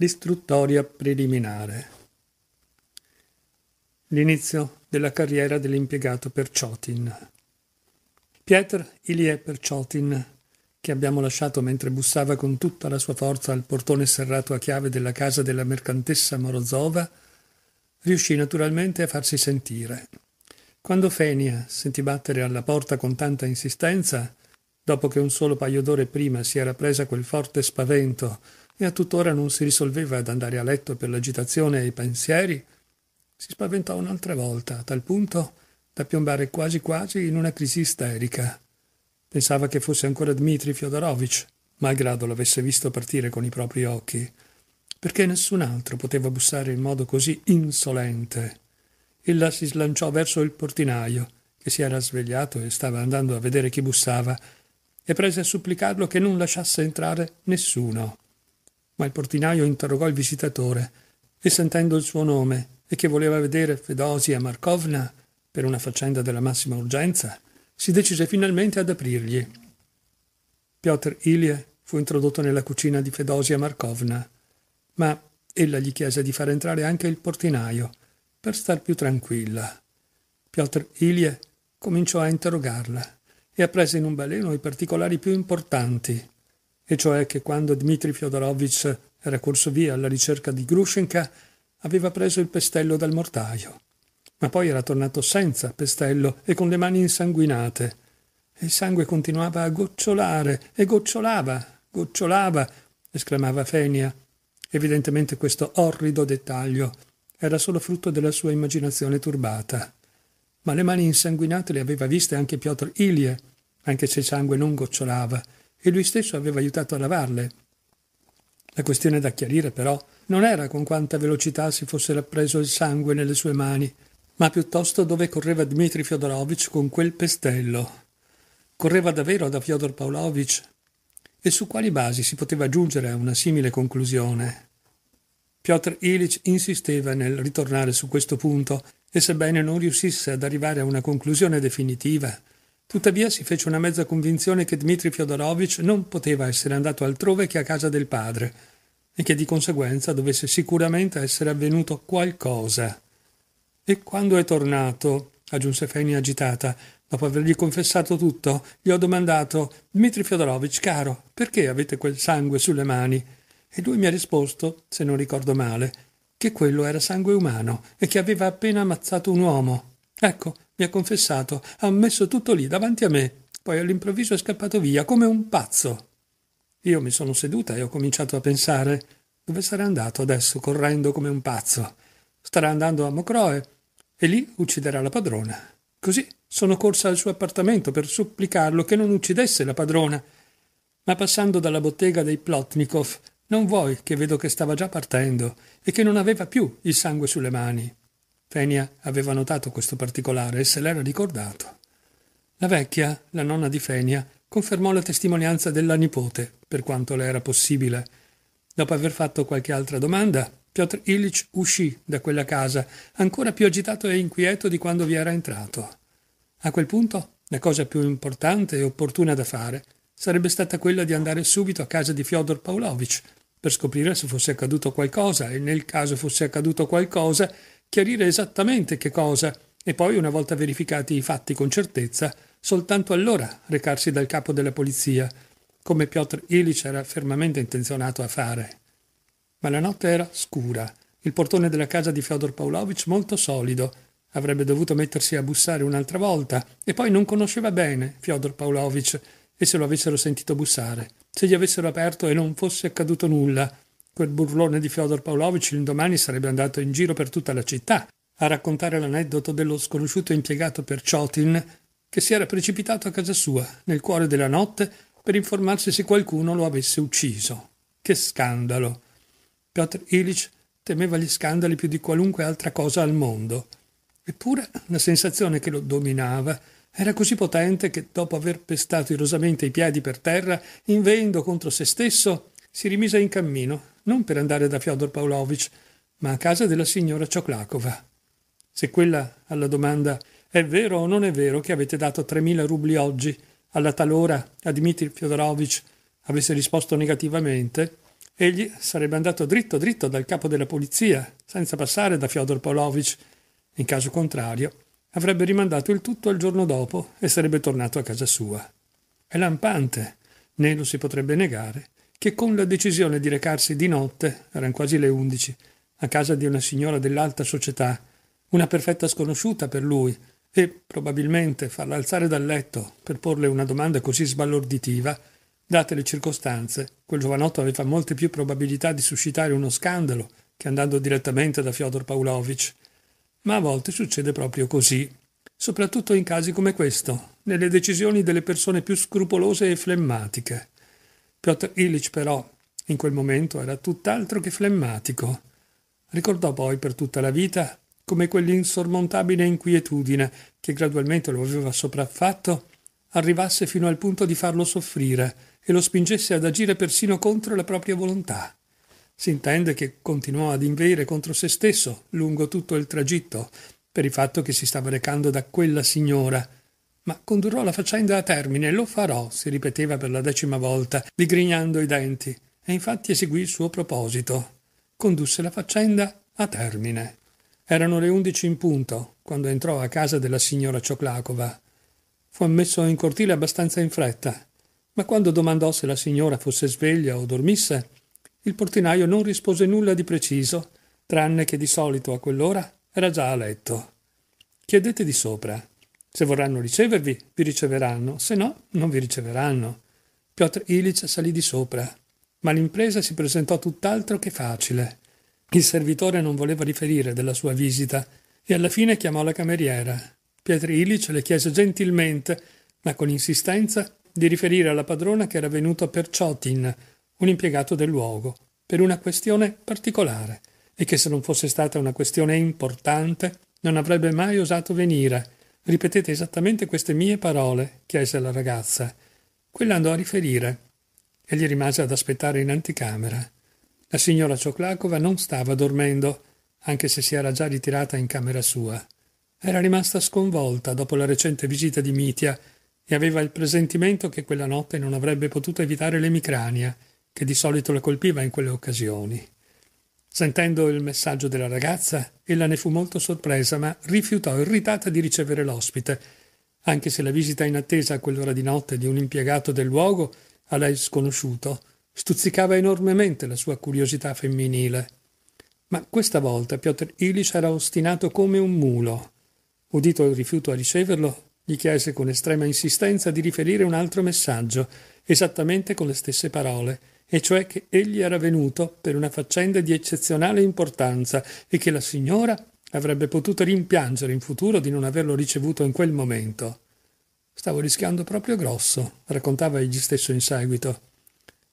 L'istruttoria preliminare. L'inizio della carriera dell'impiegato Perciotin. Pietr Ilie Perciotin, che abbiamo lasciato mentre bussava con tutta la sua forza al portone serrato a chiave della casa della mercantessa Morozova, riuscì naturalmente a farsi sentire. Quando Fenia sentì battere alla porta con tanta insistenza, dopo che un solo paio d'ore prima si era presa quel forte spavento e a tuttora non si risolveva ad andare a letto per l'agitazione e i pensieri, si spaventò un'altra volta, a tal punto da piombare quasi quasi in una crisi isterica. Pensava che fosse ancora Dmitri Fyodorovich, malgrado l'avesse visto partire con i propri occhi, perché nessun altro poteva bussare in modo così insolente. Ella si slanciò verso il portinaio, che si era svegliato e stava andando a vedere chi bussava, e prese a supplicarlo che non lasciasse entrare nessuno. Ma il portinaio interrogò il visitatore e sentendo il suo nome e che voleva vedere Fedosia Markovna per una faccenda della massima urgenza, si decise finalmente ad aprirgli. Piotr Ilie fu introdotto nella cucina di Fedosia Markovna, ma ella gli chiese di far entrare anche il portinaio per star più tranquilla. Piotr Ilie cominciò a interrogarla e apprese in un baleno i particolari più importanti e cioè che quando Dmitri Fyodorovich era corso via alla ricerca di Grushenka, aveva preso il pestello dal mortaio, ma poi era tornato senza pestello e con le mani insanguinate. E il sangue continuava a gocciolare e gocciolava, gocciolava, esclamava Fenia. Evidentemente questo orrido dettaglio era solo frutto della sua immaginazione turbata. Ma le mani insanguinate le aveva viste anche Piotr Ilie, anche se il sangue non gocciolava e lui stesso aveva aiutato a lavarle. La questione da chiarire, però, non era con quanta velocità si fosse rappreso il sangue nelle sue mani, ma piuttosto dove correva Dmitri Fyodorovich con quel pestello. Correva davvero da Fyodor Pavlovich? E su quali basi si poteva giungere a una simile conclusione? Piotr Ilich insisteva nel ritornare su questo punto e sebbene non riuscisse ad arrivare a una conclusione definitiva, Tuttavia si fece una mezza convinzione che Dmitri Fyodorovich non poteva essere andato altrove che a casa del padre e che di conseguenza dovesse sicuramente essere avvenuto qualcosa. E quando è tornato, aggiunse Feni agitata, dopo avergli confessato tutto, gli ho domandato Dmitri Fyodorovich, caro, perché avete quel sangue sulle mani? E lui mi ha risposto, se non ricordo male, che quello era sangue umano e che aveva appena ammazzato un uomo. Ecco, mi ha confessato, ha messo tutto lì davanti a me, poi all'improvviso è scappato via come un pazzo. Io mi sono seduta e ho cominciato a pensare dove sarà andato adesso correndo come un pazzo. Starà andando a Mocroe e lì ucciderà la padrona. Così sono corsa al suo appartamento per supplicarlo che non uccidesse la padrona. Ma passando dalla bottega dei Plotnikov, non vuoi che vedo che stava già partendo e che non aveva più il sangue sulle mani. Fenia aveva notato questo particolare e se l'era ricordato. La vecchia, la nonna di Fenia, confermò la testimonianza della nipote, per quanto le era possibile. Dopo aver fatto qualche altra domanda, Piotr Illich uscì da quella casa, ancora più agitato e inquieto di quando vi era entrato. A quel punto, la cosa più importante e opportuna da fare sarebbe stata quella di andare subito a casa di Fyodor Pavlovich per scoprire se fosse accaduto qualcosa e nel caso fosse accaduto qualcosa chiarire esattamente che cosa e poi, una volta verificati i fatti con certezza, soltanto allora recarsi dal capo della polizia, come Piotr Ilich era fermamente intenzionato a fare. Ma la notte era scura, il portone della casa di Fyodor Pavlovich molto solido, avrebbe dovuto mettersi a bussare un'altra volta, e poi non conosceva bene Fyodor Pavlovich, e se lo avessero sentito bussare, se gli avessero aperto e non fosse accaduto nulla, Quel burlone di Fyodor Pavlovich l'indomani sarebbe andato in giro per tutta la città a raccontare l'aneddoto dello sconosciuto impiegato per Ciotin che si era precipitato a casa sua nel cuore della notte per informarsi se qualcuno lo avesse ucciso. Che scandalo! Piotr Ilich temeva gli scandali più di qualunque altra cosa al mondo. Eppure la sensazione che lo dominava era così potente che, dopo aver pestato irosamente i piedi per terra, inveendo contro se stesso, si rimise in cammino non per andare da Fyodor Pavlovich, ma a casa della signora Cioklakova. Se quella alla domanda è vero o non è vero che avete dato 3.000 rubli oggi alla talora a Dmitri Fyodorovich avesse risposto negativamente, egli sarebbe andato dritto dritto dal capo della polizia, senza passare da Fyodor Pavlovich. In caso contrario, avrebbe rimandato il tutto al giorno dopo e sarebbe tornato a casa sua. È lampante, né lo si potrebbe negare, che con la decisione di recarsi di notte, erano quasi le undici, a casa di una signora dell'alta società, una perfetta sconosciuta per lui, e probabilmente farla alzare dal letto per porle una domanda così sbalorditiva, date le circostanze, quel giovanotto aveva molte più probabilità di suscitare uno scandalo che andando direttamente da Fyodor Pavlovich. Ma a volte succede proprio così, soprattutto in casi come questo, nelle decisioni delle persone più scrupolose e flemmatiche. Piotr Illich però in quel momento era tutt'altro che flemmatico. Ricordò poi per tutta la vita come quell'insormontabile inquietudine che gradualmente lo aveva sopraffatto arrivasse fino al punto di farlo soffrire e lo spingesse ad agire persino contro la propria volontà. Si intende che continuò ad inveire contro se stesso lungo tutto il tragitto per il fatto che si stava recando da quella signora ma condurrò la faccenda a termine, lo farò, si ripeteva per la decima volta, digrignando i denti, e infatti eseguì il suo proposito. Condusse la faccenda a termine. Erano le undici in punto, quando entrò a casa della signora Cioclacova. Fu ammesso in cortile abbastanza in fretta, ma quando domandò se la signora fosse sveglia o dormisse, il portinaio non rispose nulla di preciso, tranne che di solito a quell'ora era già a letto. Chiedete di sopra, se vorranno ricevervi, vi riceveranno, se no, non vi riceveranno. Piotr Ilic salì di sopra, ma l'impresa si presentò tutt'altro che facile. Il servitore non voleva riferire della sua visita e alla fine chiamò la cameriera. Piotr Ilic le chiese gentilmente, ma con insistenza, di riferire alla padrona che era venuto per Ciotin, un impiegato del luogo, per una questione particolare e che se non fosse stata una questione importante non avrebbe mai osato venire Ripetete esattamente queste mie parole, chiese la ragazza. Quella andò a riferire. Egli rimase ad aspettare in anticamera. La signora Cioclacova non stava dormendo, anche se si era già ritirata in camera sua. Era rimasta sconvolta dopo la recente visita di Mitia e aveva il presentimento che quella notte non avrebbe potuto evitare l'emicrania, che di solito la colpiva in quelle occasioni. Sentendo il messaggio della ragazza, ella ne fu molto sorpresa, ma rifiutò irritata di ricevere l'ospite. Anche se la visita inattesa a quell'ora di notte di un impiegato del luogo, a lei sconosciuto, stuzzicava enormemente la sua curiosità femminile. Ma questa volta Piotr Ilich era ostinato come un mulo. Udito il rifiuto a riceverlo, gli chiese con estrema insistenza di riferire un altro messaggio, esattamente con le stesse parole e cioè che egli era venuto per una faccenda di eccezionale importanza e che la signora avrebbe potuto rimpiangere in futuro di non averlo ricevuto in quel momento. Stavo rischiando proprio grosso, raccontava egli stesso in seguito.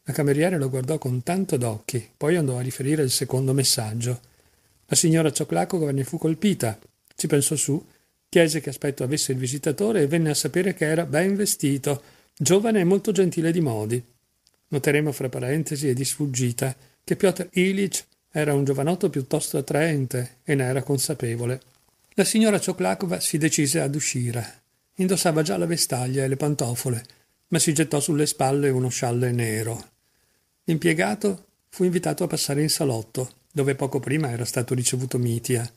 La cameriere lo guardò con tanto d'occhi, poi andò a riferire il secondo messaggio. La signora Cioclacova ne fu colpita, ci pensò su, chiese che aspetto avesse il visitatore e venne a sapere che era ben vestito, giovane e molto gentile di modi. Noteremo fra parentesi e di sfuggita che Piotr Ilich era un giovanotto piuttosto attraente e ne era consapevole. La signora Cioklakova si decise ad uscire. Indossava già la vestaglia e le pantofole, ma si gettò sulle spalle uno scialle nero. L'impiegato fu invitato a passare in salotto, dove poco prima era stato ricevuto Mitia.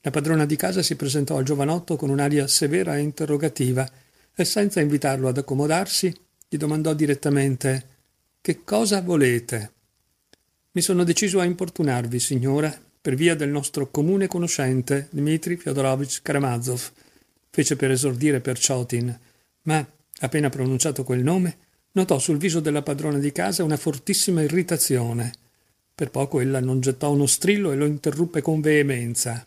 La padrona di casa si presentò al giovanotto con un'aria severa e interrogativa e senza invitarlo ad accomodarsi gli domandò direttamente che cosa volete? Mi sono deciso a importunarvi, signora, per via del nostro comune conoscente Dmitri Fyodorovich Karamazov, fece per esordire Perciotin, ma, appena pronunciato quel nome, notò sul viso della padrona di casa una fortissima irritazione. Per poco ella non gettò uno strillo e lo interruppe con veemenza.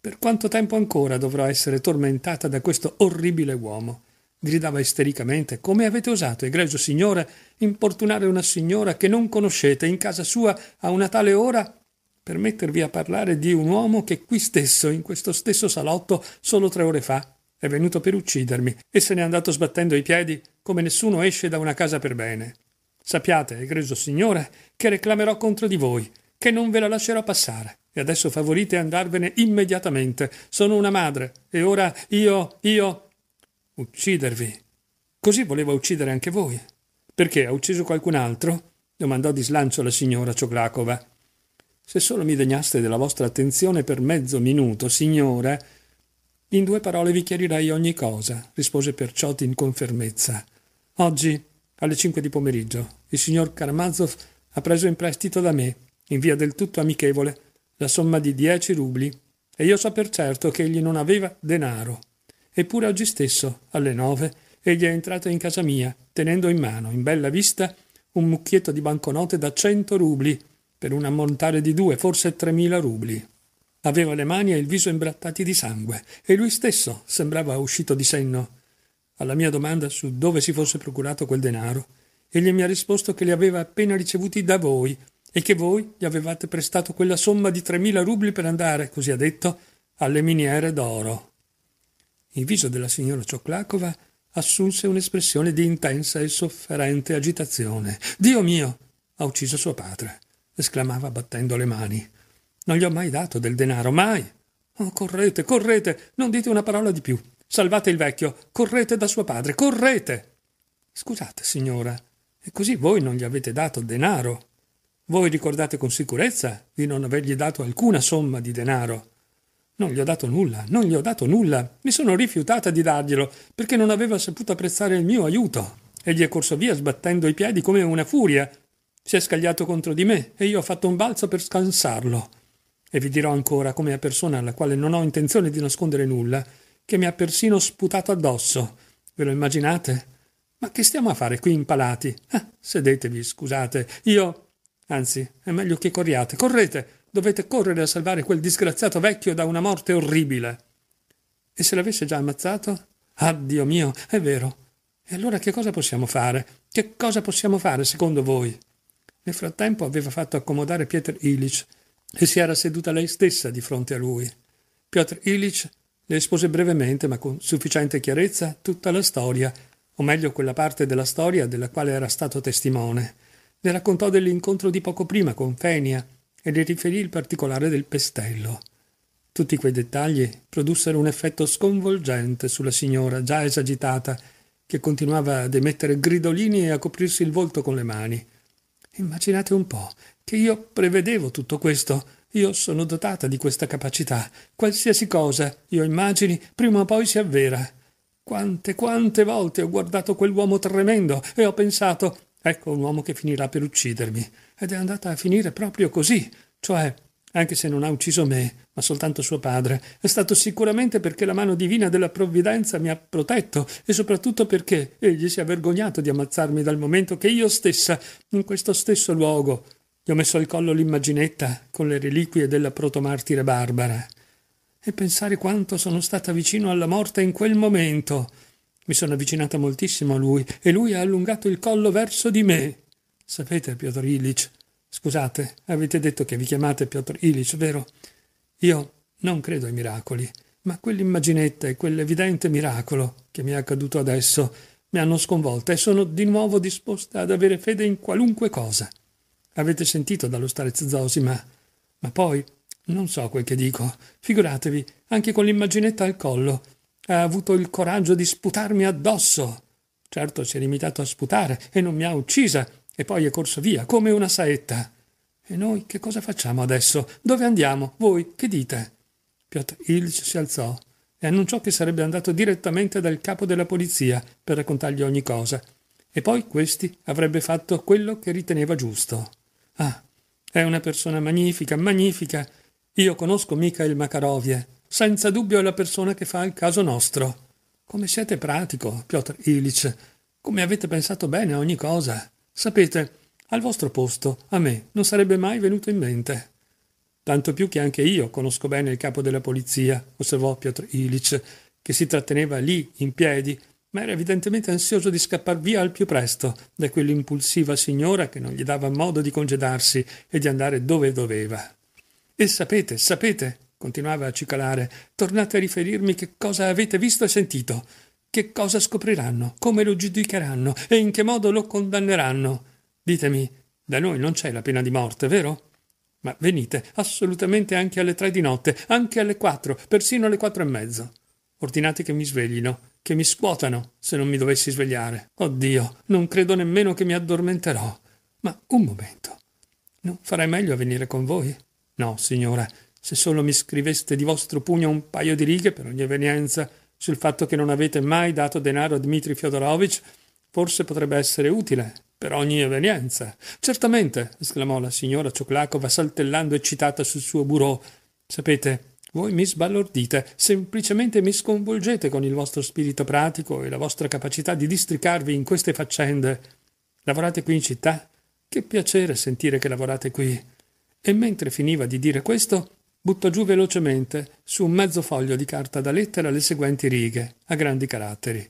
Per quanto tempo ancora dovrò essere tormentata da questo orribile uomo? gridava istericamente. Come avete osato, egregio signore, importunare una signora che non conoscete in casa sua a una tale ora per mettervi a parlare di un uomo che qui stesso, in questo stesso salotto, solo tre ore fa, è venuto per uccidermi e se n'è andato sbattendo i piedi come nessuno esce da una casa per bene. Sappiate, egregio signore, che reclamerò contro di voi, che non ve la lascerò passare. E adesso favorite andarvene immediatamente. Sono una madre e ora io, io. Uccidervi. Così voleva uccidere anche voi. Perché ha ucciso qualcun altro? domandò di slancio la signora Cioclacova. Se solo mi degnaste della vostra attenzione per mezzo minuto, signora. In due parole vi chiarirei ogni cosa, rispose Perciotin con fermezza. Oggi, alle cinque di pomeriggio, il signor Karamazov ha preso in prestito da me, in via del tutto amichevole, la somma di dieci rubli, e io so per certo che egli non aveva denaro. Eppure oggi stesso, alle nove, egli è entrato in casa mia, tenendo in mano, in bella vista, un mucchietto di banconote da cento rubli, per un ammontare di due, forse tremila rubli. Aveva le mani e il viso imbrattati di sangue, e lui stesso sembrava uscito di senno. Alla mia domanda su dove si fosse procurato quel denaro, egli mi ha risposto che li aveva appena ricevuti da voi e che voi gli avevate prestato quella somma di tremila rubli per andare, così ha detto, alle miniere d'oro. Il viso della signora Cioclacova assunse un'espressione di intensa e sofferente agitazione. Dio mio! Ha ucciso suo padre! esclamava battendo le mani. Non gli ho mai dato del denaro, mai! Oh, correte, correte! Non dite una parola di più! Salvate il vecchio! Correte da suo padre! Correte! Scusate, signora, e così voi non gli avete dato denaro? Voi ricordate con sicurezza di non avergli dato alcuna somma di denaro. Non gli ho dato nulla, non gli ho dato nulla. Mi sono rifiutata di darglielo perché non aveva saputo apprezzare il mio aiuto. Egli è corso via sbattendo i piedi come una furia. Si è scagliato contro di me e io ho fatto un balzo per scansarlo. E vi dirò ancora, come a persona alla quale non ho intenzione di nascondere nulla, che mi ha persino sputato addosso. Ve lo immaginate? Ma che stiamo a fare qui impalati? Ah, eh, sedetevi, scusate. Io. Anzi, è meglio che corriate. Correte! Dovete correre a salvare quel disgraziato vecchio da una morte orribile. E se l'avesse già ammazzato? Ah, Dio mio, è vero. E allora che cosa possiamo fare? Che cosa possiamo fare, secondo voi? Nel frattempo aveva fatto accomodare Piotr Illich e si era seduta lei stessa di fronte a lui. Piotr Illich le espose brevemente, ma con sufficiente chiarezza, tutta la storia, o meglio quella parte della storia della quale era stato testimone. Le raccontò dell'incontro di poco prima con Fenia, e le riferì il particolare del pestello. Tutti quei dettagli produssero un effetto sconvolgente sulla signora, già esagitata, che continuava ad emettere gridolini e a coprirsi il volto con le mani. Immaginate un po' che io prevedevo tutto questo. Io sono dotata di questa capacità. Qualsiasi cosa io immagini, prima o poi si avvera. Quante, quante volte ho guardato quell'uomo tremendo e ho pensato Ecco un uomo che finirà per uccidermi. Ed è andata a finire proprio così, cioè, anche se non ha ucciso me, ma soltanto suo padre, è stato sicuramente perché la mano divina della provvidenza mi ha protetto e soprattutto perché egli si è vergognato di ammazzarmi dal momento che io stessa, in questo stesso luogo, gli ho messo al collo l'immaginetta con le reliquie della protomartire barbara. E pensare quanto sono stata vicino alla morte in quel momento. Mi sono avvicinata moltissimo a lui e lui ha allungato il collo verso di me. Sapete, Piotr Ilic, scusate, avete detto che vi chiamate Piotr Ilic, vero? Io non credo ai miracoli, ma quell'immaginetta e quell'evidente miracolo che mi è accaduto adesso mi hanno sconvolta e sono di nuovo disposta ad avere fede in qualunque cosa. Avete sentito dallo starez Zosima, ma poi non so quel che dico. Figuratevi, anche con l'immaginetta al collo, ha avuto il coraggio di sputarmi addosso. Certo si è limitato a sputare e non mi ha uccisa, e poi è corso via come una saetta. E noi che cosa facciamo adesso? Dove andiamo? Voi che dite? Piotr Ilch si alzò e annunciò che sarebbe andato direttamente dal capo della polizia per raccontargli ogni cosa. E poi questi avrebbe fatto quello che riteneva giusto. Ah, è una persona magnifica, magnifica. Io conosco Mikhail Makarovie senza dubbio è la persona che fa il caso nostro. Come siete pratico, Piotr Ilich. Come avete pensato bene a ogni cosa. Sapete, al vostro posto, a me, non sarebbe mai venuto in mente. Tanto più che anche io conosco bene il capo della polizia, osservò Piotr Ilich, che si tratteneva lì, in piedi, ma era evidentemente ansioso di scappar via al più presto da quell'impulsiva signora che non gli dava modo di congedarsi e di andare dove doveva. E sapete, sapete, continuava a cicalare, tornate a riferirmi che cosa avete visto e sentito, che cosa scopriranno, come lo giudicheranno e in che modo lo condanneranno. Ditemi, da noi non c'è la pena di morte, vero? Ma venite, assolutamente anche alle tre di notte, anche alle quattro, persino alle quattro e mezzo. Ordinate che mi sveglino, che mi scuotano, se non mi dovessi svegliare. Oddio, non credo nemmeno che mi addormenterò. Ma un momento. Non farei meglio a venire con voi? No, signora, se solo mi scriveste di vostro pugno un paio di righe per ogni evenienza sul fatto che non avete mai dato denaro a Dmitri Fyodorovich, forse potrebbe essere utile per ogni evenienza. Certamente, esclamò la signora Cioclacova saltellando eccitata sul suo bureau. Sapete, voi mi sbalordite, semplicemente mi sconvolgete con il vostro spirito pratico e la vostra capacità di districarvi in queste faccende. Lavorate qui in città? Che piacere sentire che lavorate qui. E mentre finiva di dire questo, buttò giù velocemente su un mezzo foglio di carta da lettera le seguenti righe, a grandi caratteri.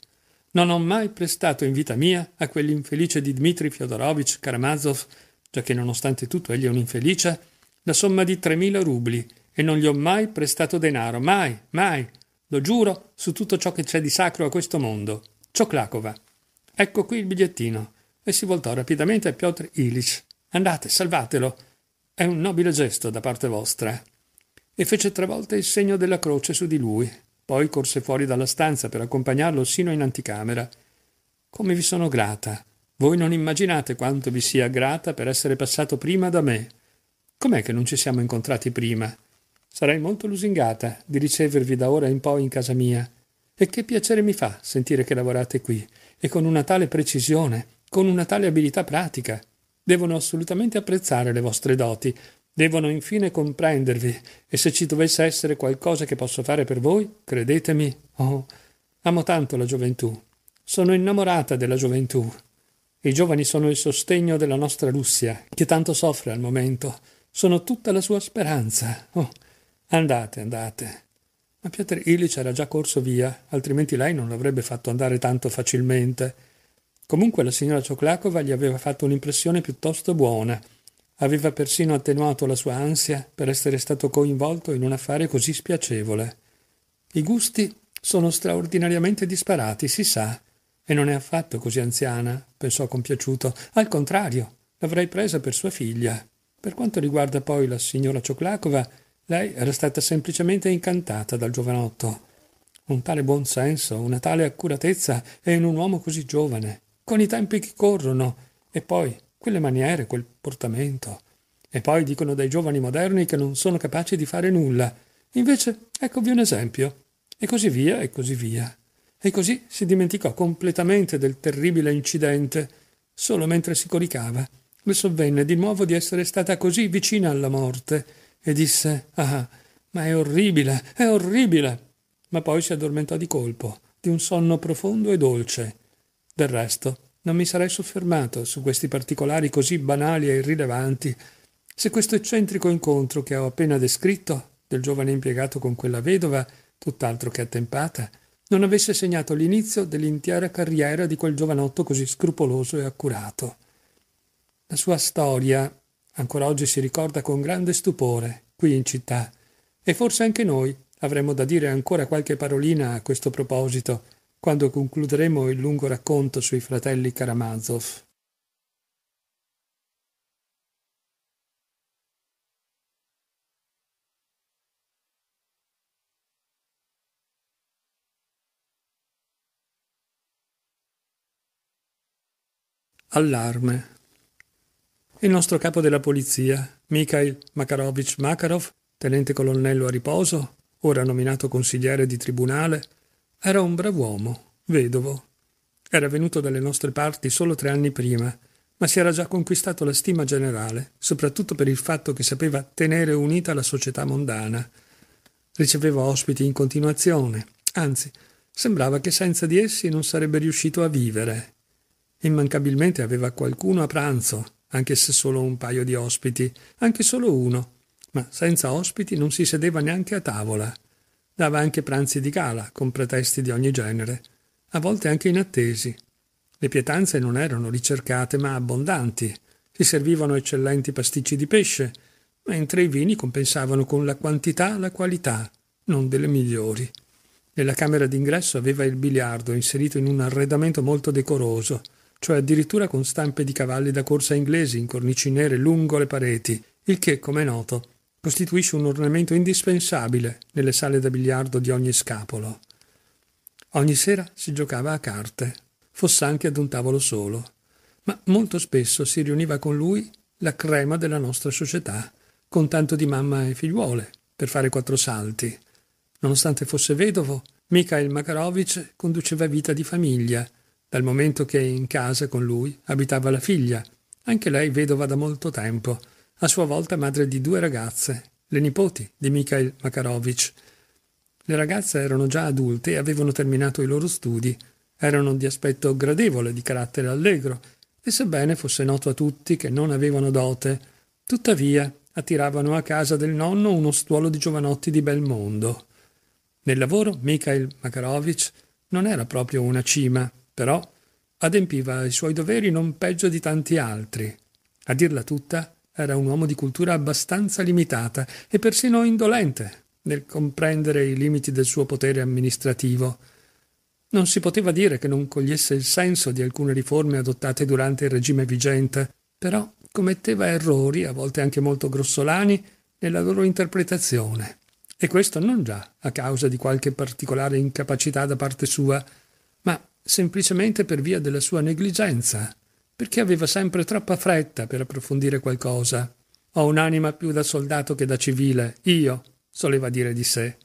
Non ho mai prestato in vita mia a quell'infelice di Dmitri Fyodorovich Karamazov, già che nonostante tutto egli è un infelice, la somma di 3.000 rubli e non gli ho mai prestato denaro, mai, mai, lo giuro, su tutto ciò che c'è di sacro a questo mondo. Cioclacova. Ecco qui il bigliettino. E si voltò rapidamente a Piotr Ilich. Andate, salvatelo. È un nobile gesto da parte vostra e fece tre volte il segno della croce su di lui. Poi corse fuori dalla stanza per accompagnarlo sino in anticamera. Come vi sono grata. Voi non immaginate quanto vi sia grata per essere passato prima da me. Com'è che non ci siamo incontrati prima? Sarei molto lusingata di ricevervi da ora in poi in casa mia. E che piacere mi fa sentire che lavorate qui, e con una tale precisione, con una tale abilità pratica. Devono assolutamente apprezzare le vostre doti, Devono infine comprendervi e se ci dovesse essere qualcosa che posso fare per voi, credetemi, oh, amo tanto la gioventù. Sono innamorata della gioventù. I giovani sono il sostegno della nostra Russia, che tanto soffre al momento. Sono tutta la sua speranza. Oh, andate, andate. Ma Piotr Illich era già corso via, altrimenti lei non l'avrebbe fatto andare tanto facilmente. Comunque la signora Cioclacova gli aveva fatto un'impressione piuttosto buona Aveva persino attenuato la sua ansia per essere stato coinvolto in un affare così spiacevole. I gusti sono straordinariamente disparati, si sa, e non è affatto così anziana, pensò compiaciuto. Al contrario, l'avrei presa per sua figlia. Per quanto riguarda poi la signora Cioclacova, lei era stata semplicemente incantata dal giovanotto. Un tale buon senso, una tale accuratezza e in un uomo così giovane, con i tempi che corrono, e poi quelle maniere, quel portamento. E poi dicono dai giovani moderni che non sono capaci di fare nulla. Invece, eccovi un esempio. E così via, e così via. E così si dimenticò completamente del terribile incidente. Solo mentre si coricava, le sovvenne di nuovo di essere stata così vicina alla morte e disse: Ah, ma è orribile, è orribile! Ma poi si addormentò di colpo, di un sonno profondo e dolce. Del resto, non mi sarei soffermato su questi particolari così banali e irrilevanti se questo eccentrico incontro che ho appena descritto del giovane impiegato con quella vedova, tutt'altro che attempata, non avesse segnato l'inizio dell'intera carriera di quel giovanotto così scrupoloso e accurato. La sua storia ancora oggi si ricorda con grande stupore qui in città e forse anche noi avremmo da dire ancora qualche parolina a questo proposito quando concluderemo il lungo racconto sui fratelli Karamazov. Allarme. Il nostro capo della polizia, Mikhail Makarovich Makarov, tenente colonnello a riposo, ora nominato consigliere di tribunale, era un brav'uomo, vedovo. Era venuto dalle nostre parti solo tre anni prima, ma si era già conquistato la stima generale, soprattutto per il fatto che sapeva tenere unita la società mondana. Riceveva ospiti in continuazione, anzi, sembrava che senza di essi non sarebbe riuscito a vivere. Immancabilmente aveva qualcuno a pranzo, anche se solo un paio di ospiti, anche solo uno, ma senza ospiti non si sedeva neanche a tavola. Dava anche pranzi di gala, con pretesti di ogni genere, a volte anche inattesi. Le pietanze non erano ricercate, ma abbondanti. Si servivano eccellenti pasticci di pesce, mentre i vini compensavano con la quantità la qualità, non delle migliori. Nella camera d'ingresso aveva il biliardo inserito in un arredamento molto decoroso, cioè addirittura con stampe di cavalli da corsa inglesi in cornici nere lungo le pareti, il che, come noto, costituisce un ornamento indispensabile nelle sale da biliardo di ogni scapolo. Ogni sera si giocava a carte, fosse anche ad un tavolo solo, ma molto spesso si riuniva con lui la crema della nostra società, con tanto di mamma e figliuole, per fare quattro salti. Nonostante fosse vedovo, Mikhail Makarovich conduceva vita di famiglia, dal momento che in casa con lui abitava la figlia, anche lei vedova da molto tempo, a sua volta madre di due ragazze, le nipoti di Mikhail Makarovich. Le ragazze erano già adulte e avevano terminato i loro studi, erano di aspetto gradevole, di carattere allegro, e sebbene fosse noto a tutti che non avevano dote, tuttavia attiravano a casa del nonno uno stuolo di giovanotti di bel mondo. Nel lavoro Mikhail Makarovich non era proprio una cima, però adempiva i suoi doveri non peggio di tanti altri. A dirla tutta, era un uomo di cultura abbastanza limitata e persino indolente nel comprendere i limiti del suo potere amministrativo. Non si poteva dire che non cogliesse il senso di alcune riforme adottate durante il regime vigente, però commetteva errori, a volte anche molto grossolani, nella loro interpretazione. E questo non già a causa di qualche particolare incapacità da parte sua, ma semplicemente per via della sua negligenza perché aveva sempre troppa fretta per approfondire qualcosa. Ho un'anima più da soldato che da civile, io, soleva dire di sé.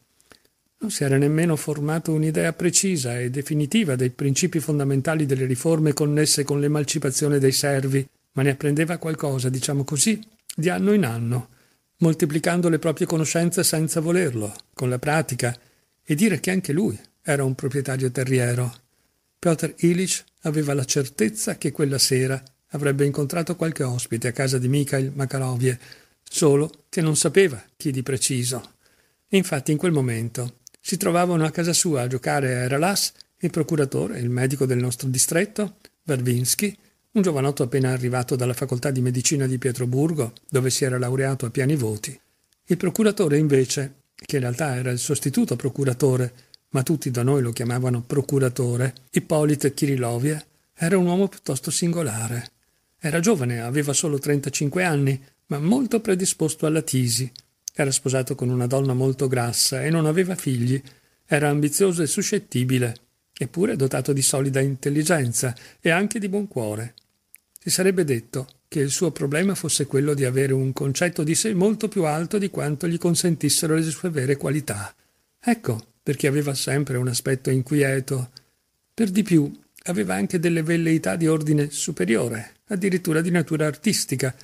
Non si era nemmeno formato un'idea precisa e definitiva dei principi fondamentali delle riforme connesse con l'emancipazione dei servi, ma ne apprendeva qualcosa, diciamo così, di anno in anno, moltiplicando le proprie conoscenze senza volerlo, con la pratica, e dire che anche lui era un proprietario terriero. Piotr Ilich aveva la certezza che quella sera avrebbe incontrato qualche ospite a casa di Mikhail Makarovie, solo che non sapeva chi di preciso. Infatti in quel momento si trovavano a casa sua a giocare a Eralas il procuratore, il medico del nostro distretto, Vervinsky, un giovanotto appena arrivato dalla facoltà di medicina di Pietroburgo, dove si era laureato a piani voti. Il procuratore invece, che in realtà era il sostituto procuratore, ma tutti da noi lo chiamavano procuratore, Ippolite Kirilovie, era un uomo piuttosto singolare. Era giovane, aveva solo 35 anni, ma molto predisposto alla tisi. Era sposato con una donna molto grassa e non aveva figli. Era ambizioso e suscettibile, eppure dotato di solida intelligenza e anche di buon cuore. Si sarebbe detto che il suo problema fosse quello di avere un concetto di sé molto più alto di quanto gli consentissero le sue vere qualità. Ecco, perché aveva sempre un aspetto inquieto. Per di più, aveva anche delle velleità di ordine superiore, addirittura di natura artistica.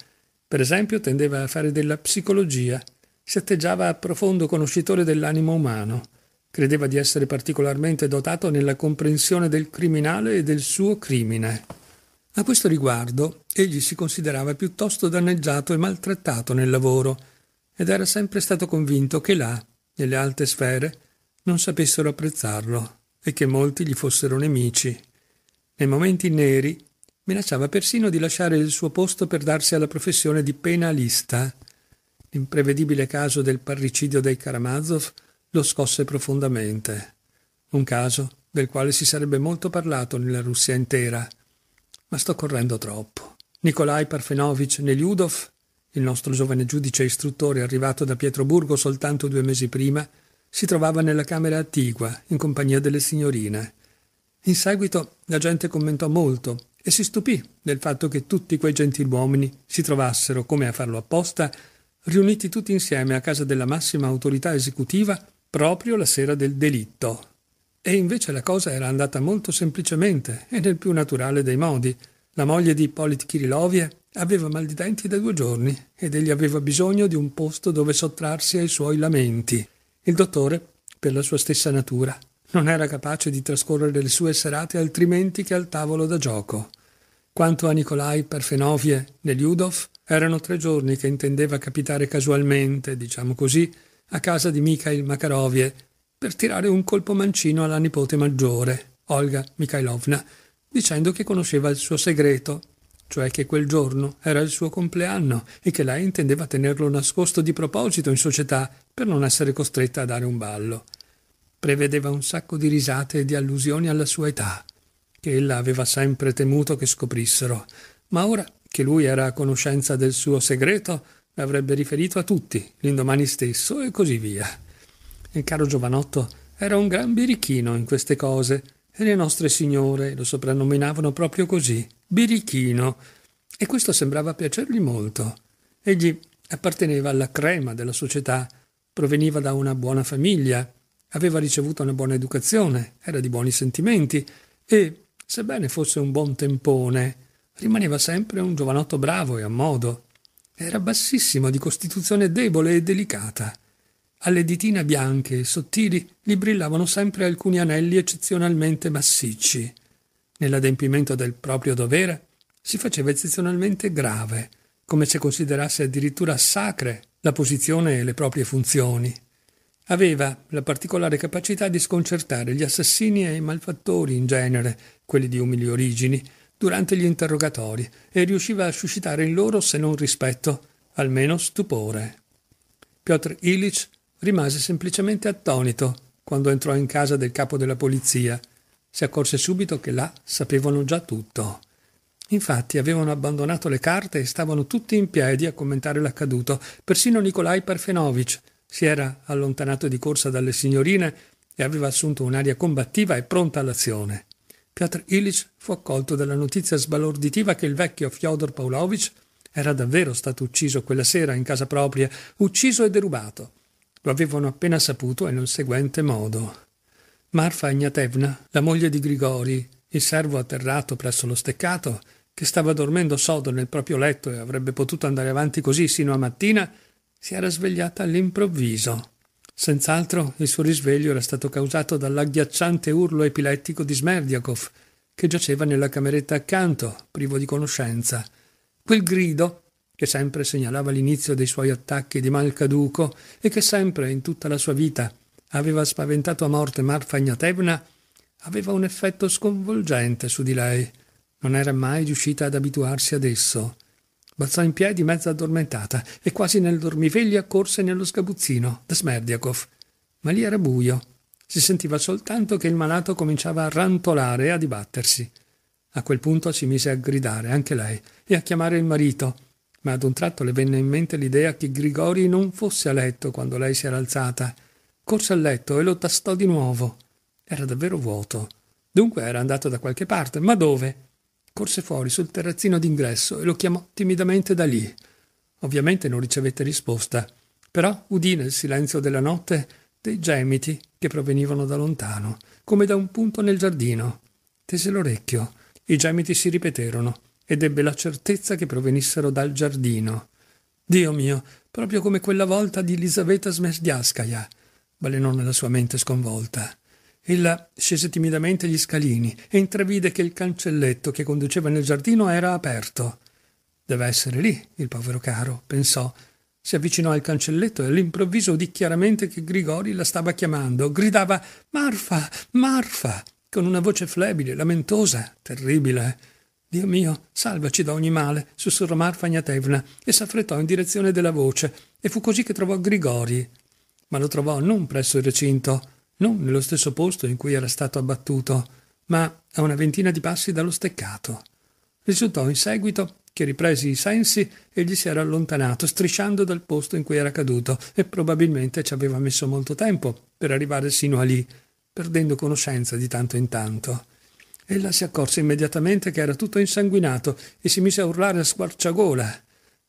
Per esempio, tendeva a fare della psicologia, si atteggiava a profondo conoscitore dell'animo umano, credeva di essere particolarmente dotato nella comprensione del criminale e del suo crimine. A questo riguardo, egli si considerava piuttosto danneggiato e maltrattato nel lavoro, ed era sempre stato convinto che là, nelle alte sfere, non sapessero apprezzarlo e che molti gli fossero nemici. Nei momenti neri minacciava persino di lasciare il suo posto per darsi alla professione di penalista. L'imprevedibile caso del parricidio dei Karamazov lo scosse profondamente. Un caso del quale si sarebbe molto parlato nella Russia intera. Ma sto correndo troppo. Nikolai Parfenovich Neliudov, il nostro giovane giudice istruttore arrivato da Pietroburgo soltanto due mesi prima, si trovava nella camera attigua, in compagnia delle signorine. In seguito la gente commentò molto e si stupì del fatto che tutti quei gentiluomini si trovassero, come a farlo apposta, riuniti tutti insieme a casa della massima autorità esecutiva proprio la sera del delitto. E invece la cosa era andata molto semplicemente e nel più naturale dei modi. La moglie di Ippolit Kirilovie aveva mal di denti da due giorni ed egli aveva bisogno di un posto dove sottrarsi ai suoi lamenti. Il dottore, per la sua stessa natura, non era capace di trascorrere le sue serate altrimenti che al tavolo da gioco. Quanto a Nicolai Parfenovie Neliudov, erano tre giorni che intendeva capitare casualmente, diciamo così, a casa di Mikhail Makarovie per tirare un colpo mancino alla nipote maggiore, Olga Mikhailovna, dicendo che conosceva il suo segreto cioè che quel giorno era il suo compleanno e che lei intendeva tenerlo nascosto di proposito in società per non essere costretta a dare un ballo. Prevedeva un sacco di risate e di allusioni alla sua età, che ella aveva sempre temuto che scoprissero, ma ora che lui era a conoscenza del suo segreto, l'avrebbe riferito a tutti, l'indomani stesso e così via. Il caro giovanotto era un gran birichino in queste cose, e le nostre signore lo soprannominavano proprio così, Birichino, e questo sembrava piacergli molto. Egli apparteneva alla crema della società, proveniva da una buona famiglia, aveva ricevuto una buona educazione, era di buoni sentimenti e, sebbene fosse un buon tempone, rimaneva sempre un giovanotto bravo e a modo. Era bassissimo, di costituzione debole e delicata. Alle ditine bianche e sottili gli brillavano sempre alcuni anelli eccezionalmente massicci. Nell'adempimento del proprio dovere si faceva eccezionalmente grave, come se considerasse addirittura sacre la posizione e le proprie funzioni. Aveva la particolare capacità di sconcertare gli assassini e i malfattori in genere, quelli di umili origini, durante gli interrogatori e riusciva a suscitare in loro, se non rispetto, almeno stupore. Piotr Illich rimase semplicemente attonito quando entrò in casa del capo della polizia. Si accorse subito che là sapevano già tutto. Infatti avevano abbandonato le carte e stavano tutti in piedi a commentare l'accaduto. Persino Nikolai Parfenovic si era allontanato di corsa dalle signorine e aveva assunto un'aria combattiva e pronta all'azione. Piotr Illich fu accolto dalla notizia sbalorditiva che il vecchio Fyodor Pavlovich era davvero stato ucciso quella sera in casa propria, ucciso e derubato. Lo avevano appena saputo e nel seguente modo. Marfa Ignatevna, la moglie di Grigori, il servo atterrato presso lo steccato, che stava dormendo sodo nel proprio letto e avrebbe potuto andare avanti così sino a mattina, si era svegliata all'improvviso. Senz'altro il suo risveglio era stato causato dall'agghiacciante urlo epilettico di Smerdiakov, che giaceva nella cameretta accanto, privo di conoscenza. Quel grido che sempre segnalava l'inizio dei suoi attacchi di mal caduco e che sempre in tutta la sua vita aveva spaventato a morte Marfa Ignatevna, aveva un effetto sconvolgente su di lei. Non era mai riuscita ad abituarsi ad esso. Balzò in piedi mezza addormentata e quasi nel dormiveglia corse nello sgabuzzino da Smerdiakov. Ma lì era buio. Si sentiva soltanto che il malato cominciava a rantolare e a dibattersi. A quel punto si mise a gridare anche lei e a chiamare il marito ma ad un tratto le venne in mente l'idea che Grigori non fosse a letto quando lei si era alzata. Corse al letto e lo tastò di nuovo. Era davvero vuoto. Dunque era andato da qualche parte, ma dove? Corse fuori sul terrazzino d'ingresso e lo chiamò timidamente da lì. Ovviamente non ricevette risposta, però udì nel silenzio della notte dei gemiti che provenivano da lontano, come da un punto nel giardino. Tese l'orecchio. I gemiti si ripeterono ed ebbe la certezza che provenissero dal giardino. Dio mio, proprio come quella volta di Elisaveta Smerdiaskaya, balenò nella sua mente sconvolta. Ella scese timidamente gli scalini e intravide che il cancelletto che conduceva nel giardino era aperto. Deve essere lì, il povero caro, pensò. Si avvicinò al cancelletto e all'improvviso udì chiaramente che Grigori la stava chiamando. Gridava Marfa, Marfa, con una voce flebile, lamentosa, terribile. Dio mio, salvaci da ogni male, sussurrò Marfa e s'affrettò in direzione della voce, e fu così che trovò Grigori. Ma lo trovò non presso il recinto, non nello stesso posto in cui era stato abbattuto, ma a una ventina di passi dallo steccato. Risultò in seguito che ripresi i sensi e gli si era allontanato, strisciando dal posto in cui era caduto, e probabilmente ci aveva messo molto tempo per arrivare sino a lì, perdendo conoscenza di tanto in tanto. Ella si accorse immediatamente che era tutto insanguinato e si mise a urlare a squarciagola.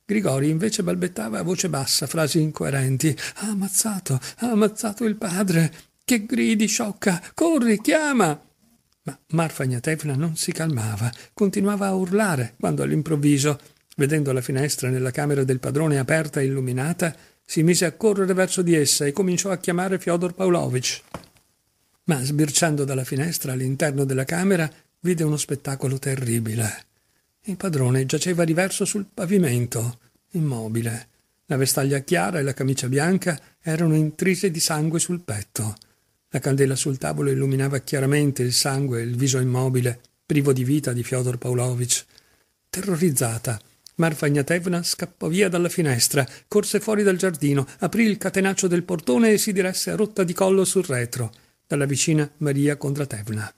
Grigori invece balbettava a voce bassa frasi incoerenti. Ha ammazzato, ha ammazzato il padre. Che gridi sciocca, corri, chiama. Ma Marfa Gnatevna non si calmava, continuava a urlare quando all'improvviso, vedendo la finestra nella camera del padrone aperta e illuminata, si mise a correre verso di essa e cominciò a chiamare Fyodor Pavlovich ma sbirciando dalla finestra all'interno della camera vide uno spettacolo terribile. Il padrone giaceva riverso sul pavimento, immobile. La vestaglia chiara e la camicia bianca erano intrise di sangue sul petto. La candela sul tavolo illuminava chiaramente il sangue e il viso immobile, privo di vita di Fyodor Pavlovich. Terrorizzata, Marfa Ignatevna scappò via dalla finestra, corse fuori dal giardino, aprì il catenaccio del portone e si diresse a rotta di collo sul retro dalla vicina Maria Kondratevna.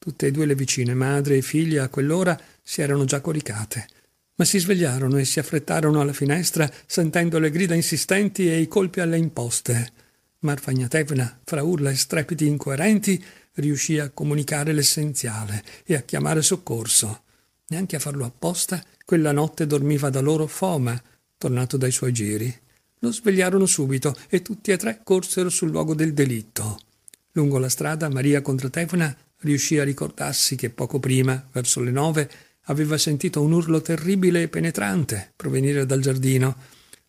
Tutte e due le vicine, madre e figlia, a quell'ora si erano già coricate, ma si svegliarono e si affrettarono alla finestra sentendo le grida insistenti e i colpi alle imposte. Marfagnatevna, fra urla e strepiti incoerenti, riuscì a comunicare l'essenziale e a chiamare soccorso. Neanche a farlo apposta, quella notte dormiva da loro Foma, tornato dai suoi giri. Lo svegliarono subito e tutti e tre corsero sul luogo del delitto. Lungo la strada Maria Controtefona riuscì a ricordarsi che poco prima, verso le nove, aveva sentito un urlo terribile e penetrante provenire dal giardino.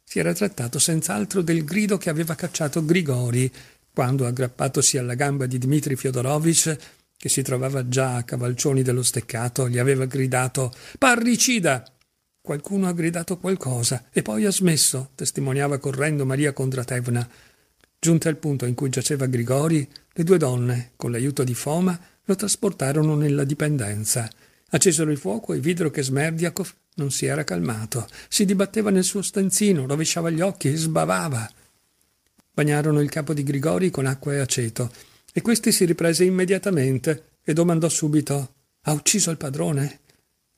Si era trattato senz'altro del grido che aveva cacciato Grigori quando, aggrappatosi alla gamba di Dmitri Fyodorovich, che si trovava già a cavalcioni dello steccato, gli aveva gridato Parricida! Qualcuno ha gridato qualcosa e poi ha smesso, testimoniava correndo Maria Kondratevna. Giunte al punto in cui giaceva Grigori, le due donne, con l'aiuto di Foma, lo trasportarono nella dipendenza. Accesero il fuoco e videro che Smerdiakov non si era calmato. Si dibatteva nel suo stanzino, rovesciava gli occhi, e sbavava. Bagnarono il capo di Grigori con acqua e aceto e questi si riprese immediatamente e domandò subito: Ha ucciso il padrone?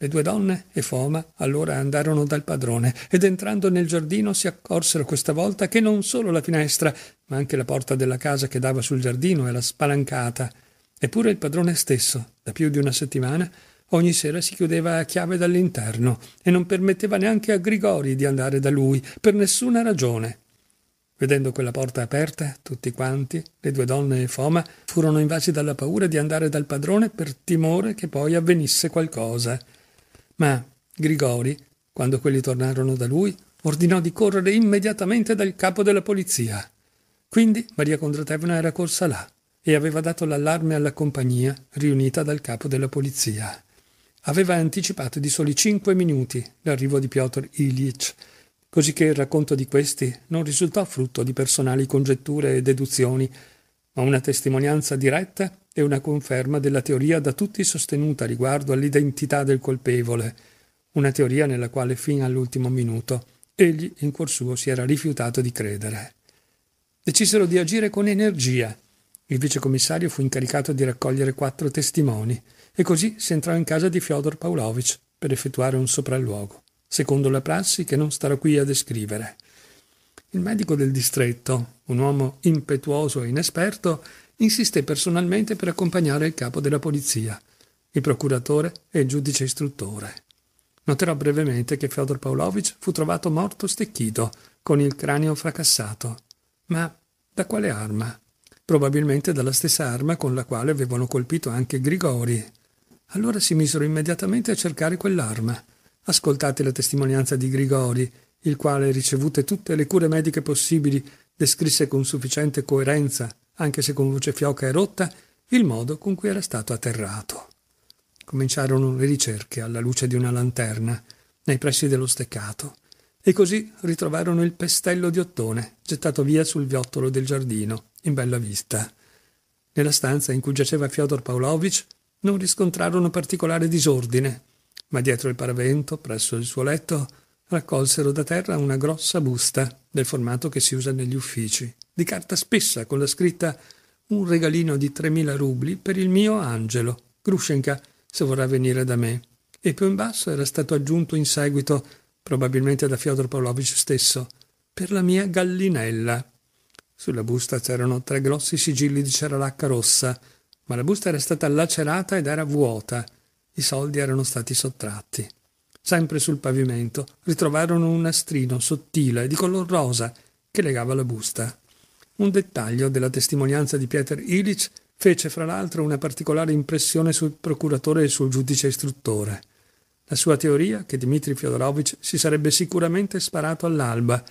Le due donne e Foma allora andarono dal padrone ed entrando nel giardino si accorsero questa volta che non solo la finestra, ma anche la porta della casa che dava sul giardino era spalancata. Eppure il padrone stesso, da più di una settimana, ogni sera si chiudeva a chiave dall'interno e non permetteva neanche a Grigori di andare da lui, per nessuna ragione. Vedendo quella porta aperta, tutti quanti, le due donne e Foma, furono invasi dalla paura di andare dal padrone per timore che poi avvenisse qualcosa. Ma Grigori, quando quelli tornarono da lui, ordinò di correre immediatamente dal capo della polizia. Quindi Maria Kondratevna era corsa là e aveva dato l'allarme alla compagnia riunita dal capo della polizia. Aveva anticipato di soli cinque minuti l'arrivo di Piotr Ilyich, così che il racconto di questi non risultò frutto di personali congetture e deduzioni, ma una testimonianza diretta è una conferma della teoria da tutti sostenuta riguardo all'identità del colpevole, una teoria nella quale fino all'ultimo minuto egli in cuor suo si era rifiutato di credere. Decisero di agire con energia. Il vicecommissario fu incaricato di raccogliere quattro testimoni e così si entrò in casa di Fyodor Pavlovich per effettuare un sopralluogo, secondo la prassi che non starò qui a descrivere. Il medico del distretto, un uomo impetuoso e inesperto, insiste personalmente per accompagnare il capo della polizia, il procuratore e il giudice istruttore. Noterò brevemente che Fyodor Pavlovich fu trovato morto stecchito, con il cranio fracassato. Ma da quale arma? Probabilmente dalla stessa arma con la quale avevano colpito anche Grigori. Allora si misero immediatamente a cercare quell'arma. Ascoltate la testimonianza di Grigori, il quale, ricevute tutte le cure mediche possibili, descrisse con sufficiente coerenza anche se con luce fioca e rotta, il modo con cui era stato atterrato. Cominciarono le ricerche alla luce di una lanterna, nei pressi dello steccato, e così ritrovarono il pestello di ottone, gettato via sul viottolo del giardino, in bella vista. Nella stanza in cui giaceva Fyodor Pavlovich non riscontrarono particolare disordine, ma dietro il paravento, presso il suo letto, raccolsero da terra una grossa busta del formato che si usa negli uffici di carta spessa con la scritta un regalino di 3.000 rubli per il mio angelo, Grushenka, se vorrà venire da me. E più in basso era stato aggiunto in seguito, probabilmente da Fyodor Pavlovich stesso, per la mia gallinella. Sulla busta c'erano tre grossi sigilli di ceralacca rossa, ma la busta era stata lacerata ed era vuota. I soldi erano stati sottratti. Sempre sul pavimento ritrovarono un nastrino sottile di color rosa che legava la busta un dettaglio della testimonianza di Pieter Illich fece fra l'altro una particolare impressione sul procuratore e sul giudice istruttore. La sua teoria, che Dmitri Fyodorovich si sarebbe sicuramente sparato all'alba,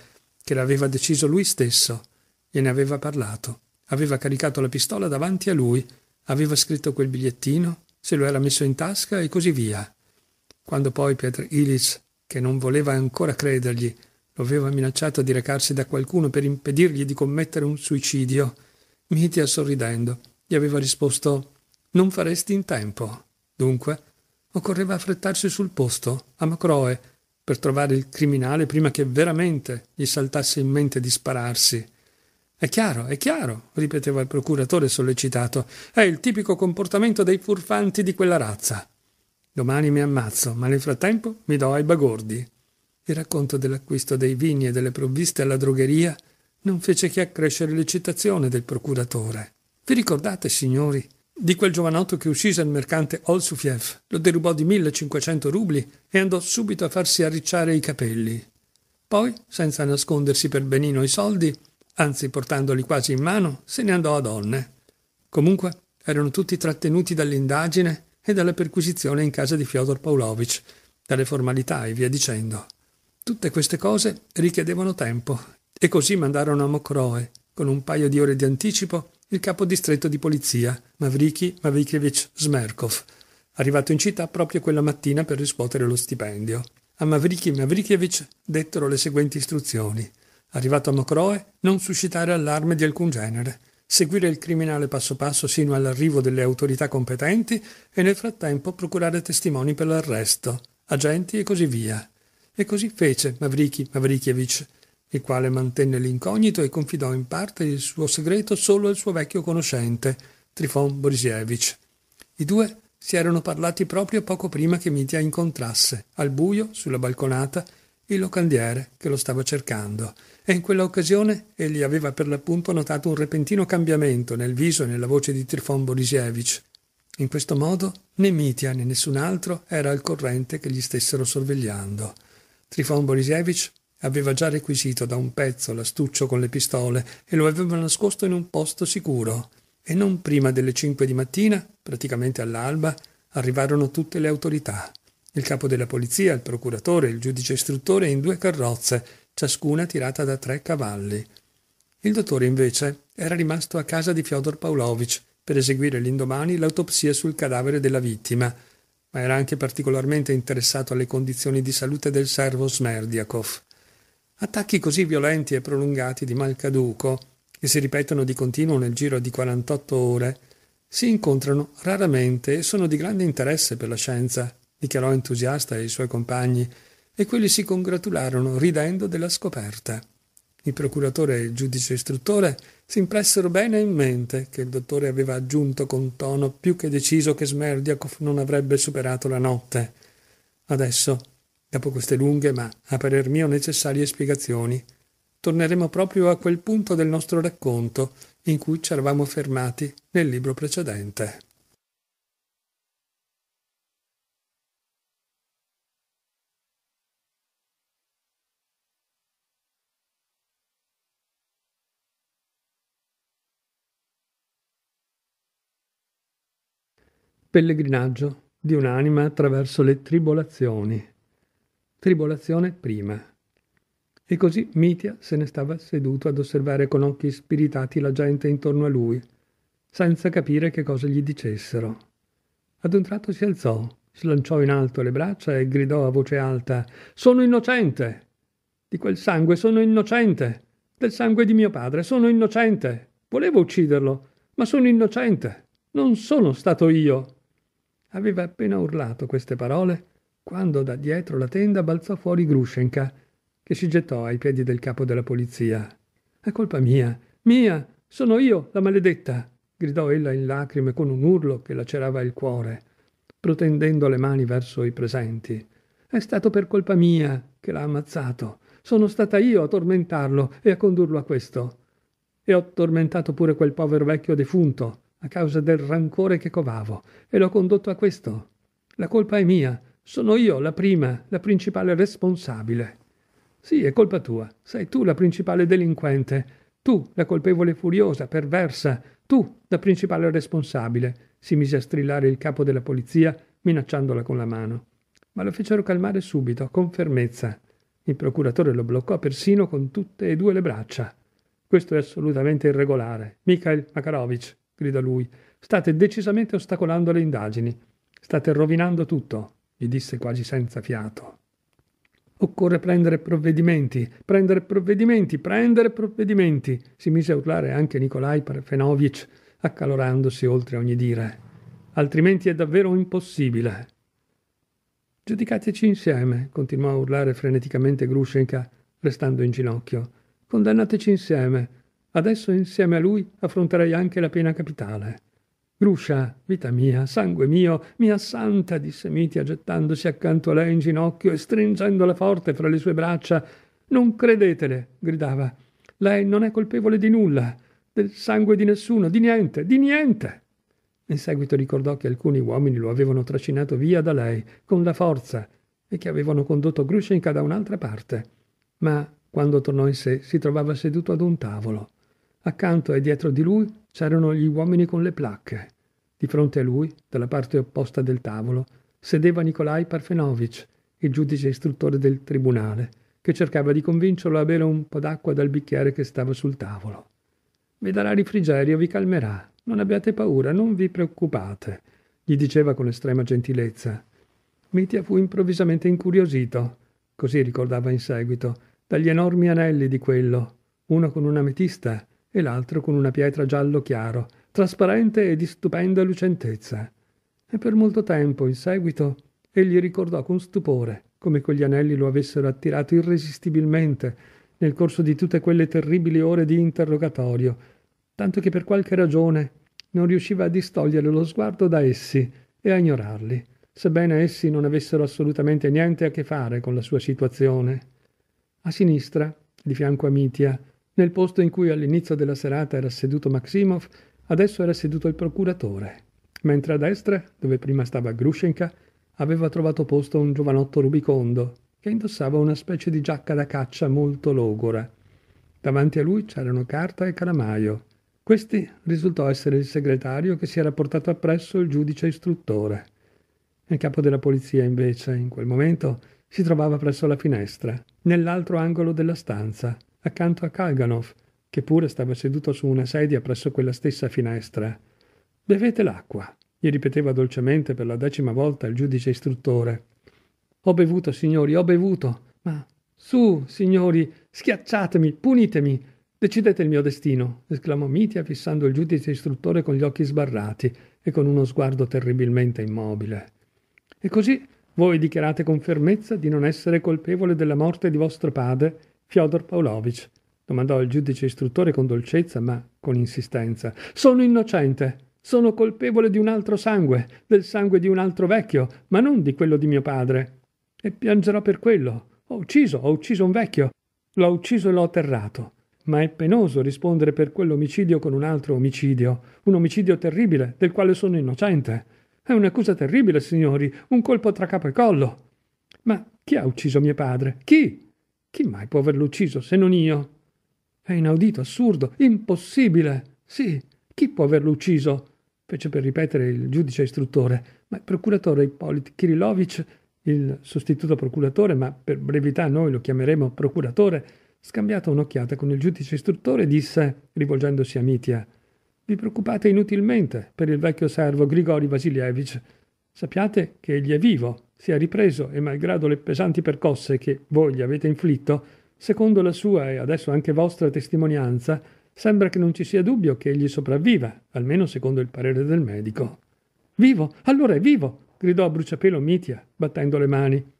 che l'aveva deciso lui stesso, gliene aveva parlato, aveva caricato la pistola davanti a lui, aveva scritto quel bigliettino, se lo era messo in tasca e così via. Quando poi Pietr Illich, che non voleva ancora credergli, lo aveva minacciato di recarsi da qualcuno per impedirgli di commettere un suicidio. Mitia, sorridendo, gli aveva risposto Non faresti in tempo. Dunque, occorreva affrettarsi sul posto, a Macroe, per trovare il criminale prima che veramente gli saltasse in mente di spararsi. È chiaro, è chiaro, ripeteva il procuratore sollecitato. È il tipico comportamento dei furfanti di quella razza. Domani mi ammazzo, ma nel frattempo mi do ai bagordi. Il racconto dell'acquisto dei vini e delle provviste alla drogheria non fece che accrescere l'eccitazione del procuratore. Vi ricordate, signori, di quel giovanotto che uccise il mercante Olsufiev, lo derubò di 1500 rubli e andò subito a farsi arricciare i capelli. Poi, senza nascondersi per benino i soldi, anzi portandoli quasi in mano, se ne andò a donne. Comunque, erano tutti trattenuti dall'indagine e dalla perquisizione in casa di Fyodor Pavlovich, dalle formalità e via dicendo. Tutte queste cose richiedevano tempo e così mandarono a Mokroe, con un paio di ore di anticipo, il capodistretto di polizia, Mavriky Mavrikievich Smerkov, arrivato in città proprio quella mattina per riscuotere lo stipendio. A Mavriky Mavrikievich dettero le seguenti istruzioni. Arrivato a Mokroe, non suscitare allarme di alcun genere, seguire il criminale passo passo sino all'arrivo delle autorità competenti e nel frattempo procurare testimoni per l'arresto, agenti e così via. E così fece Mavrichi Mavrichievich, il quale mantenne l'incognito e confidò in parte il suo segreto solo al suo vecchio conoscente, Trifon Borisievich. I due si erano parlati proprio poco prima che Mitia incontrasse, al buio, sulla balconata, il locandiere che lo stava cercando, e in quella occasione egli aveva per l'appunto notato un repentino cambiamento nel viso e nella voce di Trifon Borisievich. In questo modo né Mitia né nessun altro era al corrente che gli stessero sorvegliando. Trifon Borisevich aveva già requisito da un pezzo l'astuccio con le pistole e lo aveva nascosto in un posto sicuro. E non prima delle cinque di mattina, praticamente all'alba, arrivarono tutte le autorità. Il capo della polizia, il procuratore e il giudice istruttore in due carrozze, ciascuna tirata da tre cavalli. Il dottore, invece, era rimasto a casa di Fyodor Pavlovich per eseguire l'indomani l'autopsia sul cadavere della vittima ma era anche particolarmente interessato alle condizioni di salute del servo Smerdiakov. Attacchi così violenti e prolungati di Malcaduco, che si ripetono di continuo nel giro di 48 ore, si incontrano raramente e sono di grande interesse per la scienza, dichiarò entusiasta ai suoi compagni, e quelli si congratularono ridendo della scoperta. Il procuratore e il giudice istruttore si impressero bene in mente che il dottore aveva aggiunto con tono più che deciso che Smerdiakov non avrebbe superato la notte. Adesso, dopo queste lunghe ma a parer mio necessarie spiegazioni, torneremo proprio a quel punto del nostro racconto in cui ci eravamo fermati nel libro precedente. Pellegrinaggio di un'anima attraverso le tribolazioni. Tribolazione prima. E così Mitia se ne stava seduto ad osservare con occhi spiritati la gente intorno a lui, senza capire che cosa gli dicessero. Ad un tratto si alzò, slanciò in alto le braccia e gridò a voce alta Sono innocente! Di quel sangue sono innocente! Del sangue di mio padre sono innocente! Volevo ucciderlo, ma sono innocente! Non sono stato io! Aveva appena urlato queste parole quando da dietro la tenda balzò fuori Grushenka, che si gettò ai piedi del capo della polizia. È colpa mia, mia, sono io, la maledetta! gridò ella in lacrime con un urlo che lacerava il cuore, protendendo le mani verso i presenti. È stato per colpa mia che l'ha ammazzato. Sono stata io a tormentarlo e a condurlo a questo. E ho tormentato pure quel povero vecchio defunto a causa del rancore che covavo e l'ho condotto a questo. La colpa è mia, sono io la prima, la principale responsabile. Sì, è colpa tua, sei tu la principale delinquente, tu la colpevole furiosa, perversa, tu la principale responsabile, si mise a strillare il capo della polizia, minacciandola con la mano. Ma lo fecero calmare subito, con fermezza. Il procuratore lo bloccò persino con tutte e due le braccia. Questo è assolutamente irregolare. Mikhail Makarovich, grida lui. State decisamente ostacolando le indagini. State rovinando tutto, gli disse quasi senza fiato. Occorre prendere provvedimenti, prendere provvedimenti, prendere provvedimenti, si mise a urlare anche Nikolai Parfenovic, accalorandosi oltre ogni dire. Altrimenti è davvero impossibile. Giudicateci insieme, continuò a urlare freneticamente Grushenka, restando in ginocchio. Condannateci insieme, Adesso insieme a lui affronterei anche la pena capitale. Gruscia, vita mia, sangue mio, mia santa, disse Mitia, gettandosi accanto a lei in ginocchio e stringendola forte fra le sue braccia. Non credetele, gridava. Lei non è colpevole di nulla, del sangue di nessuno, di niente, di niente. In seguito ricordò che alcuni uomini lo avevano trascinato via da lei, con la forza, e che avevano condotto Grushenka da un'altra parte. Ma, quando tornò in sé, si trovava seduto ad un tavolo. Accanto e dietro di lui c'erano gli uomini con le placche. Di fronte a lui, dalla parte opposta del tavolo, sedeva Nikolai Parfenovic, il giudice istruttore del tribunale, che cercava di convincerlo a bere un po' d'acqua dal bicchiere che stava sul tavolo. Vi darà rifrigerio, vi calmerà. Non abbiate paura, non vi preoccupate, gli diceva con estrema gentilezza. Mitia fu improvvisamente incuriosito, così ricordava in seguito, dagli enormi anelli di quello, uno con un'ametista e l'altro con una pietra giallo chiaro, trasparente e di stupenda lucentezza. E per molto tempo, in seguito, egli ricordò con stupore come quegli anelli lo avessero attirato irresistibilmente nel corso di tutte quelle terribili ore di interrogatorio, tanto che per qualche ragione non riusciva a distogliere lo sguardo da essi e a ignorarli, sebbene essi non avessero assolutamente niente a che fare con la sua situazione. A sinistra, di fianco a Mitia, nel posto in cui all'inizio della serata era seduto Maximov, adesso era seduto il procuratore, mentre a destra, dove prima stava Grushenka, aveva trovato posto un giovanotto rubicondo che indossava una specie di giacca da caccia molto logora. Davanti a lui c'erano Carta e Calamaio. Questi risultò essere il segretario che si era portato appresso il giudice istruttore. Il capo della polizia, invece, in quel momento si trovava presso la finestra, nell'altro angolo della stanza, accanto a Kalganov, che pure stava seduto su una sedia presso quella stessa finestra. Bevete l'acqua, gli ripeteva dolcemente per la decima volta il giudice istruttore. Ho bevuto, signori, ho bevuto, ma su, signori, schiacciatemi, punitemi, decidete il mio destino, esclamò Mitia fissando il giudice istruttore con gli occhi sbarrati e con uno sguardo terribilmente immobile. E così voi dichiarate con fermezza di non essere colpevole della morte di vostro padre Fyodor Pavlovich domandò il giudice istruttore con dolcezza ma con insistenza. Sono innocente. Sono colpevole di un altro sangue, del sangue di un altro vecchio, ma non di quello di mio padre. E piangerò per quello. Ho ucciso, ho ucciso un vecchio. L'ho ucciso e l'ho atterrato. Ma è penoso rispondere per quell'omicidio con un altro omicidio, un omicidio terribile, del quale sono innocente. È un'accusa terribile, signori, un colpo tra capo e collo. Ma chi ha ucciso mio padre? Chi? Chi mai può averlo ucciso se non io? È inaudito, assurdo, impossibile. Sì, chi può averlo ucciso? fece per ripetere il giudice istruttore, ma il procuratore Ippolit Kirilovich, il sostituto procuratore, ma per brevità noi lo chiameremo procuratore, scambiata un'occhiata con il giudice istruttore, disse, rivolgendosi a Mitia, Vi preoccupate inutilmente per il vecchio servo Grigori Vasilievich Sappiate che egli è vivo, si è ripreso e malgrado le pesanti percosse che voi gli avete inflitto, secondo la sua e adesso anche vostra testimonianza, sembra che non ci sia dubbio che egli sopravviva, almeno secondo il parere del medico. Vivo, allora è vivo, gridò a bruciapelo Mitia, battendo le mani.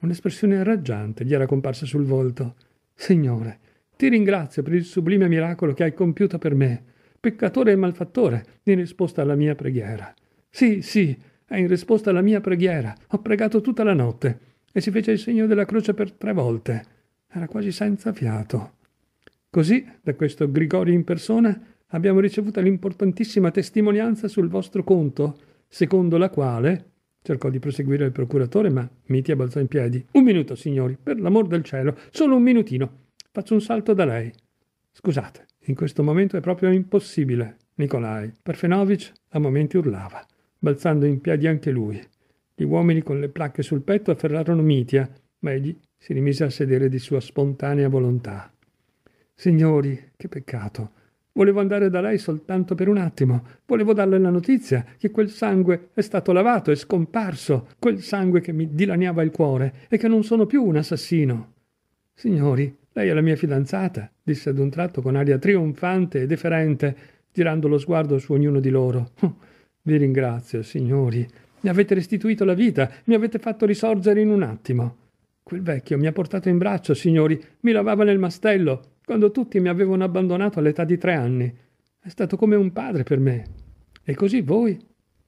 Un'espressione raggiante gli era comparsa sul volto. Signore, ti ringrazio per il sublime miracolo che hai compiuto per me, peccatore e malfattore, in risposta alla mia preghiera. Sì, sì, è in risposta alla mia preghiera. Ho pregato tutta la notte. E si fece il segno della croce per tre volte. Era quasi senza fiato. Così, da questo Grigori in persona, abbiamo ricevuto l'importantissima testimonianza sul vostro conto, secondo la quale cercò di proseguire il procuratore, ma Mitia balzò in piedi. Un minuto, signori, per l'amor del cielo, solo un minutino. Faccio un salto da lei. Scusate, in questo momento è proprio impossibile. Nicolai Parfenovic a momenti urlava balzando in piedi anche lui. Gli uomini con le placche sul petto afferrarono Mitia, ma egli si rimise a sedere di sua spontanea volontà. Signori, che peccato! Volevo andare da lei soltanto per un attimo. Volevo darle la notizia che quel sangue è stato lavato, è scomparso, quel sangue che mi dilaniava il cuore e che non sono più un assassino. Signori, lei è la mia fidanzata, disse ad un tratto con aria trionfante e deferente, girando lo sguardo su ognuno di loro. Vi ringrazio, signori. Mi avete restituito la vita, mi avete fatto risorgere in un attimo. Quel vecchio mi ha portato in braccio, signori, mi lavava nel mastello, quando tutti mi avevano abbandonato all'età di tre anni. È stato come un padre per me. E così voi?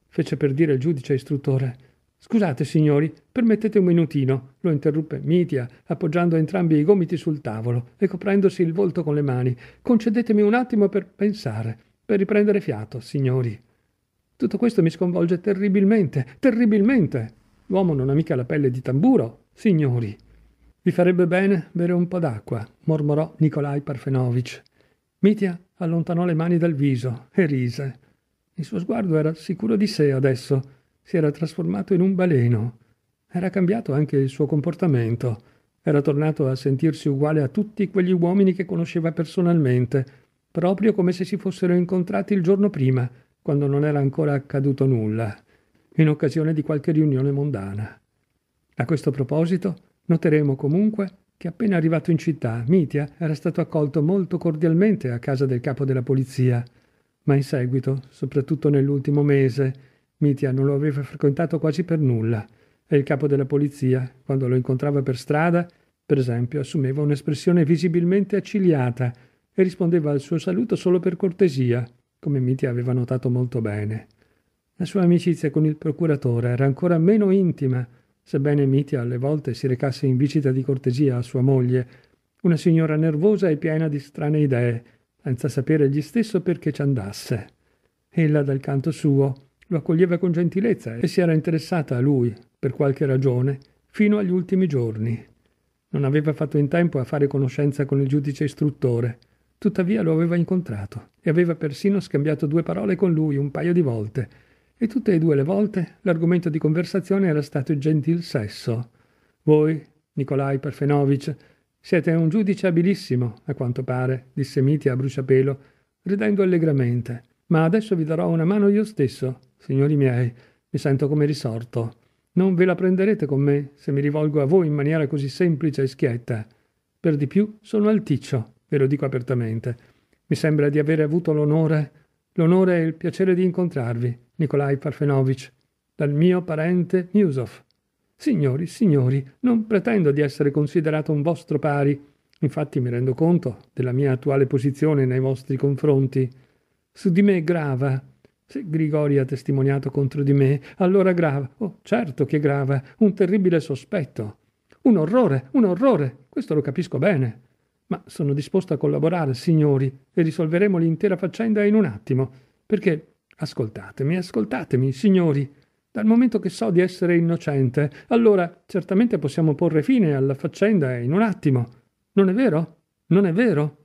fece per dire il giudice istruttore. Scusate, signori, permettete un minutino, lo interruppe Mitia, appoggiando entrambi i gomiti sul tavolo e coprendosi il volto con le mani. Concedetemi un attimo per pensare, per riprendere fiato, signori. Tutto questo mi sconvolge terribilmente, terribilmente. L'uomo non ha mica la pelle di tamburo, signori. Vi farebbe bene bere un po' d'acqua, mormorò Nikolai Parfenovich. Mitia allontanò le mani dal viso e rise. Il suo sguardo era sicuro di sé adesso, si era trasformato in un baleno. Era cambiato anche il suo comportamento. Era tornato a sentirsi uguale a tutti quegli uomini che conosceva personalmente, proprio come se si fossero incontrati il giorno prima, quando non era ancora accaduto nulla, in occasione di qualche riunione mondana. A questo proposito, noteremo comunque che appena arrivato in città, Mitia era stato accolto molto cordialmente a casa del capo della polizia, ma in seguito, soprattutto nell'ultimo mese, Mitia non lo aveva frequentato quasi per nulla e il capo della polizia, quando lo incontrava per strada, per esempio, assumeva un'espressione visibilmente accigliata e rispondeva al suo saluto solo per cortesia, come Miti aveva notato molto bene. La sua amicizia con il procuratore era ancora meno intima, sebbene Miti alle volte si recasse in visita di cortesia a sua moglie, una signora nervosa e piena di strane idee, senza sapere egli stesso perché ci andasse. Ella, dal canto suo, lo accoglieva con gentilezza e si era interessata a lui, per qualche ragione, fino agli ultimi giorni. Non aveva fatto in tempo a fare conoscenza con il giudice istruttore, Tuttavia lo aveva incontrato e aveva persino scambiato due parole con lui un paio di volte, e tutte e due le volte l'argomento di conversazione era stato il gentil sesso. Voi, Nikolai Parfenovic, siete un giudice abilissimo, a quanto pare, disse Mitia a bruciapelo, ridendo allegramente. Ma adesso vi darò una mano io stesso, signori miei, mi sento come risorto. Non ve la prenderete con me se mi rivolgo a voi in maniera così semplice e schietta. Per di più sono alticcio, ve lo dico apertamente. Mi sembra di avere avuto l'onore, l'onore e il piacere di incontrarvi, Nikolai Parfenovich, dal mio parente Miusov. Signori, signori, non pretendo di essere considerato un vostro pari, infatti mi rendo conto della mia attuale posizione nei vostri confronti. Su di me grava, se Grigori ha testimoniato contro di me, allora grava, oh certo che grava, un terribile sospetto. Un orrore, un orrore, questo lo capisco bene. Ma sono disposto a collaborare, signori, e risolveremo l'intera faccenda in un attimo, perché ascoltatemi, ascoltatemi, signori. Dal momento che so di essere innocente, allora certamente possiamo porre fine alla faccenda in un attimo. Non è vero? Non è vero?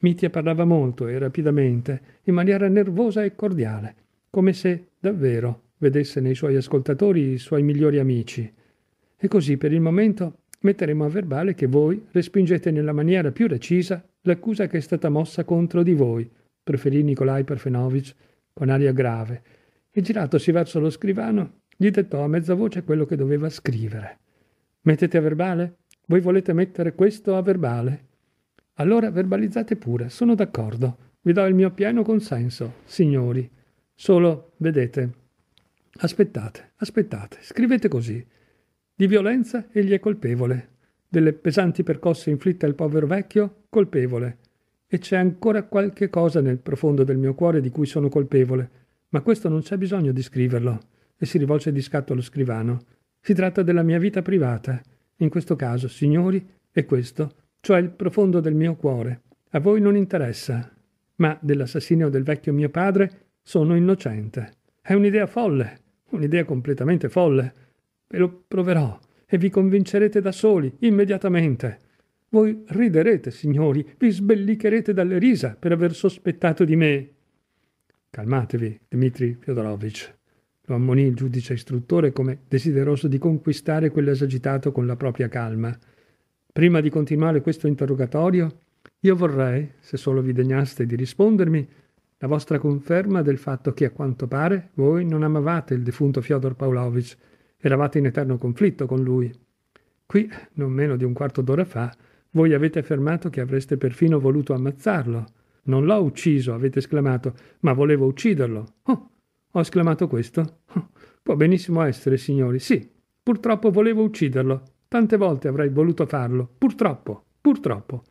Mitia parlava molto e rapidamente, in maniera nervosa e cordiale, come se davvero vedesse nei suoi ascoltatori i suoi migliori amici. E così per il momento metteremo a verbale che voi respingete nella maniera più decisa l'accusa che è stata mossa contro di voi, preferì Nikolai Parfenovich con aria grave, e giratosi verso lo scrivano gli dettò a mezza voce quello che doveva scrivere. Mettete a verbale? Voi volete mettere questo a verbale? Allora verbalizzate pure, sono d'accordo. Vi do il mio pieno consenso, signori. Solo, vedete, aspettate, aspettate, scrivete così. Di violenza egli è colpevole, delle pesanti percosse inflitte al povero vecchio, colpevole. E c'è ancora qualche cosa nel profondo del mio cuore di cui sono colpevole, ma questo non c'è bisogno di scriverlo. E si rivolse di scatto allo scrivano. Si tratta della mia vita privata. In questo caso, signori, è questo, cioè il profondo del mio cuore. A voi non interessa, ma dell'assassinio del vecchio mio padre sono innocente. È un'idea folle, un'idea completamente folle Ve lo proverò e vi convincerete da soli, immediatamente. Voi riderete, signori, vi sbellicherete dalle risa per aver sospettato di me. Calmatevi, Dmitri Fyodorovich. Lo ammonì il giudice istruttore come desideroso di conquistare quell'esagitato con la propria calma. Prima di continuare questo interrogatorio, io vorrei, se solo vi degnaste di rispondermi, la vostra conferma del fatto che a quanto pare voi non amavate il defunto Fyodor Pavlovich Eravate in eterno conflitto con lui. Qui, non meno di un quarto d'ora fa, voi avete affermato che avreste perfino voluto ammazzarlo. Non l'ho ucciso, avete esclamato, ma volevo ucciderlo. Oh, ho esclamato questo. Oh, può benissimo essere, signori, sì. Purtroppo volevo ucciderlo. Tante volte avrei voluto farlo. Purtroppo, purtroppo.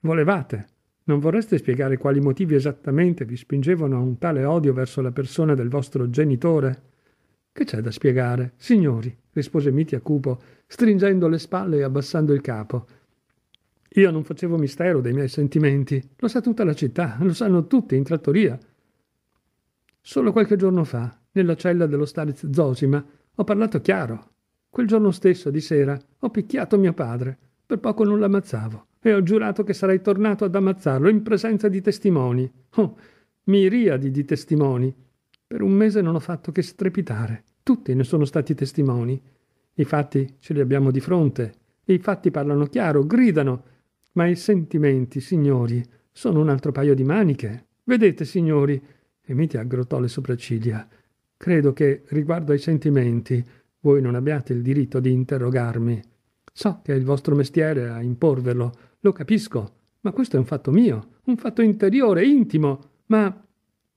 Volevate. Non vorreste spiegare quali motivi esattamente vi spingevano a un tale odio verso la persona del vostro genitore? Che c'è da spiegare? Signori, rispose Mitia cupo, stringendo le spalle e abbassando il capo. Io non facevo mistero dei miei sentimenti, lo sa tutta la città, lo sanno tutti in trattoria. Solo qualche giorno fa, nella cella dello Staritz Zosima, ho parlato chiaro. Quel giorno stesso, di sera, ho picchiato mio padre. Per poco non l'ammazzavo e ho giurato che sarei tornato ad ammazzarlo in presenza di testimoni. Oh, miriadi di testimoni. Per un mese non ho fatto che strepitare. Tutti ne sono stati testimoni. I fatti ce li abbiamo di fronte. I fatti parlano chiaro, gridano. Ma i sentimenti, signori, sono un altro paio di maniche. Vedete, signori, e Miti aggrottò le sopracciglia. Credo che, riguardo ai sentimenti, voi non abbiate il diritto di interrogarmi. So che è il vostro mestiere a imporvelo, lo capisco, ma questo è un fatto mio, un fatto interiore, intimo, ma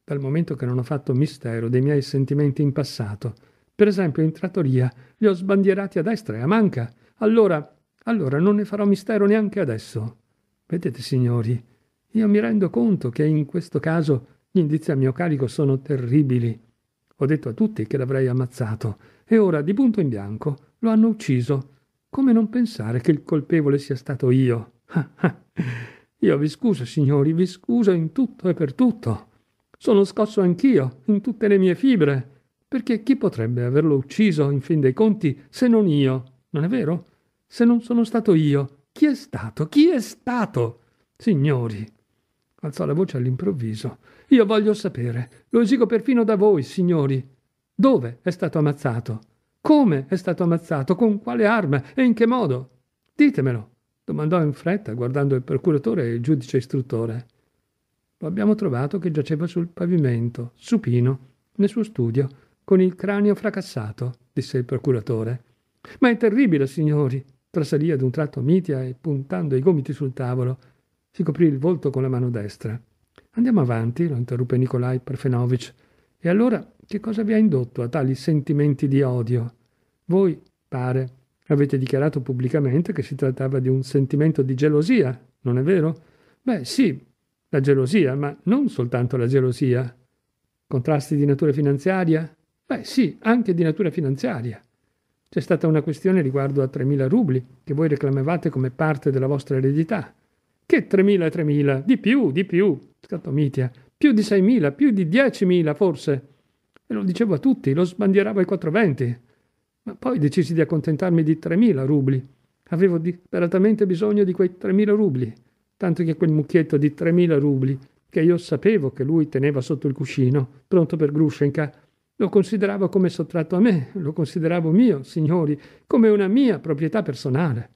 dal momento che non ho fatto mistero dei miei sentimenti in passato. Per esempio, in trattoria li ho sbandierati a destra e a manca. Allora, allora non ne farò mistero neanche adesso. Vedete, signori, io mi rendo conto che in questo caso gli indizi a mio carico sono terribili. Ho detto a tutti che l'avrei ammazzato e ora, di punto in bianco, lo hanno ucciso. Come non pensare che il colpevole sia stato io? io vi scuso, signori, vi scuso in tutto e per tutto. Sono scosso anch'io, in tutte le mie fibre, perché chi potrebbe averlo ucciso, in fin dei conti, se non io? Non è vero? Se non sono stato io, chi è stato? Chi è stato? Signori, alzò la voce all'improvviso. Io voglio sapere, lo esigo perfino da voi, signori. Dove è stato ammazzato? Come è stato ammazzato? Con quale arma? E in che modo? Ditemelo, domandò in fretta, guardando il procuratore e il giudice istruttore. Lo abbiamo trovato che giaceva sul pavimento, supino, nel suo studio, con il cranio fracassato, disse il procuratore. Ma è terribile, signori! trasalì ad un tratto Mitia e, puntando i gomiti sul tavolo, si coprì il volto con la mano destra. Andiamo avanti, lo interruppe Nikolai Parfenovich. E allora che cosa vi ha indotto a tali sentimenti di odio? Voi, pare, avete dichiarato pubblicamente che si trattava di un sentimento di gelosia, non è vero? Beh, sì, la gelosia, ma non soltanto la gelosia. Contrasti di natura finanziaria? Beh sì, anche di natura finanziaria. C'è stata una questione riguardo a 3.000 rubli che voi reclamavate come parte della vostra eredità. Che 3.000, 3.000, di più, di più, scattò Mitia, più di 6.000, più di 10.000 forse. E lo dicevo a tutti, lo sbandieravo ai 420. Ma poi decisi di accontentarmi di 3.000 rubli. Avevo disperatamente bisogno di quei 3.000 rubli tanto che quel mucchietto di 3.000 rubli, che io sapevo che lui teneva sotto il cuscino, pronto per Grushenka, lo consideravo come sottratto a me, lo consideravo mio, signori, come una mia proprietà personale.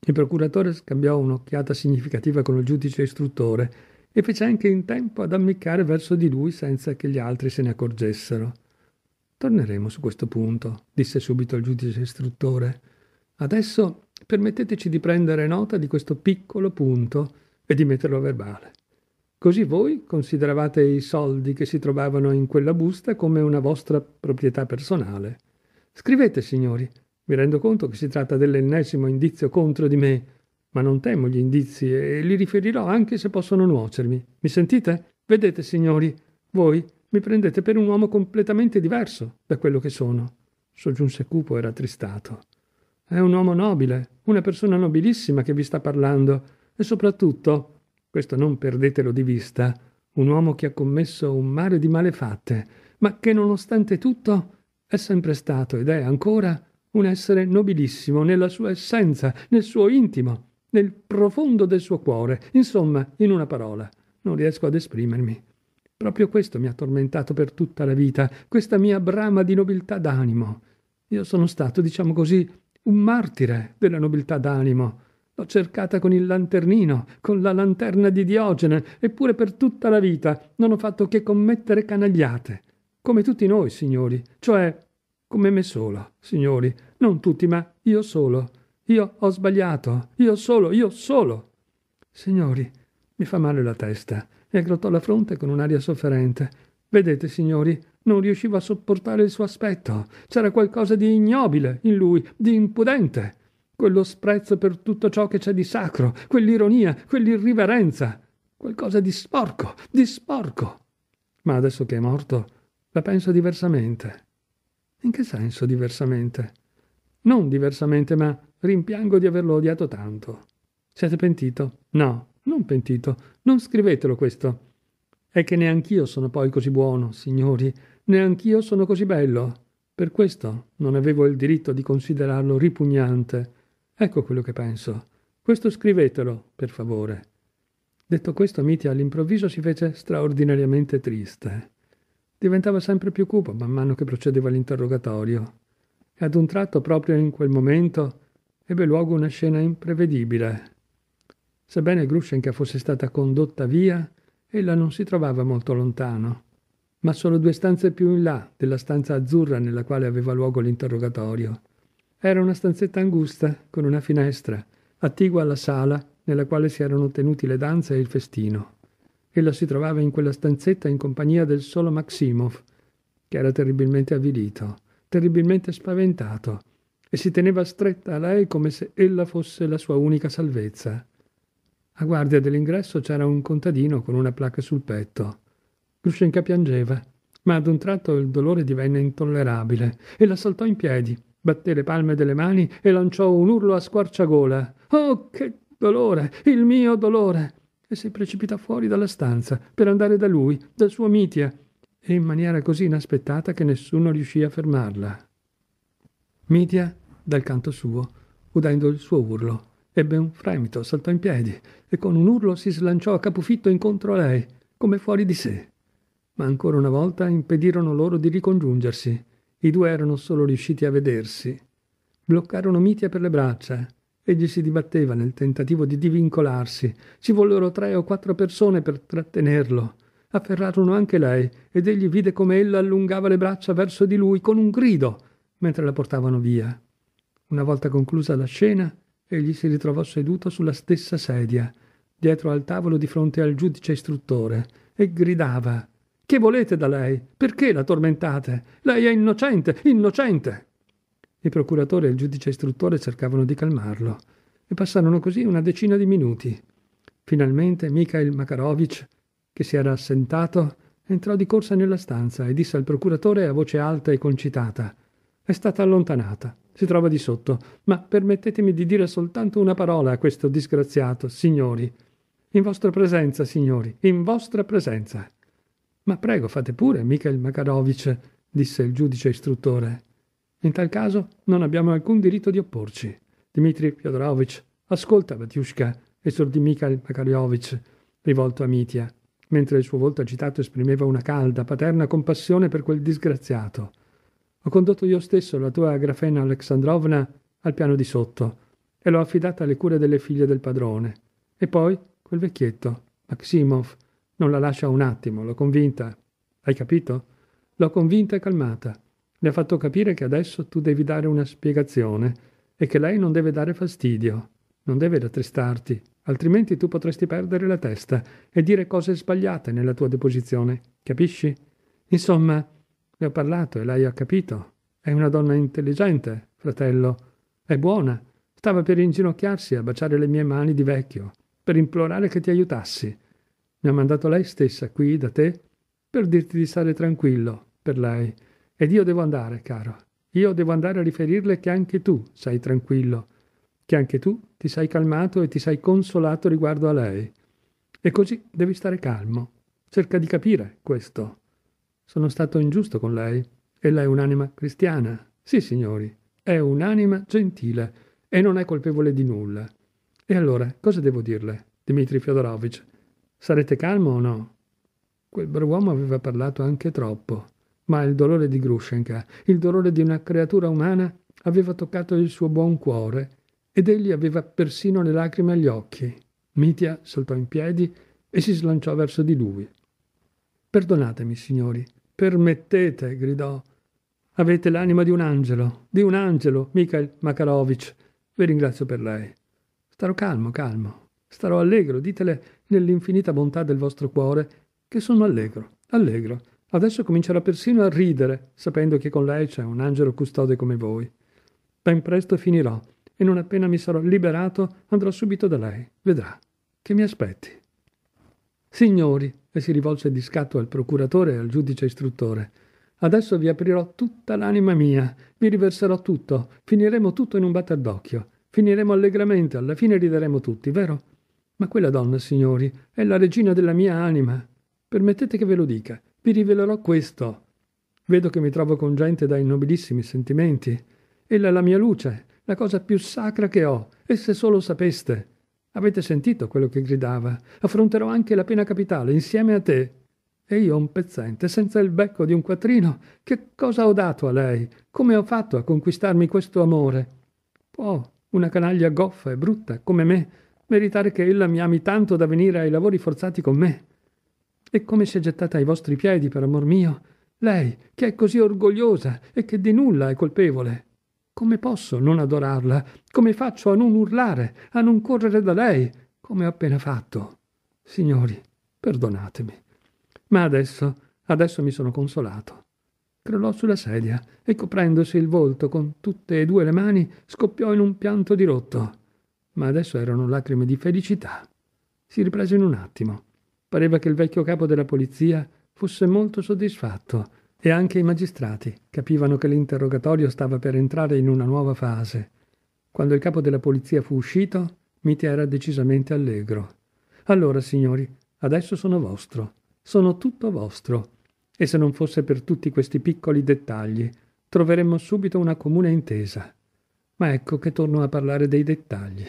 Il procuratore scambiò un'occhiata significativa con il giudice istruttore e fece anche in tempo ad ammiccare verso di lui senza che gli altri se ne accorgessero. Torneremo su questo punto, disse subito il giudice istruttore. Adesso permetteteci di prendere nota di questo piccolo punto e di metterlo a verbale. Così voi consideravate i soldi che si trovavano in quella busta come una vostra proprietà personale. Scrivete, signori, mi rendo conto che si tratta dell'ennesimo indizio contro di me, ma non temo gli indizi e li riferirò anche se possono nuocermi. Mi sentite? Vedete, signori, voi mi prendete per un uomo completamente diverso da quello che sono. Soggiunse cupo e rattristato. È un uomo nobile, una persona nobilissima che vi sta parlando e soprattutto, questo non perdetelo di vista, un uomo che ha commesso un mare di malefatte, ma che nonostante tutto è sempre stato ed è ancora un essere nobilissimo nella sua essenza, nel suo intimo, nel profondo del suo cuore, insomma, in una parola, non riesco ad esprimermi. Proprio questo mi ha tormentato per tutta la vita, questa mia brama di nobiltà d'animo. Io sono stato, diciamo così, un martire della nobiltà d'animo. L'ho cercata con il lanternino, con la lanterna di Diogene, eppure per tutta la vita non ho fatto che commettere canagliate. Come tutti noi, signori, cioè come me solo, signori, non tutti, ma io solo. Io ho sbagliato, io solo, io solo. Signori, mi fa male la testa e aggrottò la fronte con un'aria sofferente. Vedete, signori, non riuscivo a sopportare il suo aspetto. C'era qualcosa di ignobile in lui, di impudente. Quello sprezzo per tutto ciò che c'è di sacro, quell'ironia, quell'irriverenza. Qualcosa di sporco, di sporco. Ma adesso che è morto, la penso diversamente. In che senso diversamente? Non diversamente, ma rimpiango di averlo odiato tanto. Siete pentito? No, non pentito. Non scrivetelo questo. È che neanch'io sono poi così buono, signori neanch'io sono così bello. Per questo non avevo il diritto di considerarlo ripugnante. Ecco quello che penso. Questo scrivetelo, per favore. Detto questo, Miti all'improvviso si fece straordinariamente triste. Diventava sempre più cupo man mano che procedeva l'interrogatorio. E ad un tratto, proprio in quel momento, ebbe luogo una scena imprevedibile. Sebbene Grushenka fosse stata condotta via, ella non si trovava molto lontano ma solo due stanze più in là della stanza azzurra nella quale aveva luogo l'interrogatorio. Era una stanzetta angusta, con una finestra, attigua alla sala nella quale si erano tenuti le danze e il festino. Ella si trovava in quella stanzetta in compagnia del solo Maximov, che era terribilmente avvilito, terribilmente spaventato, e si teneva stretta a lei come se ella fosse la sua unica salvezza. A guardia dell'ingresso c'era un contadino con una placca sul petto. Grushenka piangeva, ma ad un tratto il dolore divenne intollerabile e la saltò in piedi, batté le palme delle mani e lanciò un urlo a squarciagola. Oh, che dolore! Il mio dolore! E si precipitò fuori dalla stanza per andare da lui, dal suo Mitia, e in maniera così inaspettata che nessuno riuscì a fermarla. Mitia, dal canto suo, udendo il suo urlo, ebbe un fremito, saltò in piedi e con un urlo si slanciò a capofitto incontro a lei, come fuori di sé ma ancora una volta impedirono loro di ricongiungersi. I due erano solo riusciti a vedersi. Bloccarono Mitia per le braccia. Egli si dibatteva nel tentativo di divincolarsi. Ci vollero tre o quattro persone per trattenerlo. Afferrarono anche lei ed egli vide come ella allungava le braccia verso di lui con un grido mentre la portavano via. Una volta conclusa la scena, egli si ritrovò seduto sulla stessa sedia, dietro al tavolo di fronte al giudice istruttore, e gridava che volete da lei? Perché la tormentate? Lei è innocente, innocente! Il procuratore e il giudice istruttore cercavano di calmarlo e passarono così una decina di minuti. Finalmente Mikhail Makarovich, che si era assentato, entrò di corsa nella stanza e disse al procuratore a voce alta e concitata: È stata allontanata, si trova di sotto, ma permettetemi di dire soltanto una parola a questo disgraziato, signori. In vostra presenza, signori, in vostra presenza. Ma prego, fate pure, Mikhail Makarovich, disse il giudice istruttore. In tal caso non abbiamo alcun diritto di opporci. Dmitri Fyodorovich, ascolta Batiushka, esordì Mikhail Makarovich, rivolto a Mitia, mentre il suo volto agitato esprimeva una calda, paterna compassione per quel disgraziato. Ho condotto io stesso la tua Grafena Alexandrovna al piano di sotto e l'ho affidata alle cure delle figlie del padrone. E poi quel vecchietto, Maximov, non la lascia un attimo, l'ho convinta. Hai capito? L'ho convinta e calmata. Le ha fatto capire che adesso tu devi dare una spiegazione e che lei non deve dare fastidio, non deve rattristarti, altrimenti tu potresti perdere la testa e dire cose sbagliate nella tua deposizione, capisci? Insomma, le ho parlato e lei ha capito. È una donna intelligente, fratello. È buona. Stava per inginocchiarsi a baciare le mie mani di vecchio, per implorare che ti aiutassi. Mi ha mandato lei stessa qui da te per dirti di stare tranquillo per lei. Ed io devo andare, caro. Io devo andare a riferirle che anche tu sei tranquillo, che anche tu ti sei calmato e ti sei consolato riguardo a lei. E così devi stare calmo. Cerca di capire questo. Sono stato ingiusto con lei. Ella è un'anima cristiana. Sì, signori, è un'anima gentile e non è colpevole di nulla. E allora, cosa devo dirle, Dmitri Fyodorovich? Sarete calmo o no? Quel brav'uomo aveva parlato anche troppo, ma il dolore di Grushenka, il dolore di una creatura umana, aveva toccato il suo buon cuore ed egli aveva persino le lacrime agli occhi. Mitia saltò in piedi e si slanciò verso di lui. Perdonatemi, signori, permettete, gridò. Avete l'anima di un angelo, di un angelo, Mikhail Makarovich. Vi ringrazio per lei. Starò calmo, calmo starò allegro, ditele nell'infinita bontà del vostro cuore che sono allegro, allegro. Adesso comincerà persino a ridere, sapendo che con lei c'è un angelo custode come voi. Ben presto finirò, e non appena mi sarò liberato andrò subito da lei. Vedrà, che mi aspetti. Signori, e si rivolse di scatto al procuratore e al giudice istruttore, adesso vi aprirò tutta l'anima mia, vi riverserò tutto, finiremo tutto in un batter d'occhio, finiremo allegramente, alla fine rideremo tutti, vero? Ma quella donna, signori, è la regina della mia anima. Permettete che ve lo dica, vi rivelerò questo. Vedo che mi trovo con gente dai nobilissimi sentimenti. Ella è la mia luce, la cosa più sacra che ho, e se solo sapeste. Avete sentito quello che gridava. Affronterò anche la pena capitale, insieme a te. E io un pezzente, senza il becco di un quattrino, che cosa ho dato a lei? Come ho fatto a conquistarmi questo amore? Può una canaglia goffa e brutta come me meritare che ella mi ami tanto da venire ai lavori forzati con me. E come si è gettata ai vostri piedi, per amor mio, lei, che è così orgogliosa e che di nulla è colpevole. Come posso non adorarla? Come faccio a non urlare, a non correre da lei, come ho appena fatto? Signori, perdonatemi. Ma adesso, adesso mi sono consolato. Crollò sulla sedia e coprendosi il volto con tutte e due le mani scoppiò in un pianto dirotto ma adesso erano lacrime di felicità. Si riprese in un attimo. Pareva che il vecchio capo della polizia fosse molto soddisfatto e anche i magistrati capivano che l'interrogatorio stava per entrare in una nuova fase. Quando il capo della polizia fu uscito, Mite era decisamente allegro. Allora, signori, adesso sono vostro, sono tutto vostro. E se non fosse per tutti questi piccoli dettagli, troveremmo subito una comune intesa. Ma ecco che torno a parlare dei dettagli.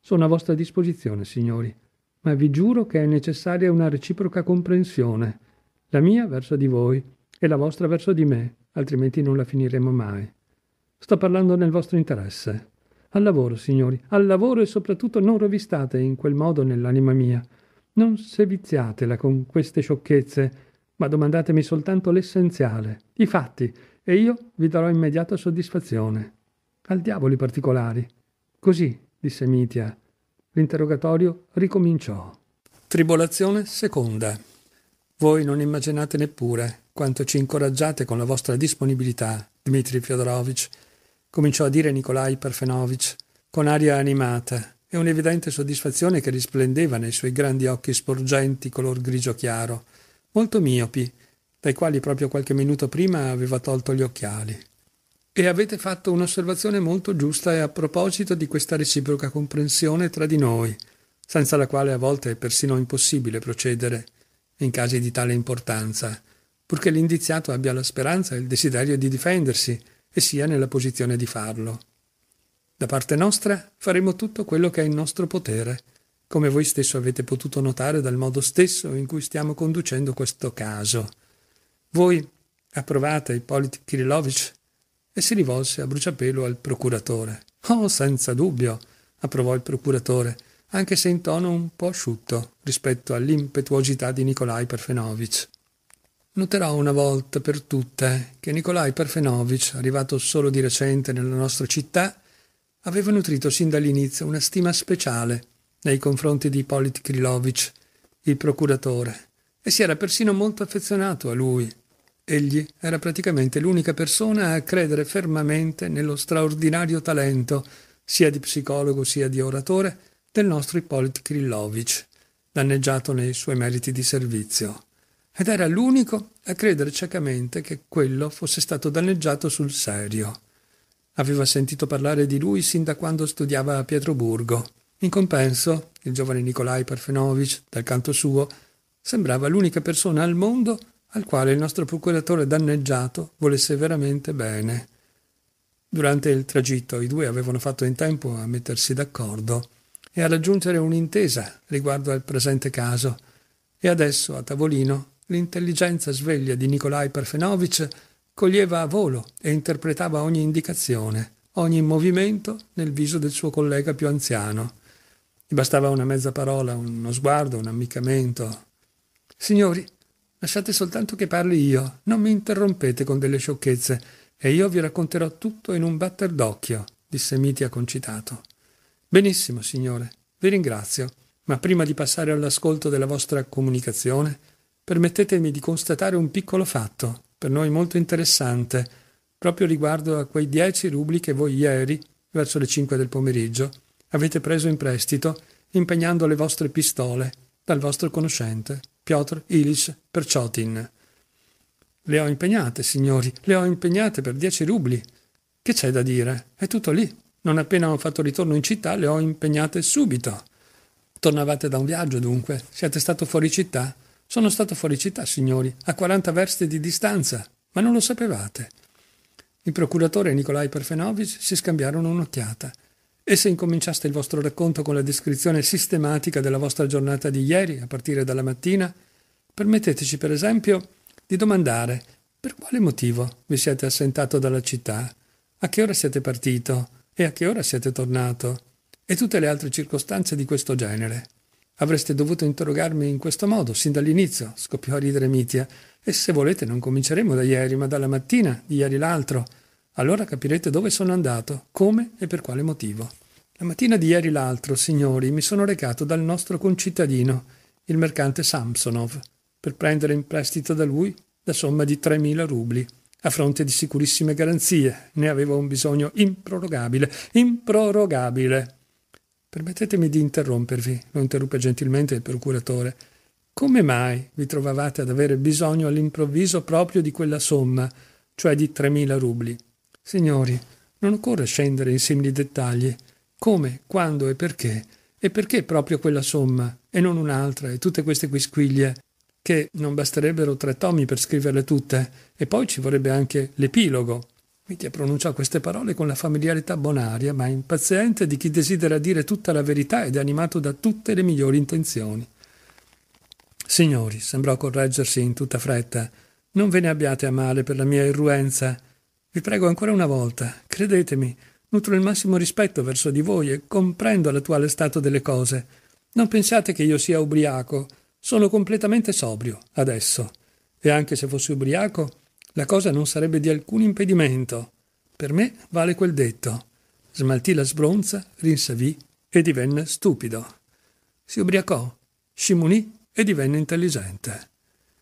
Sono a vostra disposizione, signori, ma vi giuro che è necessaria una reciproca comprensione, la mia verso di voi e la vostra verso di me, altrimenti non la finiremo mai. Sto parlando nel vostro interesse. Al lavoro, signori, al lavoro e soprattutto non rovistate in quel modo nell'anima mia. Non seviziatela con queste sciocchezze, ma domandatemi soltanto l'essenziale, i fatti, e io vi darò immediata soddisfazione. Al diavolo i particolari. Così, disse Mitia. L'interrogatorio ricominciò. Tribolazione seconda. Voi non immaginate neppure quanto ci incoraggiate con la vostra disponibilità, Dmitri Fyodorovich, cominciò a dire Nikolai Parfenovich, con aria animata e un'evidente soddisfazione che risplendeva nei suoi grandi occhi sporgenti color grigio chiaro, molto miopi, dai quali proprio qualche minuto prima aveva tolto gli occhiali e avete fatto un'osservazione molto giusta e a proposito di questa reciproca comprensione tra di noi, senza la quale a volte è persino impossibile procedere in casi di tale importanza, purché l'indiziato abbia la speranza e il desiderio di difendersi e sia nella posizione di farlo. Da parte nostra faremo tutto quello che è in nostro potere, come voi stesso avete potuto notare dal modo stesso in cui stiamo conducendo questo caso. Voi approvate i Ippolit Kirillovich e si rivolse a bruciapelo al procuratore. Oh, senza dubbio, approvò il procuratore, anche se in tono un po' asciutto rispetto all'impetuosità di Nikolai Parfenovic. Noterò una volta per tutte che Nikolai Parfenovic, arrivato solo di recente nella nostra città, aveva nutrito sin dall'inizio una stima speciale nei confronti di Ippolit Krilovich, il procuratore, e si era persino molto affezionato a lui, Egli era praticamente l'unica persona a credere fermamente nello straordinario talento, sia di psicologo sia di oratore, del nostro Hippolyt Krillovich, danneggiato nei suoi meriti di servizio. Ed era l'unico a credere ciecamente che quello fosse stato danneggiato sul serio. Aveva sentito parlare di lui sin da quando studiava a Pietroburgo. In compenso, il giovane Nikolai Parfenovich, dal canto suo, sembrava l'unica persona al mondo al quale il nostro procuratore danneggiato volesse veramente bene. Durante il tragitto i due avevano fatto in tempo a mettersi d'accordo e a raggiungere un'intesa riguardo al presente caso, e adesso a tavolino l'intelligenza sveglia di Nikolai Parfenovic coglieva a volo e interpretava ogni indicazione, ogni movimento nel viso del suo collega più anziano. Gli bastava una mezza parola, uno sguardo, un ammiccamento. Signori, Lasciate soltanto che parli io, non mi interrompete con delle sciocchezze, e io vi racconterò tutto in un batter d'occhio, disse Mitia concitato. Benissimo, signore, vi ringrazio, ma prima di passare all'ascolto della vostra comunicazione, permettetemi di constatare un piccolo fatto, per noi molto interessante, proprio riguardo a quei dieci rubli che voi ieri, verso le cinque del pomeriggio, avete preso in prestito, impegnando le vostre pistole dal vostro conoscente. Piotr Ilich Perciotin. Le ho impegnate, signori, le ho impegnate per dieci rubli. Che c'è da dire? È tutto lì. Non appena ho fatto ritorno in città, le ho impegnate subito. Tornavate da un viaggio, dunque? Siete stato fuori città? Sono stato fuori città, signori, a 40 verste di distanza, ma non lo sapevate. Il procuratore e Nikolai Parfenovic si scambiarono un'occhiata. E se incominciaste il vostro racconto con la descrizione sistematica della vostra giornata di ieri, a partire dalla mattina, permetteteci per esempio di domandare per quale motivo vi siete assentato dalla città, a che ora siete partito e a che ora siete tornato, e tutte le altre circostanze di questo genere. Avreste dovuto interrogarmi in questo modo sin dall'inizio, scoppiò a ridere Mitia, e se volete non cominceremo da ieri, ma dalla mattina di ieri l'altro, allora capirete dove sono andato, come e per quale motivo. La mattina di ieri l'altro, signori, mi sono recato dal nostro concittadino, il mercante Samsonov, per prendere in prestito da lui la somma di 3.000 rubli, a fronte di sicurissime garanzie. Ne avevo un bisogno improrogabile, improrogabile. Permettetemi di interrompervi, lo interruppe gentilmente il procuratore. Come mai vi trovavate ad avere bisogno all'improvviso proprio di quella somma, cioè di 3.000 rubli? Signori, non occorre scendere in simili dettagli. Come, quando e perché? E perché proprio quella somma, e non un'altra, e tutte queste quisquiglie, che non basterebbero tre tomi per scriverle tutte, e poi ci vorrebbe anche l'epilogo. Mitia pronunciò queste parole con la familiarità bonaria, ma impaziente di chi desidera dire tutta la verità ed è animato da tutte le migliori intenzioni. Signori, sembrò correggersi in tutta fretta, non ve ne abbiate a male per la mia irruenza vi prego ancora una volta, credetemi, nutro il massimo rispetto verso di voi e comprendo l'attuale stato delle cose. Non pensiate che io sia ubriaco, sono completamente sobrio adesso. E anche se fossi ubriaco, la cosa non sarebbe di alcun impedimento. Per me vale quel detto. Smaltì la sbronza, rinsavì e divenne stupido. Si ubriacò, scimunì e divenne intelligente.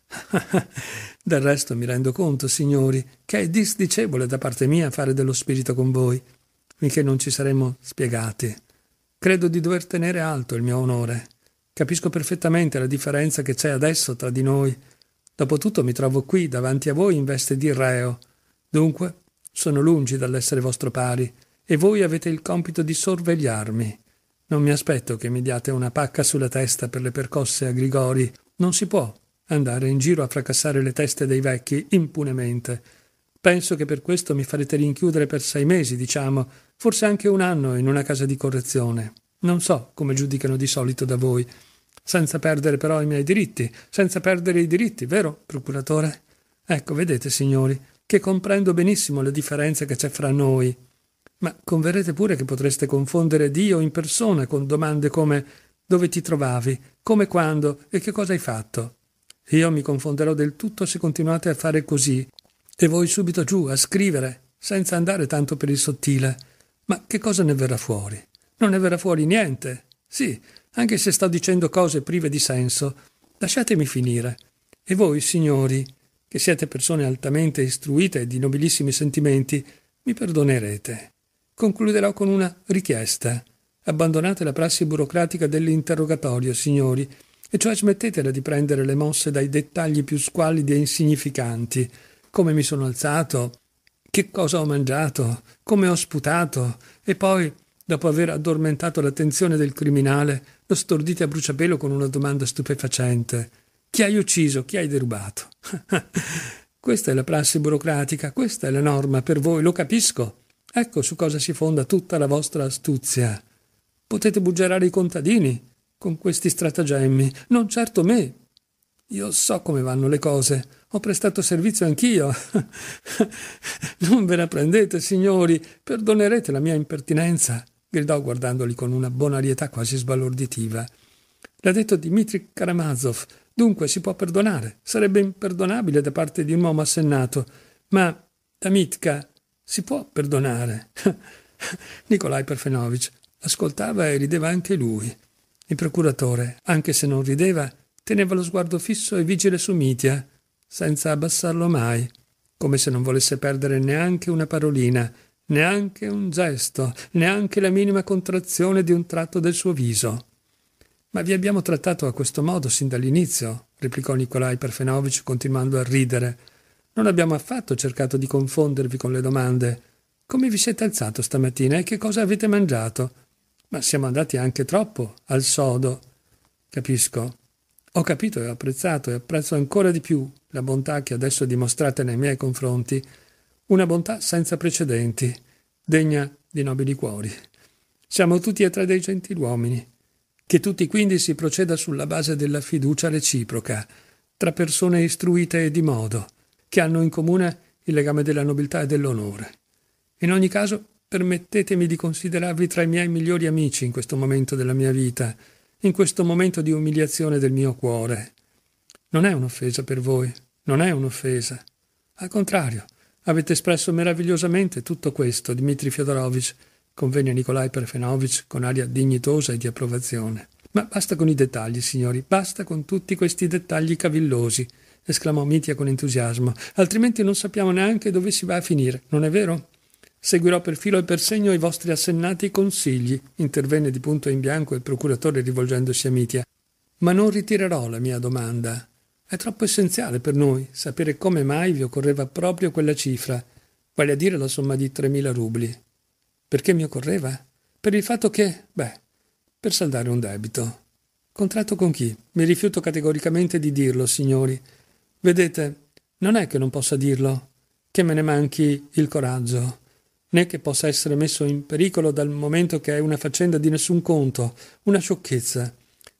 Del resto mi rendo conto, signori, che è disdicevole da parte mia fare dello spirito con voi, finché non ci saremmo spiegati. Credo di dover tenere alto il mio onore. Capisco perfettamente la differenza che c'è adesso tra di noi. Dopotutto mi trovo qui davanti a voi in veste di reo. Dunque, sono lungi dall'essere vostro pari, e voi avete il compito di sorvegliarmi. Non mi aspetto che mi diate una pacca sulla testa per le percosse a Grigori. Non si può, andare in giro a fracassare le teste dei vecchi impunemente. Penso che per questo mi farete rinchiudere per sei mesi, diciamo, forse anche un anno in una casa di correzione. Non so come giudicano di solito da voi, senza perdere però i miei diritti, senza perdere i diritti, vero, procuratore? Ecco, vedete, signori, che comprendo benissimo le differenze che c'è fra noi. Ma converrete pure che potreste confondere Dio in persona con domande come dove ti trovavi, come quando e che cosa hai fatto. Io mi confonderò del tutto se continuate a fare così. E voi subito giù a scrivere, senza andare tanto per il sottile. Ma che cosa ne verrà fuori? Non ne verrà fuori niente. Sì, anche se sto dicendo cose prive di senso. Lasciatemi finire. E voi, signori, che siete persone altamente istruite e di nobilissimi sentimenti, mi perdonerete. Concluderò con una richiesta. Abbandonate la prassi burocratica dell'interrogatorio, signori, e cioè smettetela di prendere le mosse dai dettagli più squallidi e insignificanti. Come mi sono alzato, che cosa ho mangiato, come ho sputato, e poi, dopo aver addormentato l'attenzione del criminale, lo stordite a bruciapelo con una domanda stupefacente. Chi hai ucciso? Chi hai derubato? questa è la prassi burocratica, questa è la norma per voi, lo capisco. Ecco su cosa si fonda tutta la vostra astuzia. Potete buggerare i contadini, con questi stratagemmi, non certo me. Io so come vanno le cose, ho prestato servizio anch'io. non ve la prendete, signori, perdonerete la mia impertinenza, gridò guardandoli con una bonarietà quasi sbalorditiva. L'ha detto Dmitri Karamazov, dunque si può perdonare. Sarebbe imperdonabile da parte di un uomo assennato. Ma, Mitka si può perdonare. Nikolai Perfenovic ascoltava e rideva anche lui. Il procuratore, anche se non rideva, teneva lo sguardo fisso e vigile su Mitia, senza abbassarlo mai, come se non volesse perdere neanche una parolina, neanche un gesto, neanche la minima contrazione di un tratto del suo viso. Ma vi abbiamo trattato a questo modo sin dall'inizio, replicò Nikolai Parfenovic continuando a ridere. Non abbiamo affatto cercato di confondervi con le domande. Come vi siete alzato stamattina e che cosa avete mangiato? Ma siamo andati anche troppo al sodo, capisco. Ho capito e ho apprezzato e apprezzo ancora di più la bontà che adesso dimostrate nei miei confronti, una bontà senza precedenti, degna di nobili cuori. Siamo tutti e tre dei gentiluomini. Che tutti quindi si proceda sulla base della fiducia reciproca, tra persone istruite e di modo, che hanno in comune il legame della nobiltà e dell'onore. In ogni caso, Permettetemi di considerarvi tra i miei migliori amici in questo momento della mia vita, in questo momento di umiliazione del mio cuore. Non è un'offesa per voi, non è un'offesa. Al contrario, avete espresso meravigliosamente tutto questo, Dmitri Fyodorovich, convenne Nikolai Parfenovich con aria dignitosa e di approvazione. Ma basta con i dettagli, signori, basta con tutti questi dettagli cavillosi, esclamò Mitia con entusiasmo, altrimenti non sappiamo neanche dove si va a finire, non è vero? Seguirò per filo e per segno i vostri assennati consigli, intervenne di punto in bianco il procuratore rivolgendosi a Mitia. Ma non ritirerò la mia domanda. È troppo essenziale per noi sapere come mai vi occorreva proprio quella cifra, vale a dire la somma di 3.000 rubli. Perché mi occorreva? Per il fatto che, beh, per saldare un debito. Contratto con chi? Mi rifiuto categoricamente di dirlo, signori. Vedete, non è che non possa dirlo, che me ne manchi il coraggio né che possa essere messo in pericolo dal momento che è una faccenda di nessun conto, una sciocchezza.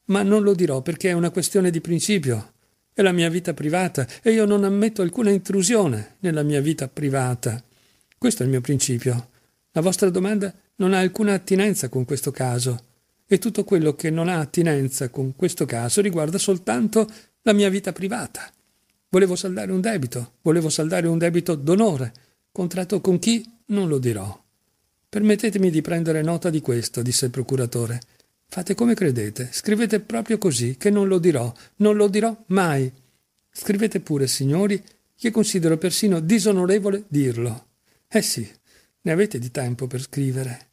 Ma non lo dirò perché è una questione di principio. È la mia vita privata e io non ammetto alcuna intrusione nella mia vita privata. Questo è il mio principio. La vostra domanda non ha alcuna attinenza con questo caso e tutto quello che non ha attinenza con questo caso riguarda soltanto la mia vita privata. Volevo saldare un debito, volevo saldare un debito d'onore, contratto con chi non lo dirò. Permettetemi di prendere nota di questo, disse il procuratore. Fate come credete, scrivete proprio così, che non lo dirò, non lo dirò mai. Scrivete pure, signori, che considero persino disonorevole dirlo. Eh sì, ne avete di tempo per scrivere.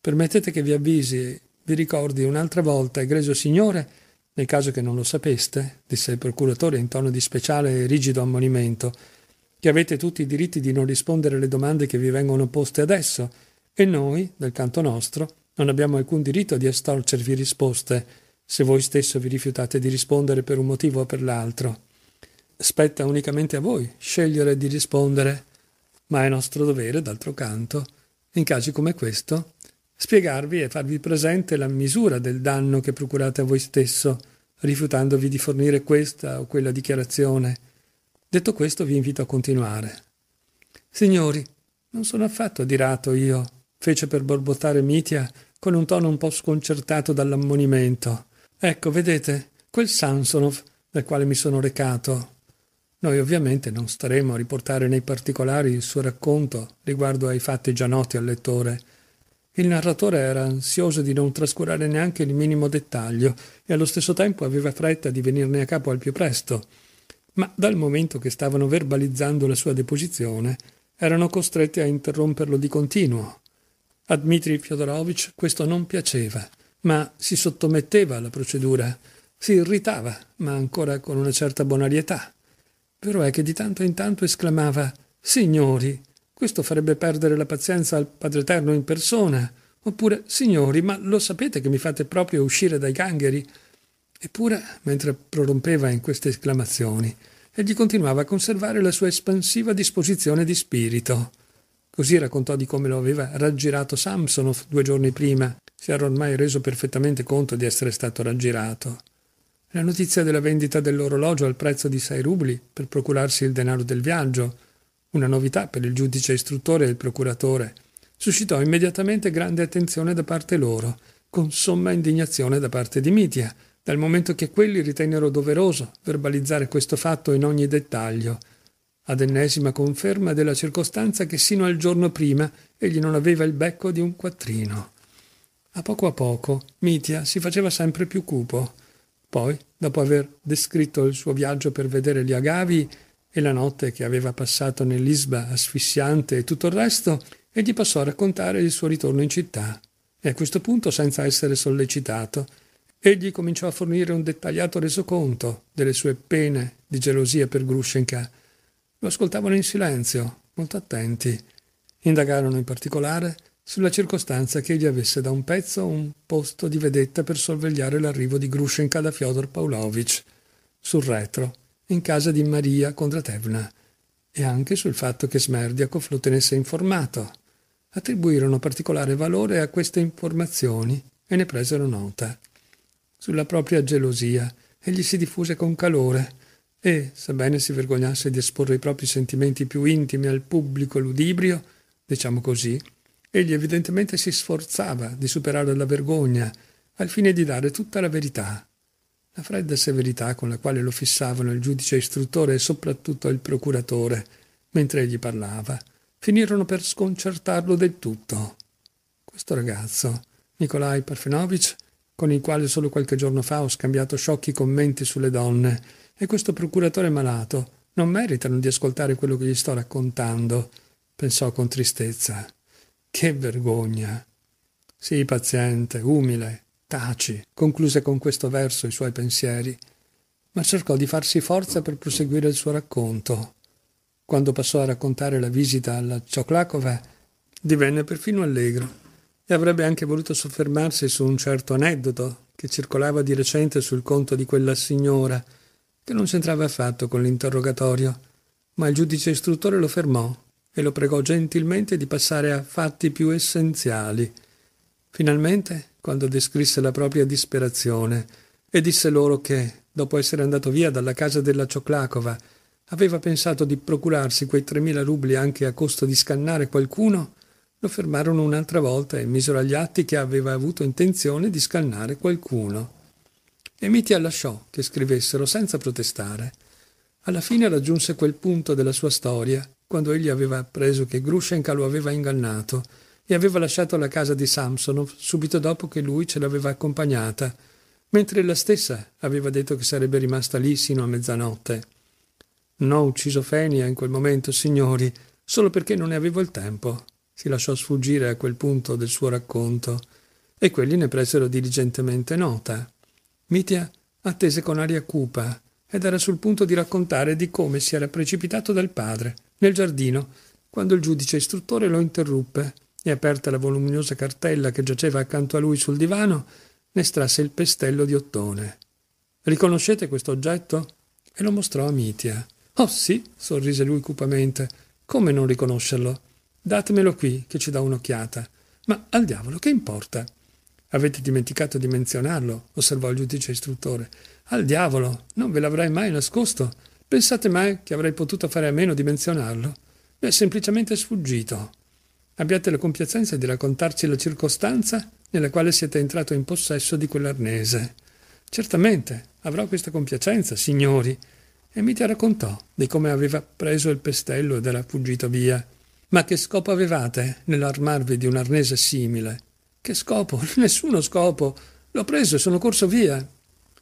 Permettete che vi avvisi, vi ricordi un'altra volta, egregio signore, nel caso che non lo sapeste, disse il procuratore in tono di speciale e rigido ammonimento, che avete tutti i diritti di non rispondere alle domande che vi vengono poste adesso e noi, dal canto nostro, non abbiamo alcun diritto di estorcervi risposte se voi stesso vi rifiutate di rispondere per un motivo o per l'altro. Spetta unicamente a voi scegliere di rispondere, ma è nostro dovere, d'altro canto, in casi come questo, spiegarvi e farvi presente la misura del danno che procurate a voi stesso, rifiutandovi di fornire questa o quella dichiarazione Detto questo vi invito a continuare. Signori, non sono affatto adirato io, fece per borbottare Mitia con un tono un po' sconcertato dall'ammonimento. Ecco, vedete, quel Samsonov dal quale mi sono recato. Noi ovviamente non staremo a riportare nei particolari il suo racconto riguardo ai fatti già noti al lettore. Il narratore era ansioso di non trascurare neanche il minimo dettaglio e allo stesso tempo aveva fretta di venirne a capo al più presto ma dal momento che stavano verbalizzando la sua deposizione erano costretti a interromperlo di continuo. A Dmitri Fyodorovich questo non piaceva, ma si sottometteva alla procedura, si irritava, ma ancora con una certa bonarietà. Vero è che di tanto in tanto esclamava Signori, questo farebbe perdere la pazienza al Padre Eterno in persona, oppure Signori, ma lo sapete che mi fate proprio uscire dai gangheri? Eppure, mentre prorompeva in queste esclamazioni, egli continuava a conservare la sua espansiva disposizione di spirito. Così raccontò di come lo aveva raggirato Samsonov due giorni prima. Si era ormai reso perfettamente conto di essere stato raggirato. La notizia della vendita dell'orologio al prezzo di 6 rubli per procurarsi il denaro del viaggio, una novità per il giudice istruttore e il procuratore, suscitò immediatamente grande attenzione da parte loro, con somma indignazione da parte di Mitia, dal momento che quelli ritennero doveroso verbalizzare questo fatto in ogni dettaglio, ad ennesima conferma della circostanza che sino al giorno prima egli non aveva il becco di un quattrino. A poco a poco Mitia si faceva sempre più cupo. Poi, dopo aver descritto il suo viaggio per vedere gli agavi e la notte che aveva passato nell'isba asfissiante e tutto il resto, egli passò a raccontare il suo ritorno in città. E a questo punto, senza essere sollecitato, Egli cominciò a fornire un dettagliato resoconto delle sue pene di gelosia per Grushenka. Lo ascoltavano in silenzio, molto attenti. Indagarono in particolare sulla circostanza che egli avesse da un pezzo un posto di vedetta per sorvegliare l'arrivo di Grushenka da Fyodor Pavlovich sul retro, in casa di Maria Kondratevna, e anche sul fatto che Smerdiakov lo tenesse informato. Attribuirono particolare valore a queste informazioni e ne presero nota sulla propria gelosia e gli si diffuse con calore e, sebbene si vergognasse di esporre i propri sentimenti più intimi al pubblico ludibrio, diciamo così, egli evidentemente si sforzava di superare la vergogna al fine di dare tutta la verità. La fredda severità con la quale lo fissavano il giudice istruttore e soprattutto il procuratore, mentre egli parlava, finirono per sconcertarlo del tutto. Questo ragazzo, Nikolai Parfenovich, con il quale solo qualche giorno fa ho scambiato sciocchi commenti sulle donne, e questo procuratore malato non meritano di ascoltare quello che gli sto raccontando, pensò con tristezza. Che vergogna. Sii paziente, umile, taci, concluse con questo verso i suoi pensieri, ma cercò di farsi forza per proseguire il suo racconto. Quando passò a raccontare la visita alla Cioclacova, divenne perfino allegro e avrebbe anche voluto soffermarsi su un certo aneddoto che circolava di recente sul conto di quella signora, che non c'entrava affatto con l'interrogatorio, ma il giudice istruttore lo fermò e lo pregò gentilmente di passare a fatti più essenziali. Finalmente, quando descrisse la propria disperazione, e disse loro che, dopo essere andato via dalla casa della Cioclacova, aveva pensato di procurarsi quei tremila rubli anche a costo di scannare qualcuno, lo fermarono un'altra volta e misero agli atti che aveva avuto intenzione di scannare qualcuno. E Mitia lasciò che scrivessero senza protestare. Alla fine raggiunse quel punto della sua storia, quando egli aveva appreso che Grushenka lo aveva ingannato e aveva lasciato la casa di Samsonov subito dopo che lui ce l'aveva accompagnata, mentre ella stessa aveva detto che sarebbe rimasta lì sino a mezzanotte. Non ho ucciso Fenia in quel momento, signori, solo perché non ne avevo il tempo si lasciò sfuggire a quel punto del suo racconto, e quelli ne presero diligentemente nota. Mitia attese con aria cupa ed era sul punto di raccontare di come si era precipitato dal padre nel giardino quando il giudice istruttore lo interruppe e aperta la voluminosa cartella che giaceva accanto a lui sul divano, ne strasse il pestello di ottone. Riconoscete questo oggetto? E lo mostrò a Mitia. Oh sì, sorrise lui cupamente. Come non riconoscerlo? Datemelo qui, che ci do un'occhiata. Ma al diavolo, che importa? Avete dimenticato di menzionarlo, osservò il giudice istruttore. Al diavolo, non ve l'avrei mai nascosto. Pensate mai che avrei potuto fare a meno di menzionarlo? Mi è semplicemente sfuggito. Abbiate la compiacenza di raccontarci la circostanza nella quale siete entrato in possesso di quell'arnese. Certamente avrò questa compiacenza, signori. E Mitia raccontò di come aveva preso il pestello ed era fuggito via. Ma che scopo avevate nell'armarvi di un arnese simile? Che scopo? Nessuno scopo. L'ho preso e sono corso via.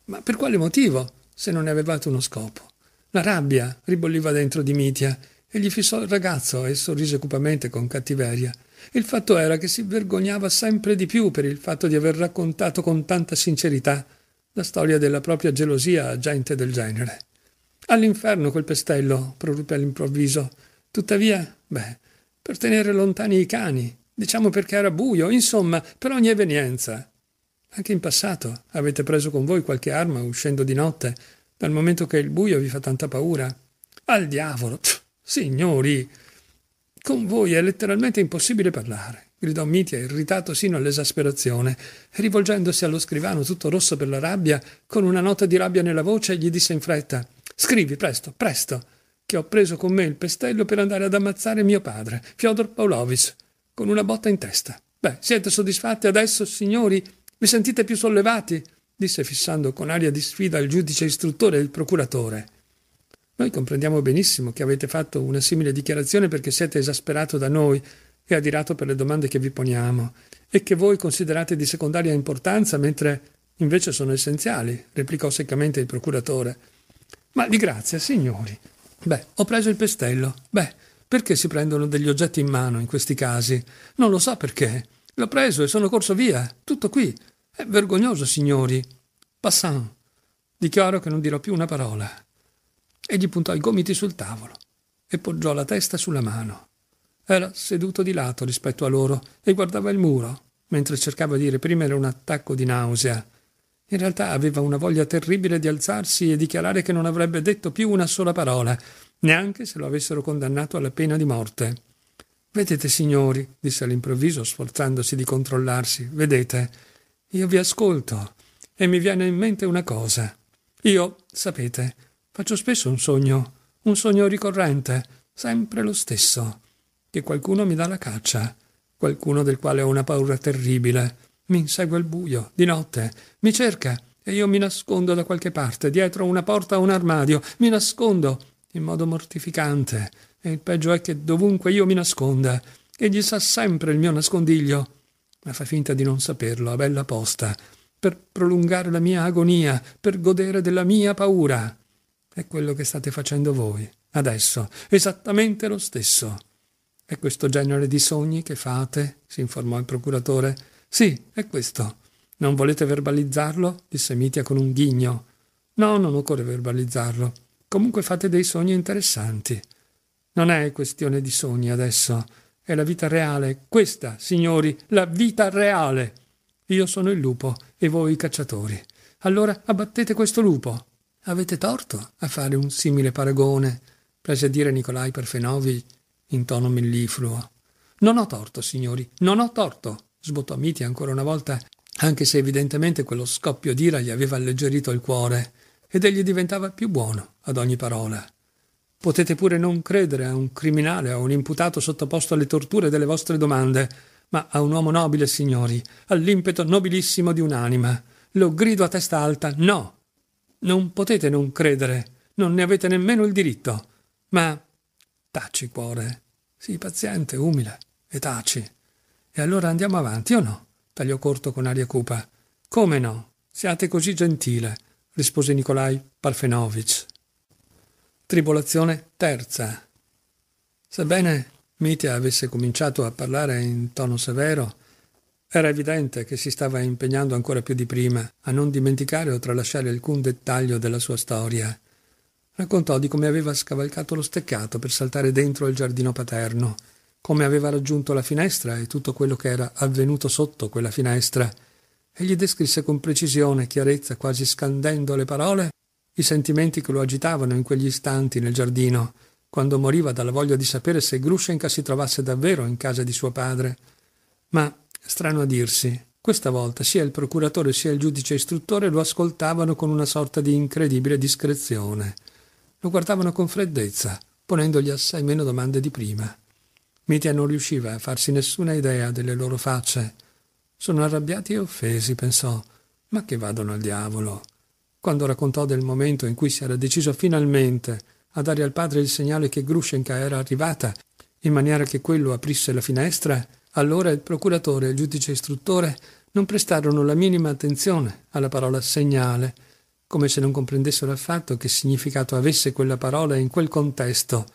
Ma per quale motivo, se non ne avevate uno scopo? La rabbia ribolliva dentro di Mitia e gli fissò il ragazzo e sorrise cupamente con cattiveria. Il fatto era che si vergognava sempre di più per il fatto di aver raccontato con tanta sincerità la storia della propria gelosia a gente del genere. All'inferno quel pestello, proruppe all'improvviso. Tuttavia, beh, per tenere lontani i cani, diciamo perché era buio, insomma, per ogni evenienza. Anche in passato avete preso con voi qualche arma uscendo di notte, dal momento che il buio vi fa tanta paura. Al diavolo! Pff, signori! Con voi è letteralmente impossibile parlare, gridò Mitia, irritato sino all'esasperazione. e Rivolgendosi allo scrivano tutto rosso per la rabbia, con una nota di rabbia nella voce, gli disse in fretta: Scrivi, presto, presto! che ho preso con me il pestello per andare ad ammazzare mio padre, Fyodor Pavlovich, con una botta in testa. Beh, siete soddisfatti adesso, signori? Vi sentite più sollevati? disse fissando con aria di sfida il giudice istruttore e il procuratore. Noi comprendiamo benissimo che avete fatto una simile dichiarazione perché siete esasperato da noi e adirato per le domande che vi poniamo e che voi considerate di secondaria importanza mentre invece sono essenziali, replicò seccamente il procuratore. Ma di grazia, signori, Beh, ho preso il pestello. Beh, perché si prendono degli oggetti in mano in questi casi? Non lo so perché. L'ho preso e sono corso via. Tutto qui. È vergognoso, signori. Passant. Dichiaro che non dirò più una parola. Egli puntò i gomiti sul tavolo e poggiò la testa sulla mano. Era seduto di lato rispetto a loro e guardava il muro, mentre cercava di reprimere un attacco di nausea. In realtà aveva una voglia terribile di alzarsi e dichiarare che non avrebbe detto più una sola parola, neanche se lo avessero condannato alla pena di morte. Vedete, signori, disse all'improvviso, sforzandosi di controllarsi, vedete, io vi ascolto e mi viene in mente una cosa. Io, sapete, faccio spesso un sogno, un sogno ricorrente, sempre lo stesso, che qualcuno mi dà la caccia, qualcuno del quale ho una paura terribile mi insegue al buio, di notte, mi cerca e io mi nascondo da qualche parte, dietro una porta o un armadio, mi nascondo in modo mortificante e il peggio è che dovunque io mi nasconda, egli sa sempre il mio nascondiglio, ma fa finta di non saperlo a bella posta, per prolungare la mia agonia, per godere della mia paura. È quello che state facendo voi, adesso, esattamente lo stesso. È questo genere di sogni che fate? si informò il procuratore sì, è questo. Non volete verbalizzarlo? disse Mitia con un ghigno. No, non occorre verbalizzarlo. Comunque fate dei sogni interessanti. Non è questione di sogni adesso, è la vita reale, questa, signori, la vita reale. Io sono il lupo e voi i cacciatori. Allora abbattete questo lupo. Avete torto a fare un simile paragone, prese a dire Nicolai Parfenovi in tono mellifluo. Non ho torto, signori, non ho torto sbottomiti ancora una volta, anche se evidentemente quello scoppio d'ira gli aveva alleggerito il cuore ed egli diventava più buono ad ogni parola. Potete pure non credere a un criminale, a un imputato sottoposto alle torture delle vostre domande, ma a un uomo nobile, signori, all'impeto nobilissimo di un'anima. Lo grido a testa alta, no! Non potete non credere, non ne avete nemmeno il diritto. Ma taci, cuore, sii paziente, umile, e taci. E allora andiamo avanti o no? tagliò corto con aria cupa. Come no? Siate così gentile, rispose Nikolai Parfenovic. Tribolazione terza. Sebbene Mitya avesse cominciato a parlare in tono severo, era evidente che si stava impegnando ancora più di prima a non dimenticare o tralasciare alcun dettaglio della sua storia. Raccontò di come aveva scavalcato lo steccato per saltare dentro al giardino paterno come aveva raggiunto la finestra e tutto quello che era avvenuto sotto quella finestra, e gli descrisse con precisione, e chiarezza, quasi scandendo le parole, i sentimenti che lo agitavano in quegli istanti nel giardino, quando moriva dalla voglia di sapere se Grushenka si trovasse davvero in casa di suo padre. Ma, strano a dirsi, questa volta sia il procuratore sia il giudice istruttore lo ascoltavano con una sorta di incredibile discrezione. Lo guardavano con freddezza, ponendogli assai meno domande di prima. Mitia non riusciva a farsi nessuna idea delle loro facce. Sono arrabbiati e offesi, pensò, ma che vadano al diavolo. Quando raccontò del momento in cui si era deciso finalmente a dare al padre il segnale che Grushenka era arrivata, in maniera che quello aprisse la finestra, allora il procuratore e il giudice istruttore non prestarono la minima attenzione alla parola segnale, come se non comprendessero affatto che significato avesse quella parola in quel contesto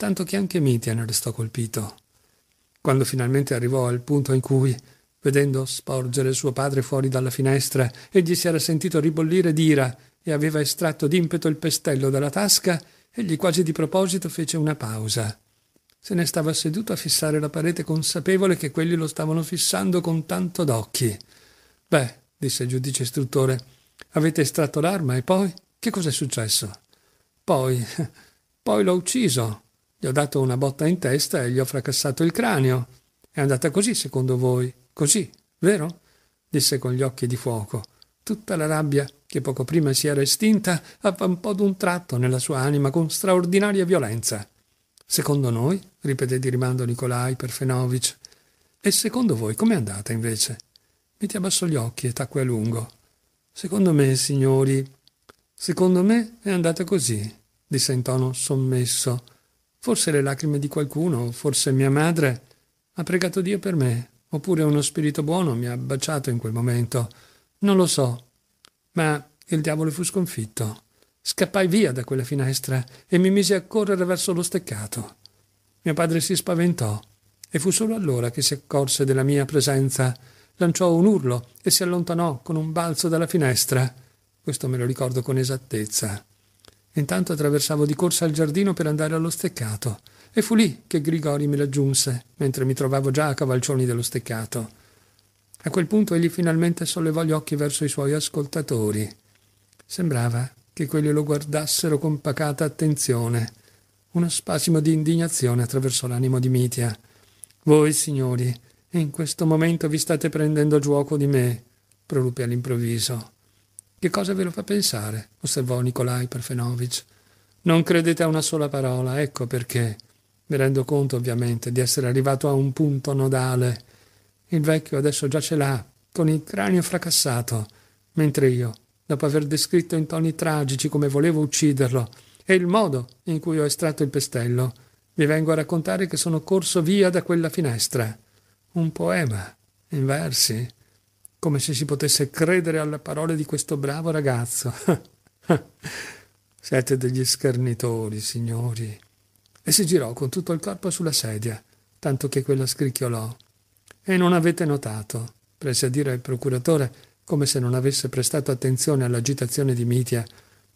tanto che anche Mitian restò colpito. Quando finalmente arrivò al punto in cui, vedendo sporgere suo padre fuori dalla finestra, egli si era sentito ribollire d'ira e aveva estratto d'impeto il pestello dalla tasca, egli quasi di proposito fece una pausa. Se ne stava seduto a fissare la parete consapevole che quelli lo stavano fissando con tanto d'occhi. Beh, disse il giudice istruttore, avete estratto l'arma e poi? Che cos'è successo? Poi, poi l'ho ucciso. Gli ho dato una botta in testa e gli ho fracassato il cranio. È andata così, secondo voi? Così, vero? disse con gli occhi di fuoco. Tutta la rabbia che poco prima si era estinta avvampò d'un tratto nella sua anima con straordinaria violenza. Secondo noi, ripeté di rimando Nicolai Perfenovic. E secondo voi com'è andata invece? Viti abbassò gli occhi e tacque a lungo. Secondo me, signori, secondo me è andata così, disse in tono sommesso forse le lacrime di qualcuno, forse mia madre, ha pregato Dio per me, oppure uno spirito buono mi ha baciato in quel momento. Non lo so, ma il diavolo fu sconfitto. Scappai via da quella finestra e mi misi a correre verso lo steccato. Mio padre si spaventò e fu solo allora che si accorse della mia presenza. Lanciò un urlo e si allontanò con un balzo dalla finestra. Questo me lo ricordo con esattezza. Intanto attraversavo di corsa il giardino per andare allo steccato e fu lì che Grigori mi raggiunse, mentre mi trovavo già a cavalcioni dello steccato. A quel punto egli finalmente sollevò gli occhi verso i suoi ascoltatori. Sembrava che quelli lo guardassero con pacata attenzione. Uno spasimo di indignazione attraversò l'animo di Mitia. Voi, signori, in questo momento vi state prendendo gioco di me, proruppe all'improvviso. Che cosa ve lo fa pensare? osservò Nikolai Parfenovic. Non credete a una sola parola, ecco perché. Mi rendo conto, ovviamente, di essere arrivato a un punto nodale. Il vecchio adesso giace là, con il cranio fracassato, mentre io, dopo aver descritto in toni tragici come volevo ucciderlo e il modo in cui ho estratto il pestello, vi vengo a raccontare che sono corso via da quella finestra. Un poema, in versi, come se si potesse credere alle parole di questo bravo ragazzo. Siete degli schernitori, signori. E si girò con tutto il corpo sulla sedia, tanto che quella scricchiolò. E non avete notato, prese a dire il procuratore, come se non avesse prestato attenzione all'agitazione di Mitia.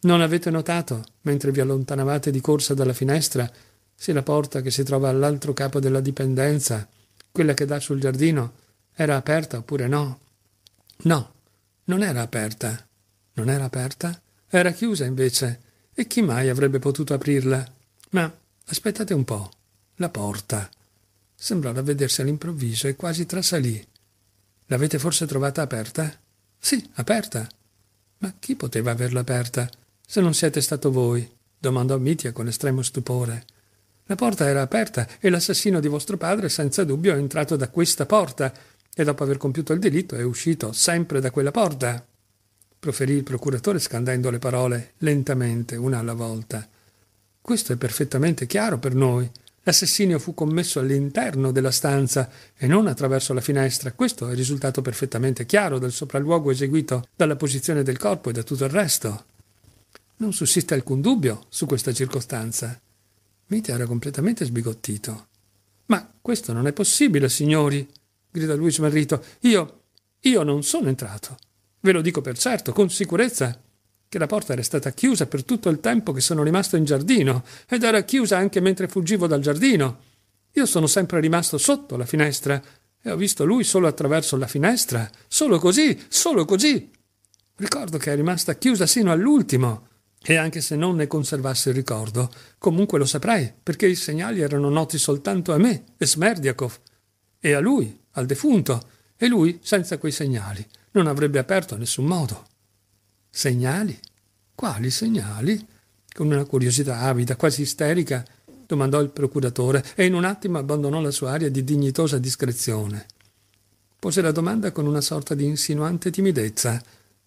Non avete notato, mentre vi allontanavate di corsa dalla finestra, se la porta che si trova all'altro capo della dipendenza, quella che dà sul giardino, era aperta oppure no? No, non era aperta. Non era aperta? Era chiusa invece. E chi mai avrebbe potuto aprirla? Ma aspettate un po'. La porta. Sembrò ravvedersi all'improvviso e quasi trasalì. L'avete forse trovata aperta? Sì, aperta. Ma chi poteva averla aperta? Se non siete stato voi, domandò Mitia con estremo stupore. La porta era aperta e l'assassino di vostro padre senza dubbio è entrato da questa porta e dopo aver compiuto il delitto è uscito sempre da quella porta, proferì il procuratore scandendo le parole lentamente, una alla volta. Questo è perfettamente chiaro per noi. L'assassinio fu commesso all'interno della stanza e non attraverso la finestra. Questo è risultato perfettamente chiaro dal sopralluogo eseguito dalla posizione del corpo e da tutto il resto. Non sussiste alcun dubbio su questa circostanza. Mita era completamente sbigottito. Ma questo non è possibile, signori, grida lui smarrito. Io, io non sono entrato. Ve lo dico per certo, con sicurezza, che la porta era stata chiusa per tutto il tempo che sono rimasto in giardino, ed era chiusa anche mentre fuggivo dal giardino. Io sono sempre rimasto sotto la finestra e ho visto lui solo attraverso la finestra, solo così, solo così. Ricordo che è rimasta chiusa sino all'ultimo. E anche se non ne conservassi il ricordo, comunque lo saprei, perché i segnali erano noti soltanto a me e Smerdiakov e a lui, al defunto e lui, senza quei segnali, non avrebbe aperto nessun modo. Segnali? Quali segnali? Con una curiosità avida, quasi isterica, domandò il procuratore e in un attimo abbandonò la sua aria di dignitosa discrezione. Pose la domanda con una sorta di insinuante timidezza.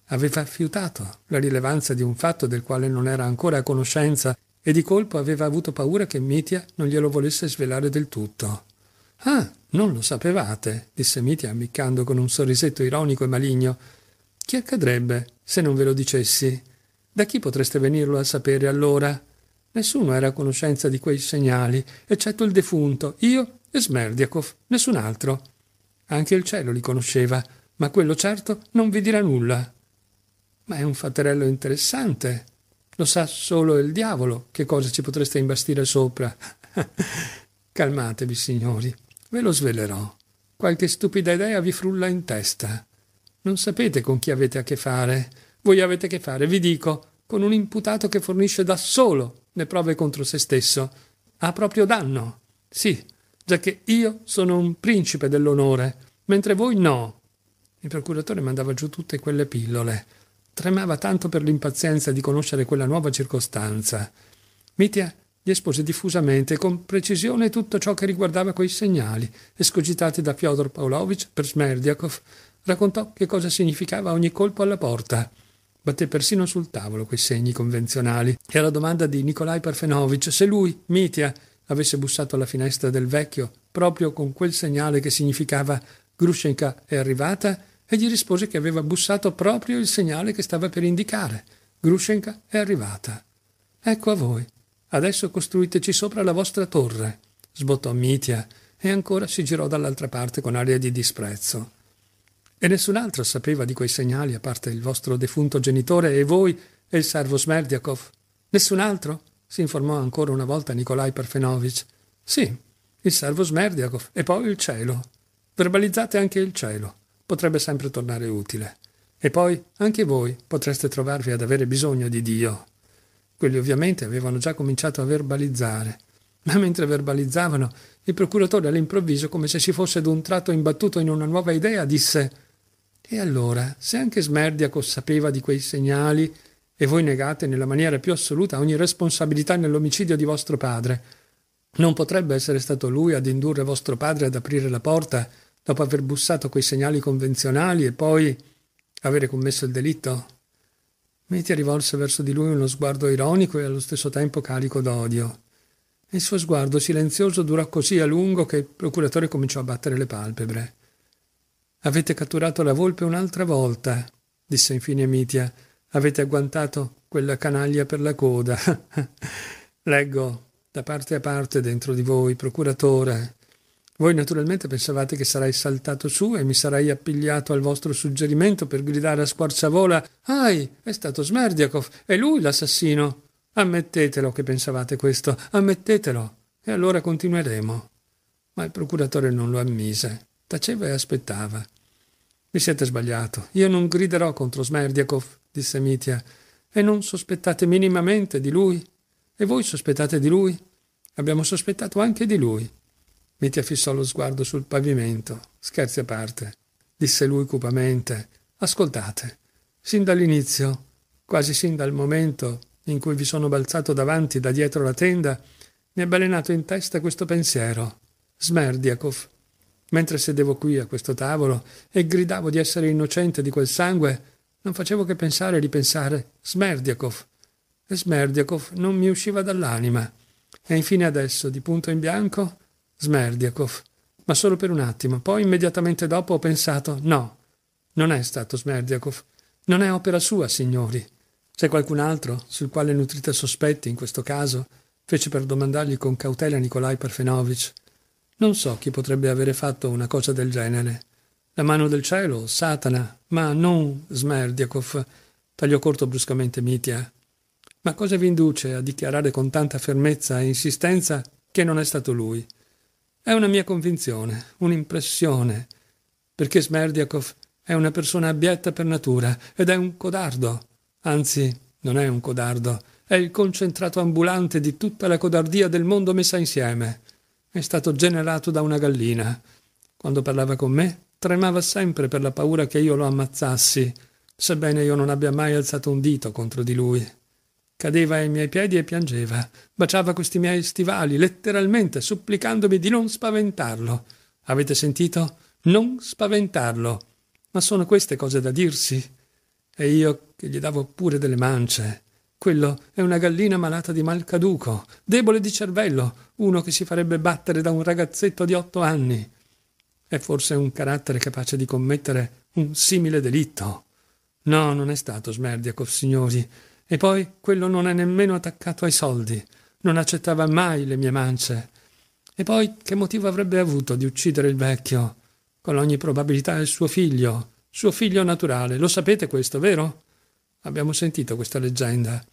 Aveva fiutato la rilevanza di un fatto del quale non era ancora a conoscenza e di colpo aveva avuto paura che Mitia non glielo volesse svelare del tutto. Ah, non lo sapevate, disse Miti ammiccando con un sorrisetto ironico e maligno. Che accadrebbe se non ve lo dicessi? Da chi potreste venirlo a sapere allora? Nessuno era a conoscenza di quei segnali, eccetto il defunto, io e Smerdiakov, nessun altro. Anche il cielo li conosceva, ma quello certo non vi dirà nulla. Ma è un fatterello interessante. Lo sa solo il diavolo che cosa ci potreste imbastire sopra. Calmatevi, signori. Ve lo svelerò. Qualche stupida idea vi frulla in testa. Non sapete con chi avete a che fare. Voi avete a che fare, vi dico, con un imputato che fornisce da solo le prove contro se stesso, a proprio danno. Sì, già che io sono un principe dell'onore, mentre voi no. Il procuratore mandava giù tutte quelle pillole. Tremava tanto per l'impazienza di conoscere quella nuova circostanza. Mitia gli espose diffusamente e con precisione tutto ciò che riguardava quei segnali, escogitati da Fyodor Pavlovich per Smerdiakov, raccontò che cosa significava ogni colpo alla porta. Batté persino sul tavolo quei segni convenzionali. E alla domanda di Nikolai Parfenovich se lui, Mitia, avesse bussato alla finestra del vecchio proprio con quel segnale che significava Grushenka è arrivata, egli rispose che aveva bussato proprio il segnale che stava per indicare. Grushenka è arrivata. Ecco a voi Adesso costruiteci sopra la vostra torre, sbottò Mitia, e ancora si girò dall'altra parte con aria di disprezzo. E nessun altro sapeva di quei segnali a parte il vostro defunto genitore e voi e il servo Smerdiakov. Nessun altro? si informò ancora una volta Nikolai Parfenovich. Sì, il servo Smerdiakov e poi il cielo. Verbalizzate anche il cielo, potrebbe sempre tornare utile. E poi anche voi potreste trovarvi ad avere bisogno di Dio. Quelli ovviamente avevano già cominciato a verbalizzare, ma mentre verbalizzavano, il procuratore all'improvviso, come se si fosse d'un tratto imbattuto in una nuova idea, disse E allora, se anche Smerdiaco sapeva di quei segnali e voi negate nella maniera più assoluta ogni responsabilità nell'omicidio di vostro padre, non potrebbe essere stato lui ad indurre vostro padre ad aprire la porta dopo aver bussato quei segnali convenzionali e poi avere commesso il delitto? Meti rivolse verso di lui uno sguardo ironico e allo stesso tempo carico d'odio. E il suo sguardo silenzioso durò così a lungo che il procuratore cominciò a battere le palpebre. Avete catturato la volpe un'altra volta, disse infine Mitia. Avete agguantato quella canaglia per la coda. Leggo da parte a parte dentro di voi, procuratore, voi naturalmente pensavate che sarei saltato su e mi sarei appigliato al vostro suggerimento per gridare a squarciavola «Ahi, è stato Smerdiakov, è lui l'assassino!» Ammettetelo che pensavate questo, ammettetelo, e allora continueremo. Ma il procuratore non lo ammise, taceva e aspettava. Vi siete sbagliato, io non griderò contro Smerdiakov, disse Mitia, e non sospettate minimamente di lui. E voi sospettate di lui? Abbiamo sospettato anche di lui. Mitia fissò lo sguardo sul pavimento. Scherzi a parte, disse lui cupamente. Ascoltate. Sin dall'inizio, quasi sin dal momento in cui vi sono balzato davanti da dietro la tenda, mi è balenato in testa questo pensiero. Smerdiakov. Mentre sedevo qui a questo tavolo e gridavo di essere innocente di quel sangue, non facevo che pensare e ripensare Smerdiakov. E Smerdiakov non mi usciva dall'anima. E infine adesso, di punto in bianco, Smerdiakov, ma solo per un attimo. Poi immediatamente dopo ho pensato no, non è stato Smerdiakov. Non è opera sua, signori. C'è qualcun altro sul quale nutrite sospetti in questo caso? fece per domandargli con cautela Nikolai Parfenovic. Non so chi potrebbe avere fatto una cosa del genere. La mano del cielo, Satana, ma non Smerdiakov, tagliò corto bruscamente Mitia. Eh. Ma cosa vi induce a dichiarare con tanta fermezza e insistenza che non è stato lui? È una mia convinzione, un'impressione, perché Smerdiakov è una persona abietta per natura ed è un codardo. Anzi, non è un codardo, è il concentrato ambulante di tutta la codardia del mondo messa insieme. È stato generato da una gallina. Quando parlava con me, tremava sempre per la paura che io lo ammazzassi, sebbene io non abbia mai alzato un dito contro di lui. Cadeva ai miei piedi e piangeva. Baciava questi miei stivali, letteralmente, supplicandomi di non spaventarlo. Avete sentito? Non spaventarlo. Ma sono queste cose da dirsi. E io che gli davo pure delle mance. Quello è una gallina malata di malcaduco, debole di cervello, uno che si farebbe battere da un ragazzetto di otto anni. È forse un carattere capace di commettere un simile delitto. No, non è stato Smerdiakov, signori. E poi quello non è nemmeno attaccato ai soldi, non accettava mai le mie mance. E poi che motivo avrebbe avuto di uccidere il vecchio? Con ogni probabilità è suo figlio, suo figlio naturale. Lo sapete questo, vero? Abbiamo sentito questa leggenda.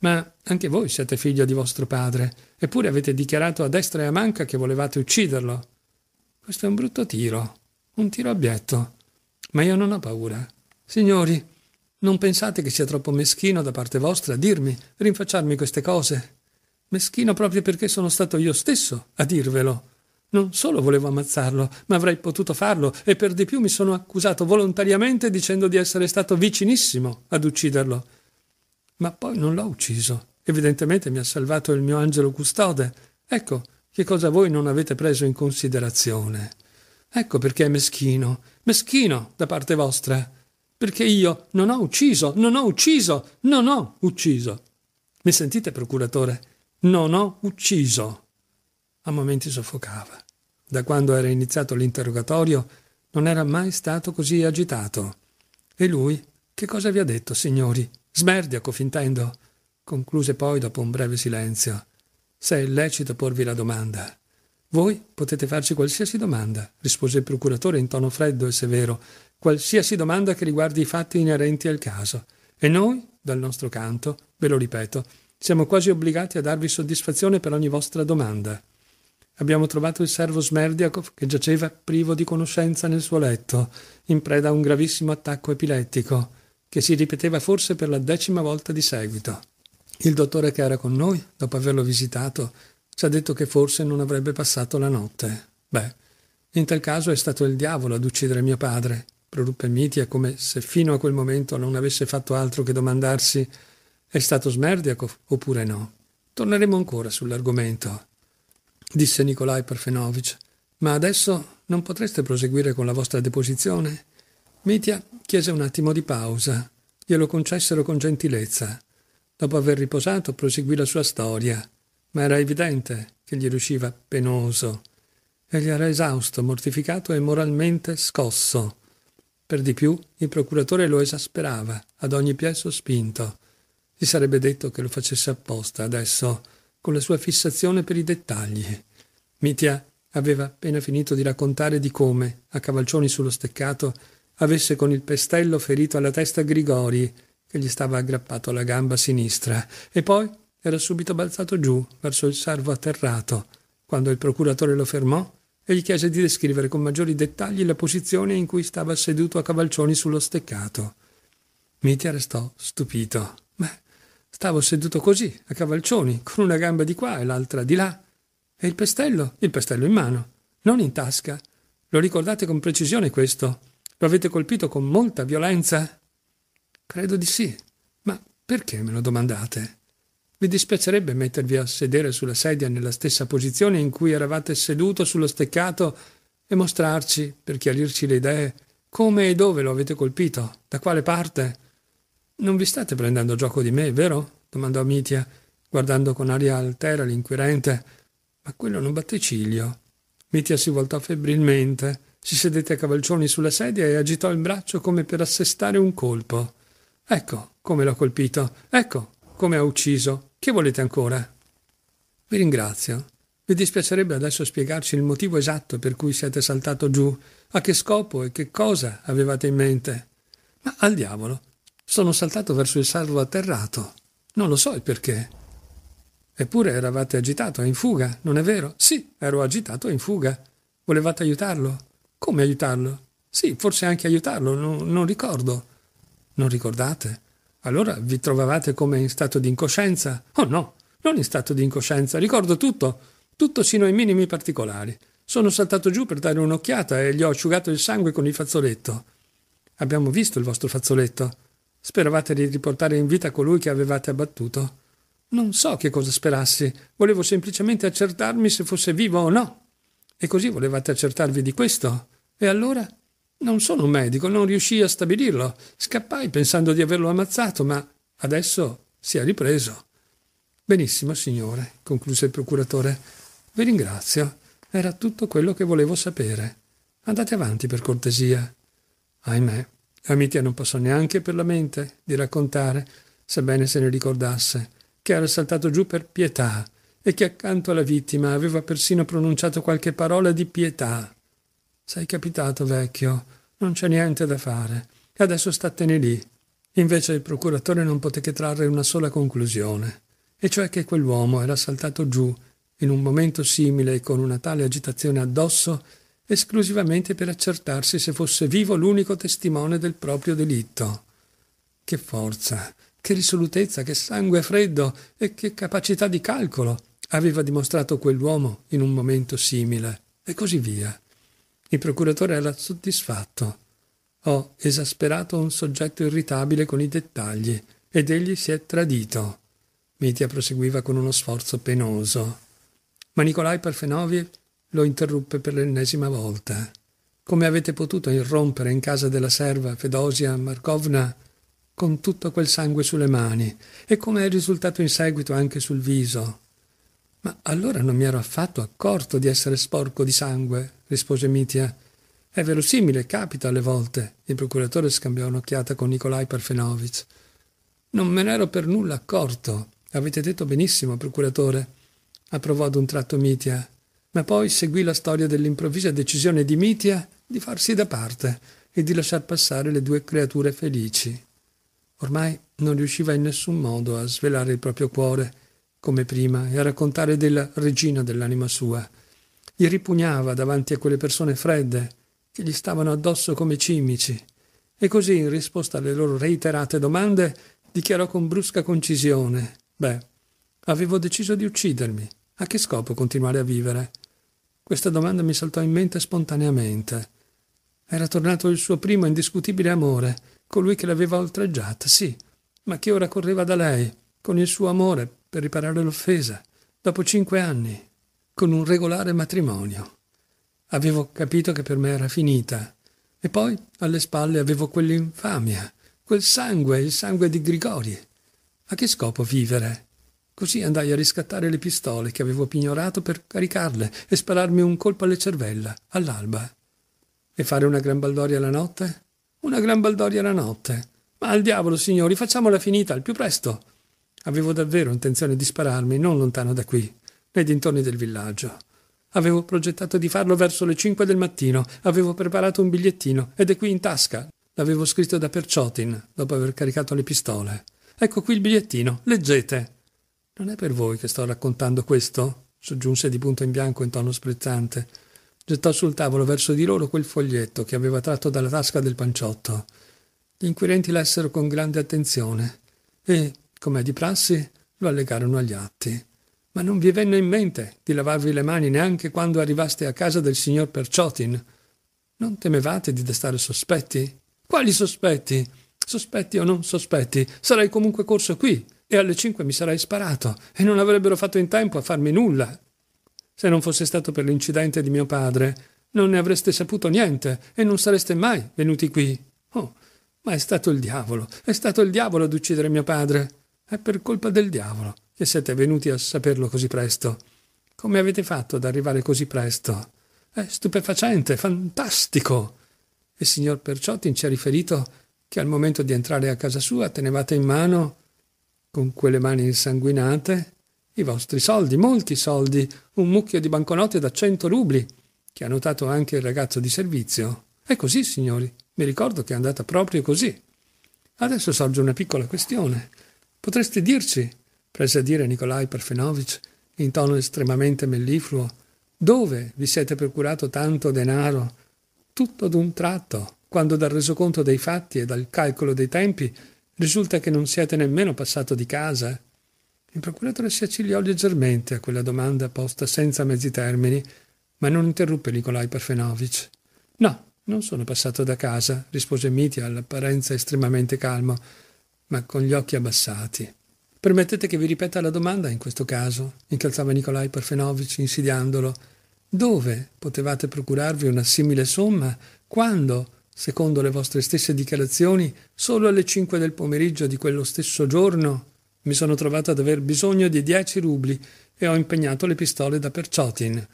Ma anche voi siete figlio di vostro padre, eppure avete dichiarato a destra e a manca che volevate ucciderlo. Questo è un brutto tiro, un tiro abietto. Ma io non ho paura. Signori, non pensate che sia troppo meschino da parte vostra dirmi, rinfacciarmi queste cose. Meschino proprio perché sono stato io stesso a dirvelo. Non solo volevo ammazzarlo, ma avrei potuto farlo e per di più mi sono accusato volontariamente dicendo di essere stato vicinissimo ad ucciderlo. Ma poi non l'ho ucciso. Evidentemente mi ha salvato il mio angelo custode. Ecco che cosa voi non avete preso in considerazione. Ecco perché è meschino, meschino da parte vostra perché io non ho ucciso, non ho ucciso, non ho ucciso. Mi sentite, procuratore? Non ho ucciso. A momenti soffocava. Da quando era iniziato l'interrogatorio non era mai stato così agitato. E lui, che cosa vi ha detto, signori? Smerdiaco, fintendo. Concluse poi dopo un breve silenzio. Se è lecito porvi la domanda. Voi potete farci qualsiasi domanda, rispose il procuratore in tono freddo e severo, qualsiasi domanda che riguardi i fatti inerenti al caso. E noi, dal nostro canto, ve lo ripeto, siamo quasi obbligati a darvi soddisfazione per ogni vostra domanda. Abbiamo trovato il servo Smerdiakov che giaceva privo di conoscenza nel suo letto, in preda a un gravissimo attacco epilettico, che si ripeteva forse per la decima volta di seguito. Il dottore che era con noi, dopo averlo visitato, ci ha detto che forse non avrebbe passato la notte. Beh, in tal caso è stato il diavolo ad uccidere mio padre, proruppe Mitia come se fino a quel momento non avesse fatto altro che domandarsi è stato Smerdiakov oppure no. Torneremo ancora sull'argomento, disse Nikolai Parfenovich. Ma adesso non potreste proseguire con la vostra deposizione? Mitia chiese un attimo di pausa. Glielo concessero con gentilezza. Dopo aver riposato, proseguì la sua storia, ma era evidente che gli riusciva penoso. Egli era esausto, mortificato e moralmente scosso. Per di più, il procuratore lo esasperava, ad ogni pezzo spinto. Si sarebbe detto che lo facesse apposta adesso, con la sua fissazione per i dettagli. Mitia aveva appena finito di raccontare di come, a cavalcioni sullo steccato, avesse con il pestello ferito alla testa Grigori, che gli stava aggrappato alla gamba sinistra, e poi era subito balzato giù verso il servo atterrato. Quando il procuratore lo fermò, e gli chiese di descrivere con maggiori dettagli la posizione in cui stava seduto a cavalcioni sullo steccato. Miti restò stupito. Beh, stavo seduto così, a cavalcioni, con una gamba di qua e l'altra di là. E il pestello? Il pestello in mano, non in tasca. Lo ricordate con precisione questo? Lo avete colpito con molta violenza? Credo di sì. Ma perché me lo domandate? Vi dispiacerebbe mettervi a sedere sulla sedia nella stessa posizione in cui eravate seduto sullo steccato e mostrarci, per chiarirci le idee, come e dove lo avete colpito, da quale parte? Non vi state prendendo gioco di me, vero? domandò Mitia, guardando con aria altera l'inquirente. Ma quello non batte ciglio. Mitia si voltò febbrilmente, si sedette a cavalcioni sulla sedia e agitò il braccio come per assestare un colpo. Ecco come l'ho colpito, ecco come ha ucciso. Che volete ancora? Vi ringrazio. Vi dispiacerebbe adesso spiegarci il motivo esatto per cui siete saltato giù, a che scopo e che cosa avevate in mente? Ma al diavolo, sono saltato verso il salvo atterrato. Non lo so il perché. Eppure eravate agitato e in fuga, non è vero? Sì, ero agitato e in fuga. Volevate aiutarlo? Come aiutarlo? Sì, forse anche aiutarlo, no, non ricordo. Non ricordate? Allora vi trovavate come in stato di incoscienza? Oh no, non in stato di incoscienza, ricordo tutto, tutto sino ai minimi particolari. Sono saltato giù per dare un'occhiata e gli ho asciugato il sangue con il fazzoletto. Abbiamo visto il vostro fazzoletto. Speravate di riportare in vita colui che avevate abbattuto? Non so che cosa sperassi, volevo semplicemente accertarmi se fosse vivo o no. E così volevate accertarvi di questo? E allora? Non sono un medico, non riuscii a stabilirlo. Scappai pensando di averlo ammazzato, ma adesso si è ripreso. Benissimo, signore, concluse il procuratore. Vi ringrazio. Era tutto quello che volevo sapere. Andate avanti, per cortesia. Ahimè, a Mitia non passò neanche per la mente di raccontare, sebbene se ne ricordasse, che era saltato giù per pietà e che accanto alla vittima aveva persino pronunciato qualche parola di pietà. Sei capitato, vecchio. Non c'è niente da fare. Adesso statene lì. Invece il procuratore non poté che trarre una sola conclusione, e cioè che quell'uomo era saltato giù in un momento simile e con una tale agitazione addosso esclusivamente per accertarsi se fosse vivo l'unico testimone del proprio delitto. Che forza, che risolutezza, che sangue freddo e che capacità di calcolo aveva dimostrato quell'uomo in un momento simile, e così via. Il procuratore era soddisfatto. Ho esasperato un soggetto irritabile con i dettagli ed egli si è tradito. Mitia proseguiva con uno sforzo penoso. Ma Nicolai Parfenovi lo interruppe per l'ennesima volta. Come avete potuto irrompere in casa della serva Fedosia Markovna con tutto quel sangue sulle mani e come è risultato in seguito anche sul viso? Ma allora non mi ero affatto accorto di essere sporco di sangue, rispose Mitia. È verosimile, capita alle volte. Il procuratore scambiò un'occhiata con Nikolai Parfenovic. Non me n'ero per nulla accorto. Avete detto benissimo, procuratore. Approvò ad un tratto Mitia. Ma poi seguì la storia dell'improvvisa decisione di Mitia di farsi da parte e di lasciar passare le due creature felici. Ormai non riusciva in nessun modo a svelare il proprio cuore, come prima, e a raccontare della regina dell'anima sua. Gli ripugnava davanti a quelle persone fredde che gli stavano addosso come cimici. E così, in risposta alle loro reiterate domande, dichiarò con brusca concisione: Beh, avevo deciso di uccidermi. A che scopo continuare a vivere? Questa domanda mi saltò in mente spontaneamente. Era tornato il suo primo indiscutibile amore, colui che l'aveva oltraggiata, sì, ma che ora correva da lei, con il suo amore, per riparare l'offesa, dopo cinque anni con un regolare matrimonio. Avevo capito che per me era finita. E poi alle spalle avevo quell'infamia, quel sangue, il sangue di Grigori. A che scopo vivere? Così andai a riscattare le pistole che avevo pignorato per caricarle e spararmi un colpo alle cervella, all'alba. E fare una gran baldoria la notte? Una gran baldoria la notte. Ma al diavolo, signori, facciamola finita al più presto. Avevo davvero intenzione di spararmi non lontano da qui nei dintorni del villaggio. Avevo progettato di farlo verso le cinque del mattino, avevo preparato un bigliettino ed è qui in tasca. L'avevo scritto da Perciotin, dopo aver caricato le pistole. Ecco qui il bigliettino, leggete. Non è per voi che sto raccontando questo? soggiunse di punto in bianco in tono sprezzante. Gettò sul tavolo verso di loro quel foglietto che aveva tratto dalla tasca del panciotto. Gli inquirenti lessero con grande attenzione e, come di prassi, lo allegarono agli atti ma non vi venne in mente di lavarvi le mani neanche quando arrivaste a casa del signor Perciotin? Non temevate di destare sospetti? Quali sospetti? Sospetti o non sospetti, sarei comunque corso qui e alle cinque mi sarei sparato e non avrebbero fatto in tempo a farmi nulla. Se non fosse stato per l'incidente di mio padre, non ne avreste saputo niente e non sareste mai venuti qui. Oh, ma è stato il diavolo, è stato il diavolo ad uccidere mio padre. È per colpa del diavolo che siete venuti a saperlo così presto. Come avete fatto ad arrivare così presto? È stupefacente, fantastico. Il signor Perciotin ci ha riferito che al momento di entrare a casa sua tenevate in mano, con quelle mani insanguinate, i vostri soldi, molti soldi, un mucchio di banconote da cento rubli, che ha notato anche il ragazzo di servizio. È così, signori, mi ricordo che è andata proprio così. Adesso sorge una piccola questione. Potresti dirci, prese a dire Nikolai Parfenovic in tono estremamente mellifluo, dove vi siete procurato tanto denaro? Tutto d'un tratto, quando dal resoconto dei fatti e dal calcolo dei tempi risulta che non siete nemmeno passato di casa? Il procuratore si accigliò leggermente a quella domanda posta senza mezzi termini, ma non interruppe Nikolai Parfenovic. No, non sono passato da casa, rispose Mitia all'apparenza estremamente calmo ma con gli occhi abbassati. Permettete che vi ripeta la domanda in questo caso, incalzava Nicolai Parfenovici insidiandolo. Dove potevate procurarvi una simile somma quando, secondo le vostre stesse dichiarazioni, solo alle 5 del pomeriggio di quello stesso giorno mi sono trovato ad aver bisogno di 10 rubli e ho impegnato le pistole da Perciotin.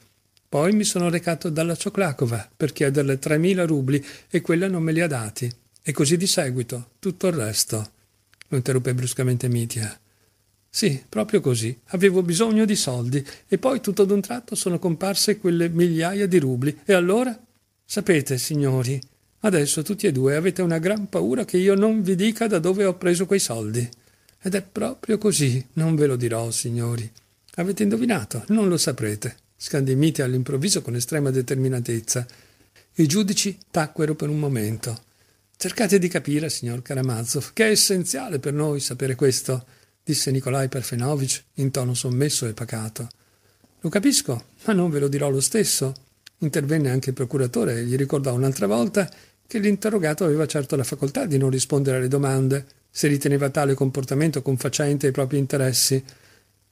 Poi mi sono recato dalla Cioclacova per chiederle 3.000 rubli e quella non me li ha dati. E così di seguito, tutto il resto lo interruppe bruscamente Mitia. Sì, proprio così. Avevo bisogno di soldi e poi tutto d'un tratto sono comparse quelle migliaia di rubli. E allora? Sapete, signori, adesso tutti e due avete una gran paura che io non vi dica da dove ho preso quei soldi. Ed è proprio così, non ve lo dirò, signori. Avete indovinato, non lo saprete. Scandì Mitia all'improvviso con estrema determinatezza. I giudici tacquero per un momento. Cercate di capire, signor Karamazov, che è essenziale per noi sapere questo, disse Nikolai Parfenovich in tono sommesso e pacato. Lo capisco, ma non ve lo dirò lo stesso. Intervenne anche il procuratore e gli ricordò un'altra volta che l'interrogato aveva certo la facoltà di non rispondere alle domande, se riteneva tale comportamento confacente ai propri interessi,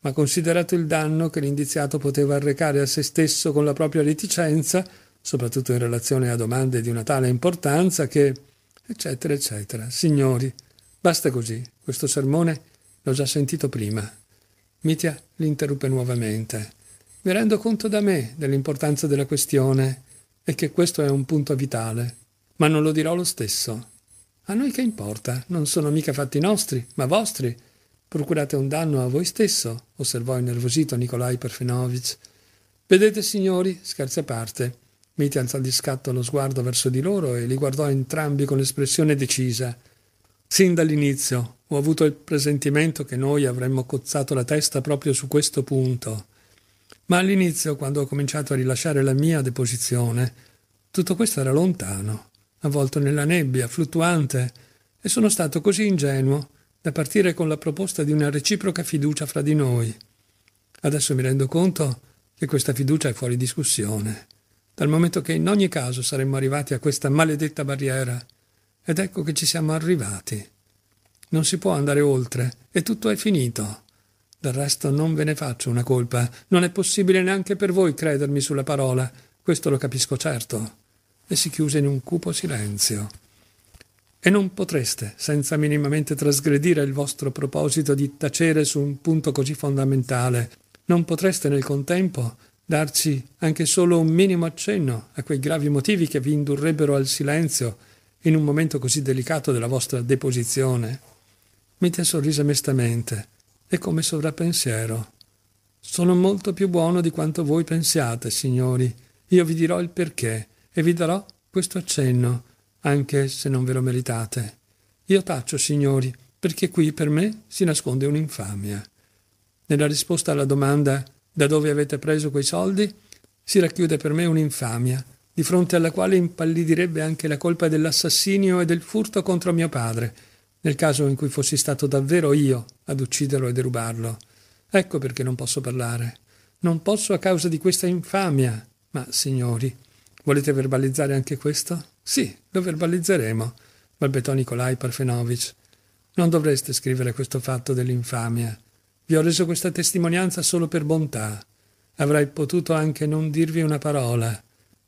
ma considerato il danno che l'indiziato poteva arrecare a se stesso con la propria reticenza, soprattutto in relazione a domande di una tale importanza che eccetera, eccetera. Signori, basta così, questo sermone l'ho già sentito prima. Mitia l'interruppe nuovamente. Mi rendo conto da me dell'importanza della questione e che questo è un punto vitale, ma non lo dirò lo stesso. A noi che importa? Non sono mica fatti nostri, ma vostri. Procurate un danno a voi stesso, osservò innervosito Nikolai Parfenovic. Vedete, signori, scherzi a parte, Mitty alzò di scatto lo sguardo verso di loro e li guardò entrambi con espressione decisa. Sin dall'inizio ho avuto il presentimento che noi avremmo cozzato la testa proprio su questo punto. Ma all'inizio, quando ho cominciato a rilasciare la mia deposizione, tutto questo era lontano, avvolto nella nebbia, fluttuante, e sono stato così ingenuo da partire con la proposta di una reciproca fiducia fra di noi. Adesso mi rendo conto che questa fiducia è fuori discussione dal momento che in ogni caso saremmo arrivati a questa maledetta barriera. Ed ecco che ci siamo arrivati. Non si può andare oltre, e tutto è finito. Del resto non ve ne faccio una colpa. Non è possibile neanche per voi credermi sulla parola. Questo lo capisco certo. E si chiuse in un cupo silenzio. E non potreste, senza minimamente trasgredire il vostro proposito di tacere su un punto così fondamentale, non potreste nel contempo darci anche solo un minimo accenno a quei gravi motivi che vi indurrebbero al silenzio in un momento così delicato della vostra deposizione? Mite sorrise mestamente e come sovrappensiero. Sono molto più buono di quanto voi pensiate, signori. Io vi dirò il perché e vi darò questo accenno, anche se non ve lo meritate. Io taccio, signori, perché qui per me si nasconde un'infamia. Nella risposta alla domanda da dove avete preso quei soldi? Si racchiude per me un'infamia, di fronte alla quale impallidirebbe anche la colpa dell'assassinio e del furto contro mio padre, nel caso in cui fossi stato davvero io ad ucciderlo e derubarlo. Ecco perché non posso parlare. Non posso a causa di questa infamia. Ma, signori, volete verbalizzare anche questo? Sì, lo verbalizzeremo, balbettò Nikolai Parfenovic. Non dovreste scrivere questo fatto dell'infamia. Vi ho reso questa testimonianza solo per bontà. Avrei potuto anche non dirvi una parola.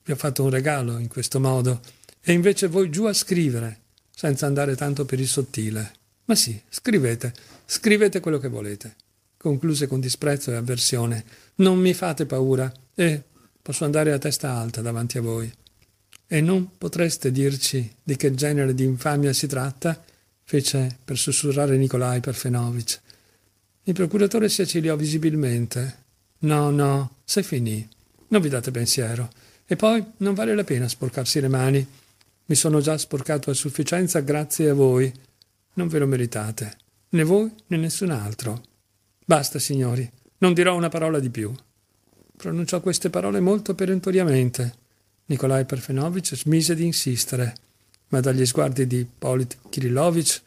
Vi ho fatto un regalo in questo modo. E invece voi giù a scrivere, senza andare tanto per il sottile. Ma sì, scrivete, scrivete quello che volete. Concluse con disprezzo e avversione. Non mi fate paura e posso andare a testa alta davanti a voi. E non potreste dirci di che genere di infamia si tratta? fece per sussurrare Nikolai Parfenovic. Il procuratore si accigliò visibilmente. No, no, sei finì. Non vi date pensiero. E poi non vale la pena sporcarsi le mani. Mi sono già sporcato a sufficienza grazie a voi. Non ve lo meritate. Né voi né nessun altro. Basta, signori. Non dirò una parola di più. Pronunciò queste parole molto perentoriamente. Nikolai Parfenovich smise di insistere, ma dagli sguardi di Polit Kirillovich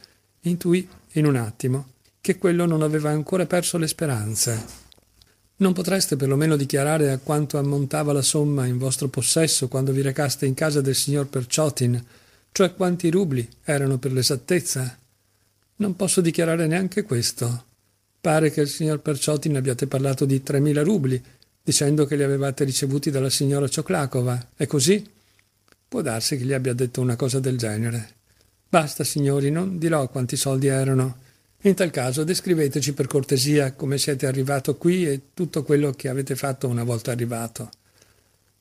intuì in un attimo che quello non aveva ancora perso le speranze. Non potreste perlomeno dichiarare a quanto ammontava la somma in vostro possesso quando vi recaste in casa del signor Perciotin, cioè quanti rubli erano per l'esattezza? Non posso dichiarare neanche questo. Pare che il signor Perciotin abbiate parlato di tremila rubli, dicendo che li avevate ricevuti dalla signora Cioclacova. È così? Può darsi che gli abbia detto una cosa del genere. Basta, signori, non dirò quanti soldi erano. In tal caso descriveteci per cortesia come siete arrivato qui e tutto quello che avete fatto una volta arrivato.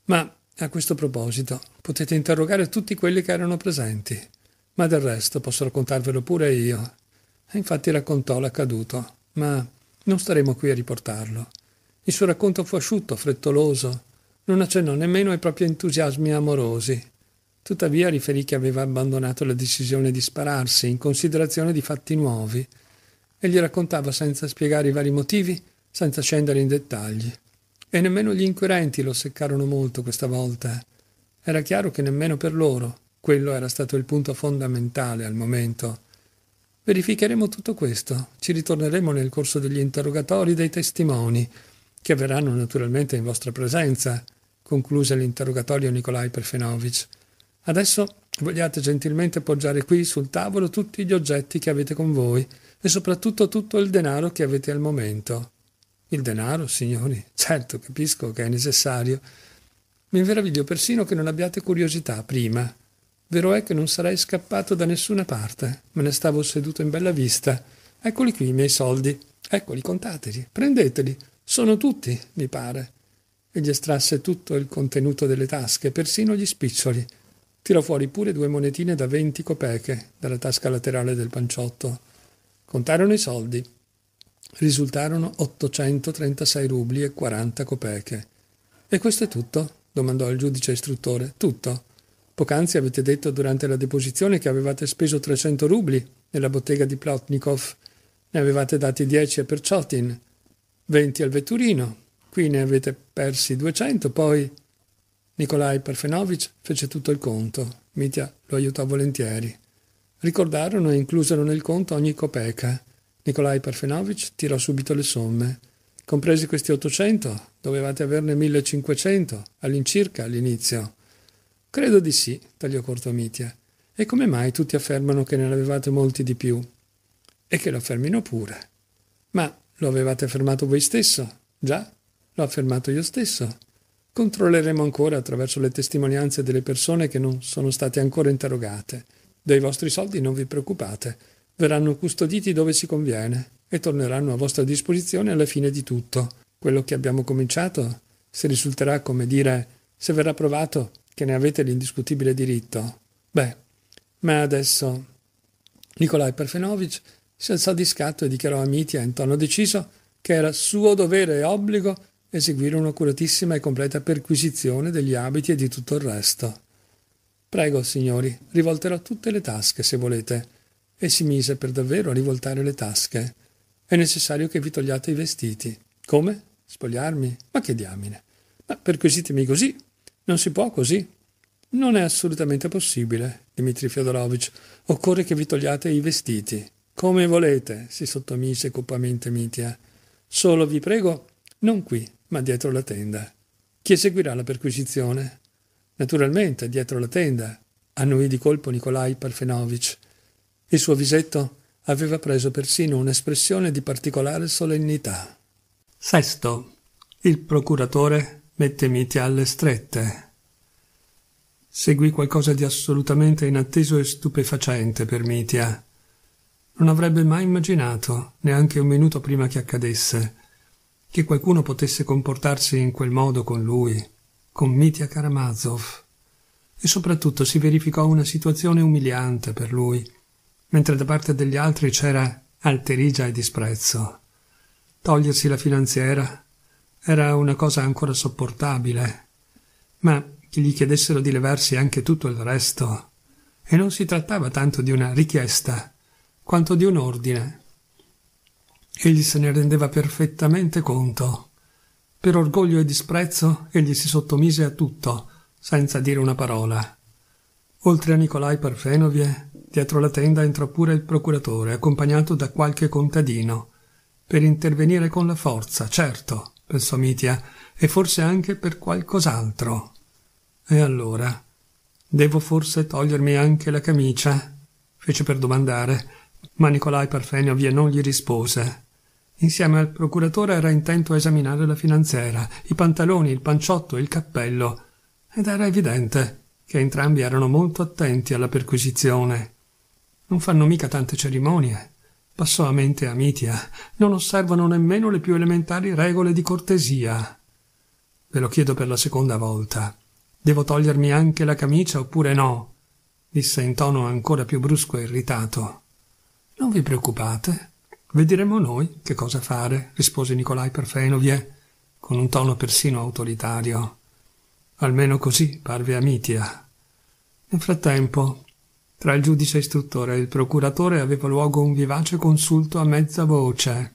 Ma a questo proposito potete interrogare tutti quelli che erano presenti, ma del resto posso raccontarvelo pure io. E infatti raccontò l'accaduto, ma non staremo qui a riportarlo. Il suo racconto fu asciutto, frettoloso, non accennò nemmeno ai propri entusiasmi amorosi. Tuttavia riferì che aveva abbandonato la decisione di spararsi in considerazione di fatti nuovi e gli raccontava senza spiegare i vari motivi, senza scendere in dettagli. E nemmeno gli inquirenti lo seccarono molto questa volta. Era chiaro che nemmeno per loro quello era stato il punto fondamentale al momento. Verificheremo tutto questo, ci ritorneremo nel corso degli interrogatori dei testimoni, che avverranno naturalmente in vostra presenza, concluse l'interrogatorio Nikolai Perfenovic. Adesso vogliate gentilmente poggiare qui sul tavolo tutti gli oggetti che avete con voi e soprattutto tutto il denaro che avete al momento. Il denaro, signori, certo capisco che è necessario. Mi meraviglio persino che non abbiate curiosità prima. Vero è che non sarei scappato da nessuna parte. Me ne stavo seduto in bella vista. Eccoli qui i miei soldi. Eccoli, contateli, prendeteli. Sono tutti, mi pare. Egli estrasse tutto il contenuto delle tasche, persino gli spiccioli. Tirò fuori pure due monetine da venti copeche dalla tasca laterale del panciotto. Contarono i soldi. Risultarono 836 rubli e 40 copeche. E questo è tutto? domandò il giudice istruttore. Tutto. Poc'anzi avete detto durante la deposizione che avevate speso 300 rubli nella bottega di Plotnikov. Ne avevate dati 10 a Perciotin, 20 al vetturino. Qui ne avete persi 200, poi... Nikolai Parfenovic fece tutto il conto. Mitya lo aiutò volentieri. Ricordarono e inclusero nel conto ogni copeca. Nikolai Parfenovich tirò subito le somme. Compresi questi 800, dovevate averne 1500 all'incirca all'inizio. Credo di sì, tagliò corto Mitia. E come mai tutti affermano che ne avevate molti di più? E che lo affermino pure. Ma lo avevate affermato voi stesso? Già, l'ho affermato io stesso. Controlleremo ancora attraverso le testimonianze delle persone che non sono state ancora interrogate. Dei vostri soldi non vi preoccupate, verranno custoditi dove si conviene e torneranno a vostra disposizione alla fine di tutto. Quello che abbiamo cominciato, se risulterà come dire, se verrà provato che ne avete l'indiscutibile diritto. Beh, ma adesso... Nikolai Parfenovich si alzò di scatto e dichiarò a Mitia in tono deciso che era suo dovere e obbligo eseguire un'accuratissima e completa perquisizione degli abiti e di tutto il resto. Prego, signori, rivolterò tutte le tasche, se volete. E si mise per davvero a rivoltare le tasche. È necessario che vi togliate i vestiti. Come? Spogliarmi? Ma che diamine. Ma perquisitemi così. Non si può così. Non è assolutamente possibile, Dimitri Fyodorovich. Occorre che vi togliate i vestiti. Come volete, si sottomise copamente Mitia. Solo vi prego, non qui, ma dietro la tenda. Chi eseguirà la perquisizione? Naturalmente, dietro la tenda, annuì di colpo Nikolai Parfenovich. Il suo visetto aveva preso persino un'espressione di particolare solennità. Sesto. Il procuratore mette Mitya alle strette. Seguì qualcosa di assolutamente inatteso e stupefacente per Mitya. Non avrebbe mai immaginato, neanche un minuto prima che accadesse, che qualcuno potesse comportarsi in quel modo con lui, con Mitya Karamazov e soprattutto si verificò una situazione umiliante per lui, mentre da parte degli altri c'era alterigia e disprezzo. Togliersi la finanziera era una cosa ancora sopportabile, ma che gli chiedessero di levarsi anche tutto il resto, e non si trattava tanto di una richiesta quanto di un ordine. Egli se ne rendeva perfettamente conto per orgoglio e disprezzo egli si sottomise a tutto, senza dire una parola. Oltre a Nicolai Parfenovie, dietro la tenda entrò pure il procuratore, accompagnato da qualche contadino, per intervenire con la forza, certo, pensò Mitia, e forse anche per qualcos'altro. E allora devo forse togliermi anche la camicia? fece per domandare, ma Nicolai Parfenovie non gli rispose. Insieme al procuratore era intento a esaminare la finanziera, i pantaloni, il panciotto il cappello, ed era evidente che entrambi erano molto attenti alla perquisizione. Non fanno mica tante cerimonie, passò a mente Amitia, non osservano nemmeno le più elementari regole di cortesia. Ve lo chiedo per la seconda volta. Devo togliermi anche la camicia oppure no? disse in tono ancora più brusco e irritato. Non vi preoccupate, Vedremo noi che cosa fare, rispose Nicolai Parfenovie con un tono persino autoritario. Almeno così parve a Mitia. Nel frattempo, tra il giudice istruttore e il procuratore aveva luogo un vivace consulto a mezza voce.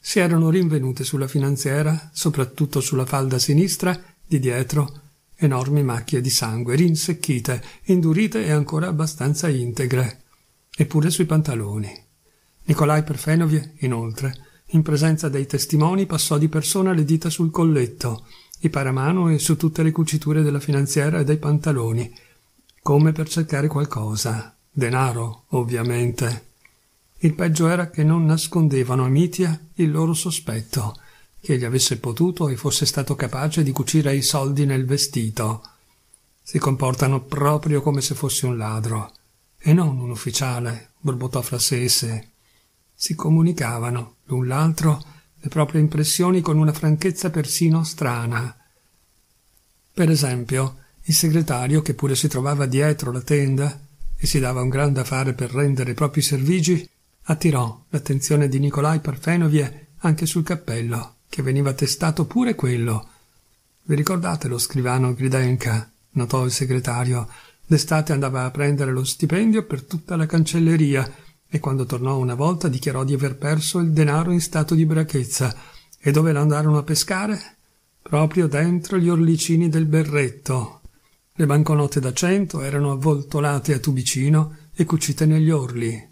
Si erano rinvenute sulla finanziera, soprattutto sulla falda sinistra, di dietro, enormi macchie di sangue, rinsecchite, indurite e ancora abbastanza integre, eppure sui pantaloni. Nicolai Parfenovie, inoltre, in presenza dei testimoni passò di persona le dita sul colletto, i paramano e su tutte le cuciture della finanziera e dei pantaloni, come per cercare qualcosa. Denaro, ovviamente. Il peggio era che non nascondevano a Mitia il loro sospetto, che egli avesse potuto e fosse stato capace di cucire i soldi nel vestito. Si comportano proprio come se fosse un ladro, e non un ufficiale, borbottò fra sé e sé si comunicavano l'un l'altro le proprie impressioni con una franchezza persino strana. Per esempio, il segretario, che pure si trovava dietro la tenda e si dava un gran da fare per rendere i propri servigi, attirò l'attenzione di Nicolai Parfenovie anche sul cappello, che veniva testato pure quello. Vi ricordate lo scrivano Gridenka? notò il segretario. D'estate andava a prendere lo stipendio per tutta la cancelleria e quando tornò una volta dichiarò di aver perso il denaro in stato di brachezza. E dove lo andarono a pescare? Proprio dentro gli orlicini del berretto. Le banconote da cento erano avvoltolate a tubicino e cucite negli orli.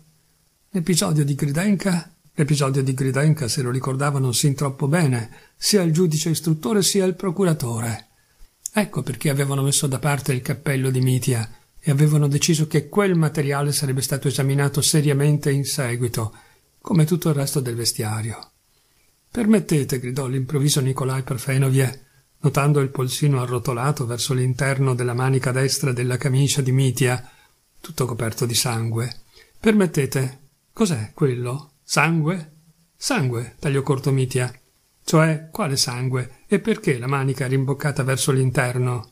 L'episodio di Gridenka? L'episodio di Gridenka se lo ricordavano sin troppo bene, sia il giudice istruttore sia il procuratore. Ecco perché avevano messo da parte il cappello di Mitia e avevano deciso che quel materiale sarebbe stato esaminato seriamente in seguito, come tutto il resto del vestiario. Permettete, gridò all'improvviso Nicolai Parfenovie, notando il polsino arrotolato verso l'interno della manica destra della camicia di Mitia, tutto coperto di sangue. Permettete, cos'è quello? Sangue? Sangue, tagliò corto Mitia. Cioè, quale sangue? E perché la manica è rimboccata verso l'interno?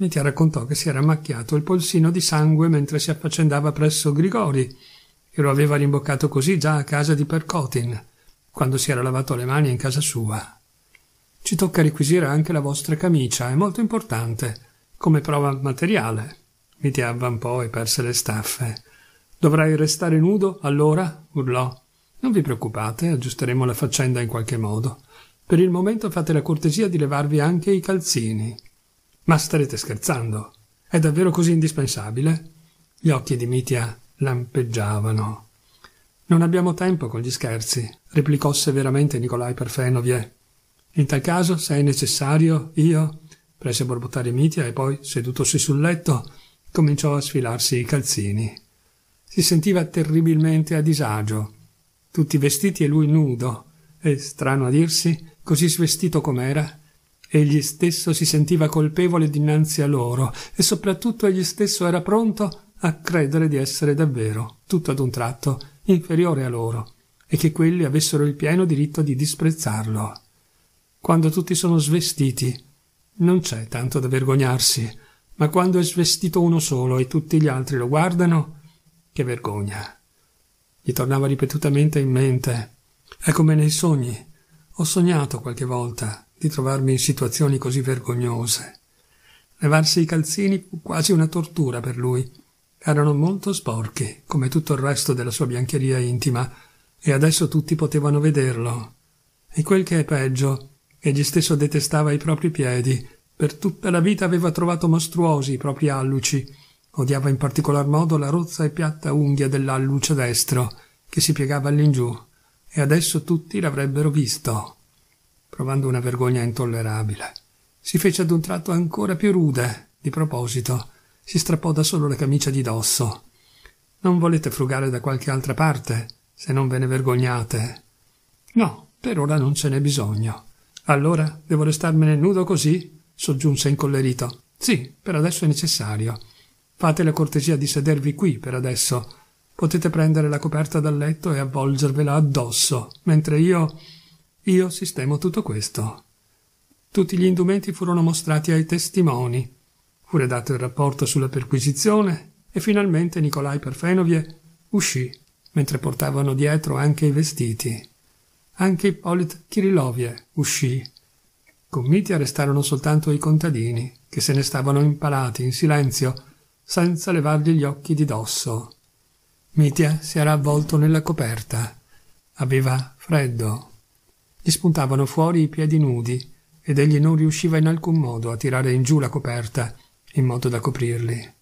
Netia raccontò che si era macchiato il polsino di sangue mentre si affaccendava presso Grigori, e lo aveva rimboccato così già a casa di Percotin, quando si era lavato le mani in casa sua. Ci tocca requisire anche la vostra camicia, è molto importante, come prova materiale. Mitia avvampò e perse le staffe. Dovrai restare nudo, allora? urlò. Non vi preoccupate, aggiusteremo la faccenda in qualche modo. Per il momento fate la cortesia di levarvi anche i calzini. Ma starete scherzando? È davvero così indispensabile? Gli occhi di Mitia lampeggiavano. Non abbiamo tempo con gli scherzi, replicò severamente Nicolai Parfenovie. In tal caso, se è necessario, io, prese a borbottare Mitia e poi, sedutosi sul letto, cominciò a sfilarsi i calzini. Si sentiva terribilmente a disagio. Tutti vestiti e lui nudo, e, strano a dirsi, così svestito com'era, Egli stesso si sentiva colpevole dinanzi a loro e soprattutto egli stesso era pronto a credere di essere davvero, tutto ad un tratto, inferiore a loro e che quelli avessero il pieno diritto di disprezzarlo. Quando tutti sono svestiti, non c'è tanto da vergognarsi, ma quando è svestito uno solo e tutti gli altri lo guardano, che vergogna. Gli tornava ripetutamente in mente. È come nei sogni. Ho sognato qualche volta di trovarmi in situazioni così vergognose. Levarsi i calzini fu quasi una tortura per lui. Erano molto sporchi, come tutto il resto della sua biancheria intima, e adesso tutti potevano vederlo. E quel che è peggio, egli stesso detestava i propri piedi. Per tutta la vita aveva trovato mostruosi i propri alluci. Odiava in particolar modo la rozza e piatta unghia dell'alluce destro, che si piegava all'ingiù, e adesso tutti l'avrebbero visto provando una vergogna intollerabile. Si fece ad un tratto ancora più rude, di proposito. Si strappò da solo la camicia di dosso. Non volete frugare da qualche altra parte, se non ve ne vergognate? No, per ora non ce n'è bisogno. Allora devo restarmene nudo così? soggiunse incollerito. Sì, per adesso è necessario. Fate la cortesia di sedervi qui per adesso. Potete prendere la coperta dal letto e avvolgervela addosso, mentre io. Io sistemo tutto questo. Tutti gli indumenti furono mostrati ai testimoni. Fu redatto il rapporto sulla perquisizione e finalmente Nicolai Parfenovie uscì mentre portavano dietro anche i vestiti. Anche Ippolit Kirilovie uscì. Commiti arrestarono soltanto i contadini, che se ne stavano impalati in silenzio, senza levargli gli occhi di dosso. Mitia si era avvolto nella coperta. Aveva freddo, gli spuntavano fuori i piedi nudi ed egli non riusciva in alcun modo a tirare in giù la coperta in modo da coprirli.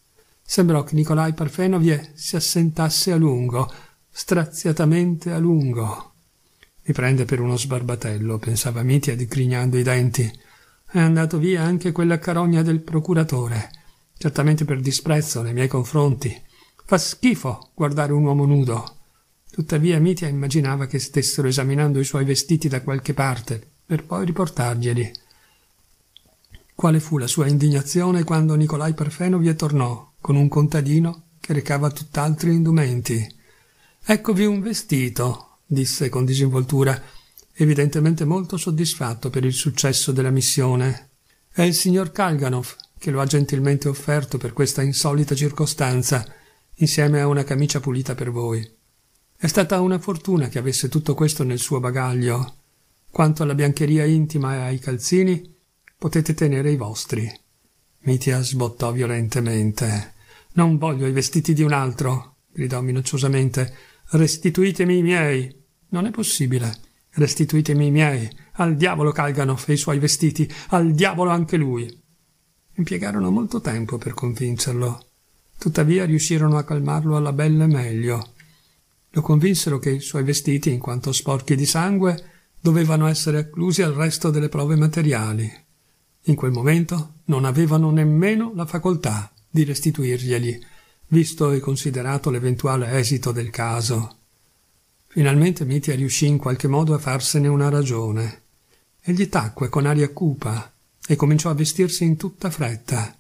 Sembrò che Nicolai Parfenovie si assentasse a lungo, straziatamente a lungo. Mi prende per uno sbarbatello, pensava Mitia digrignando i denti. È andato via anche quella carogna del procuratore, certamente per disprezzo nei miei confronti. Fa schifo guardare un uomo nudo. Tuttavia Mitia immaginava che stessero esaminando i suoi vestiti da qualche parte, per poi riportarglieli. Quale fu la sua indignazione quando Nicolai Parfenovi tornò con un contadino che recava tutt'altri indumenti. Eccovi un vestito, disse con disinvoltura, evidentemente molto soddisfatto per il successo della missione. È il signor Kalganov che lo ha gentilmente offerto per questa insolita circostanza, insieme a una camicia pulita per voi. È stata una fortuna che avesse tutto questo nel suo bagaglio. Quanto alla biancheria intima e ai calzini, potete tenere i vostri. Mitia sbottò violentemente. Non voglio i vestiti di un altro, gridò minacciosamente. Restituitemi i miei. Non è possibile. Restituitemi i miei. Al diavolo Kalganov e i suoi vestiti. Al diavolo anche lui. Impiegarono molto tempo per convincerlo. Tuttavia riuscirono a calmarlo alla belle meglio lo convinsero che i suoi vestiti, in quanto sporchi di sangue, dovevano essere acclusi al resto delle prove materiali. In quel momento non avevano nemmeno la facoltà di restituirglieli, visto e considerato l'eventuale esito del caso. Finalmente Mitia riuscì in qualche modo a farsene una ragione. Egli tacque con aria cupa e cominciò a vestirsi in tutta fretta.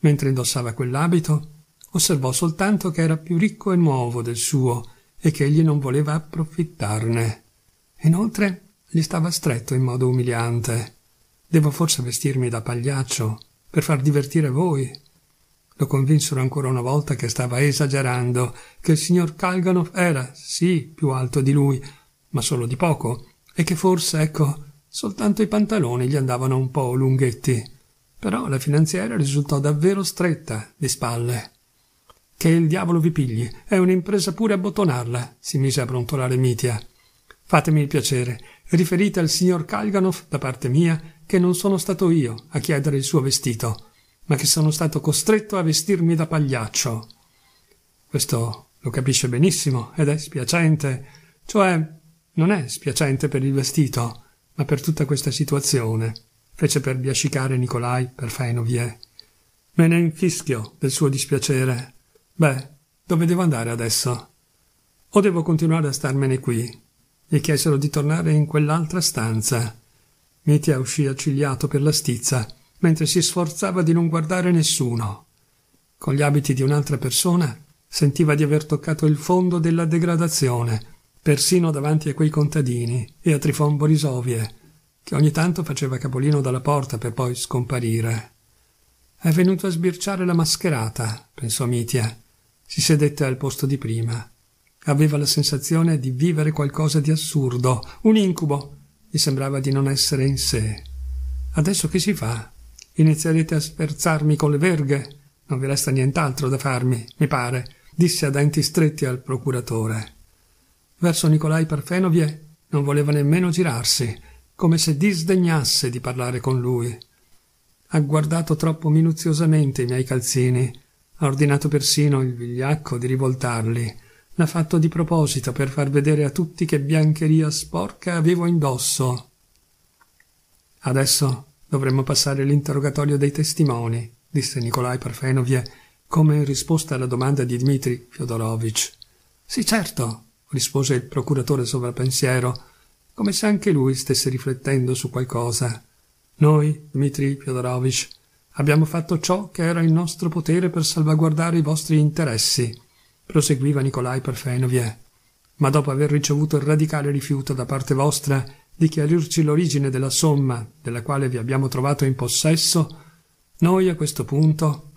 Mentre indossava quell'abito, osservò soltanto che era più ricco e nuovo del suo e che egli non voleva approfittarne. Inoltre gli stava stretto in modo umiliante. Devo forse vestirmi da pagliaccio per far divertire voi. Lo convinsero ancora una volta che stava esagerando, che il signor Kalganov era, sì, più alto di lui, ma solo di poco, e che forse, ecco, soltanto i pantaloni gli andavano un po' lunghetti. Però la finanziera risultò davvero stretta di spalle. Che il diavolo vi pigli. È un'impresa pure a bottonarla, si mise a brontolare Mitia. Fatemi il piacere. Riferite al signor Kalganov, da parte mia, che non sono stato io a chiedere il suo vestito, ma che sono stato costretto a vestirmi da pagliaccio. Questo lo capisce benissimo ed è spiacente. Cioè, non è spiacente per il vestito, ma per tutta questa situazione, fece per biascicare Nicolai per Fainovie. Me ne infischio del suo dispiacere, Beh, dove devo andare adesso? O devo continuare a starmene qui? Gli chiesero di tornare in quell'altra stanza. Mitia uscì accigliato per la stizza, mentre si sforzava di non guardare nessuno. Con gli abiti di un'altra persona sentiva di aver toccato il fondo della degradazione, persino davanti a quei contadini e a Trifon Borisovie, che ogni tanto faceva capolino dalla porta per poi scomparire. È venuto a sbirciare la mascherata, pensò Mitia. Si sedette al posto di prima. Aveva la sensazione di vivere qualcosa di assurdo, un incubo. Gli sembrava di non essere in sé. Adesso che si fa? Inizierete a sferzarmi con le verghe? Non vi resta nient'altro da farmi, mi pare, disse a denti stretti al procuratore. Verso Nicolai Parfenovie non voleva nemmeno girarsi, come se disdegnasse di parlare con lui. Ha guardato troppo minuziosamente i miei calzini ha ordinato persino il vigliacco di rivoltarli. L'ha fatto di proposito per far vedere a tutti che biancheria sporca avevo indosso. Adesso dovremmo passare l'interrogatorio dei testimoni, disse Nikolai Parfenovie, come risposta alla domanda di Dmitri Fyodorovich. Sì, certo, rispose il procuratore sovrappensiero, come se anche lui stesse riflettendo su qualcosa. Noi, Dmitri Fyodorovich, Abbiamo fatto ciò che era in nostro potere per salvaguardare i vostri interessi, proseguiva Nicolai Parfenovie. Ma dopo aver ricevuto il radicale rifiuto da parte vostra di chiarirci l'origine della somma della quale vi abbiamo trovato in possesso, noi a questo punto.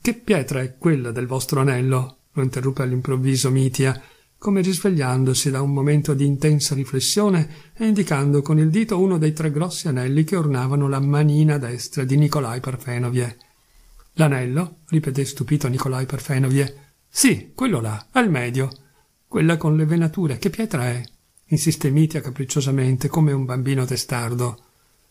Che pietra è quella del vostro anello? lo interruppe all'improvviso Mitia, come risvegliandosi da un momento di intensa riflessione e indicando con il dito uno dei tre grossi anelli che ornavano la manina destra di Nicolai Parfenovie. L'anello? ripeté stupito Nicolai Parfenovie. Sì, quello là, al medio. Quella con le venature, che pietra è? insisté Mitia capricciosamente, come un bambino testardo.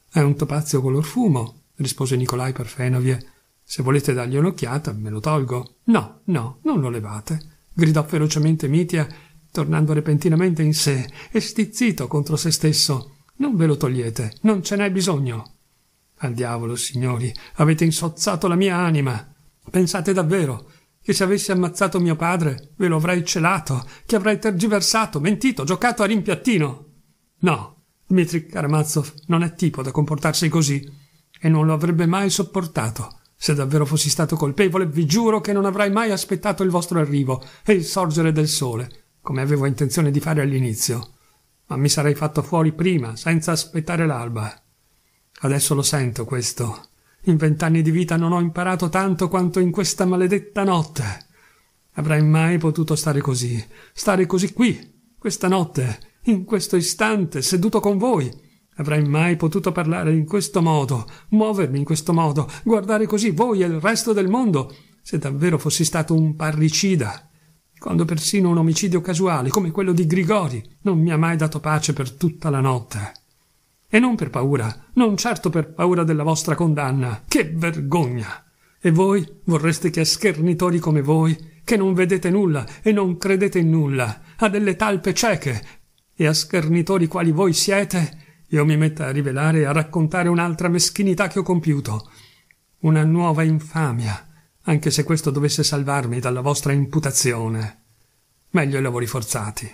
È un topazio color fumo, rispose Nicolai Parfenovie. Se volete dargli un'occhiata, me lo tolgo. No, no, non lo levate gridò ferocemente Mitia, tornando repentinamente in sé e stizzito contro se stesso. Non ve lo togliete, non ce n'è bisogno. Al diavolo, signori, avete insozzato la mia anima. Pensate davvero che se avessi ammazzato mio padre ve lo avrei celato, che avrei tergiversato, mentito, giocato a rimpiattino? No, Dmitri Karamazov non è tipo da comportarsi così e non lo avrebbe mai sopportato. Se davvero fossi stato colpevole, vi giuro che non avrei mai aspettato il vostro arrivo e il sorgere del sole, come avevo intenzione di fare all'inizio. Ma mi sarei fatto fuori prima, senza aspettare l'alba. Adesso lo sento questo. In vent'anni di vita non ho imparato tanto quanto in questa maledetta notte. Avrei mai potuto stare così, stare così qui, questa notte, in questo istante, seduto con voi, Avrei mai potuto parlare in questo modo, muovermi in questo modo, guardare così voi e il resto del mondo, se davvero fossi stato un parricida. Quando persino un omicidio casuale, come quello di Grigori, non mi ha mai dato pace per tutta la notte. E non per paura, non certo per paura della vostra condanna. Che vergogna! E voi vorreste che a schernitori come voi, che non vedete nulla e non credete in nulla, a delle talpe cieche, e a schernitori quali voi siete, io mi metta a rivelare e a raccontare un'altra meschinità che ho compiuto, una nuova infamia, anche se questo dovesse salvarmi dalla vostra imputazione. Meglio i lavori forzati.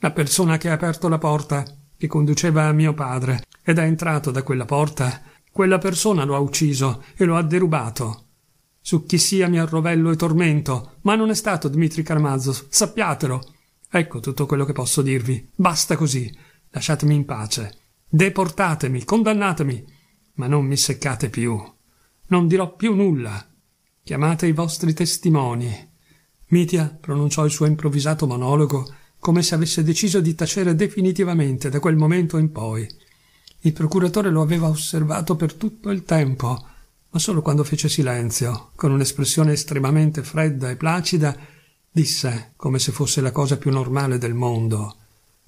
La persona che ha aperto la porta, che conduceva a mio padre, ed è entrato da quella porta, quella persona lo ha ucciso e lo ha derubato. Su chi sia mi arrovello e tormento, ma non è stato Dmitri Karamazov, sappiatelo. Ecco tutto quello che posso dirvi. Basta così. Lasciatemi in pace. Deportatemi, condannatemi, ma non mi seccate più. Non dirò più nulla. Chiamate i vostri testimoni. Mitia pronunciò il suo improvvisato monologo come se avesse deciso di tacere definitivamente da quel momento in poi. Il procuratore lo aveva osservato per tutto il tempo, ma solo quando fece silenzio, con un'espressione estremamente fredda e placida, disse, come se fosse la cosa più normale del mondo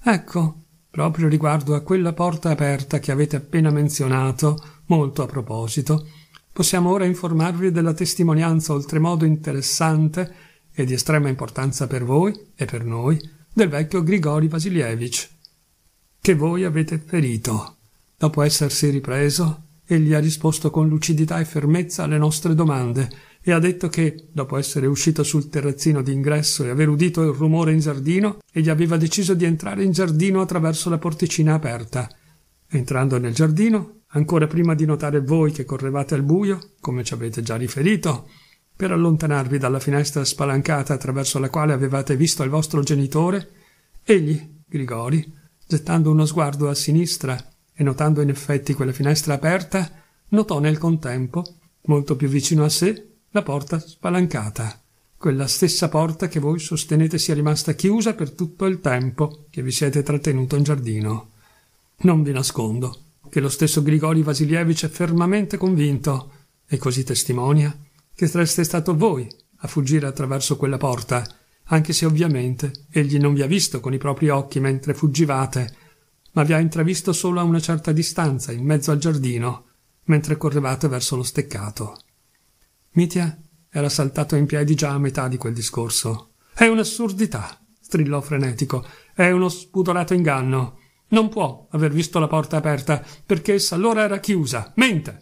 Ecco, proprio riguardo a quella porta aperta che avete appena menzionato, molto a proposito, possiamo ora informarvi della testimonianza oltremodo interessante e di estrema importanza per voi e per noi del vecchio Grigori Vasilievich, che voi avete ferito. Dopo essersi ripreso, egli ha risposto con lucidità e fermezza alle nostre domande, e ha detto che, dopo essere uscito sul terrazzino d'ingresso e aver udito il rumore in giardino, egli aveva deciso di entrare in giardino attraverso la porticina aperta. Entrando nel giardino, ancora prima di notare voi che correvate al buio, come ci avete già riferito, per allontanarvi dalla finestra spalancata attraverso la quale avevate visto il vostro genitore, egli, Grigori, gettando uno sguardo a sinistra e notando in effetti quella finestra aperta, notò nel contempo, molto più vicino a sé, la porta spalancata, quella stessa porta che voi sostenete sia rimasta chiusa per tutto il tempo che vi siete trattenuto in giardino. Non vi nascondo che lo stesso Grigori Vasilievich è fermamente convinto, e così testimonia, che sareste stato voi a fuggire attraverso quella porta, anche se ovviamente egli non vi ha visto con i propri occhi mentre fuggivate, ma vi ha intravisto solo a una certa distanza in mezzo al giardino, mentre correvate verso lo steccato. Mitia era saltato in piedi già a metà di quel discorso. È un'assurdità, strillò frenetico. È uno spudorato inganno. Non può aver visto la porta aperta, perché essa allora era chiusa. Mente!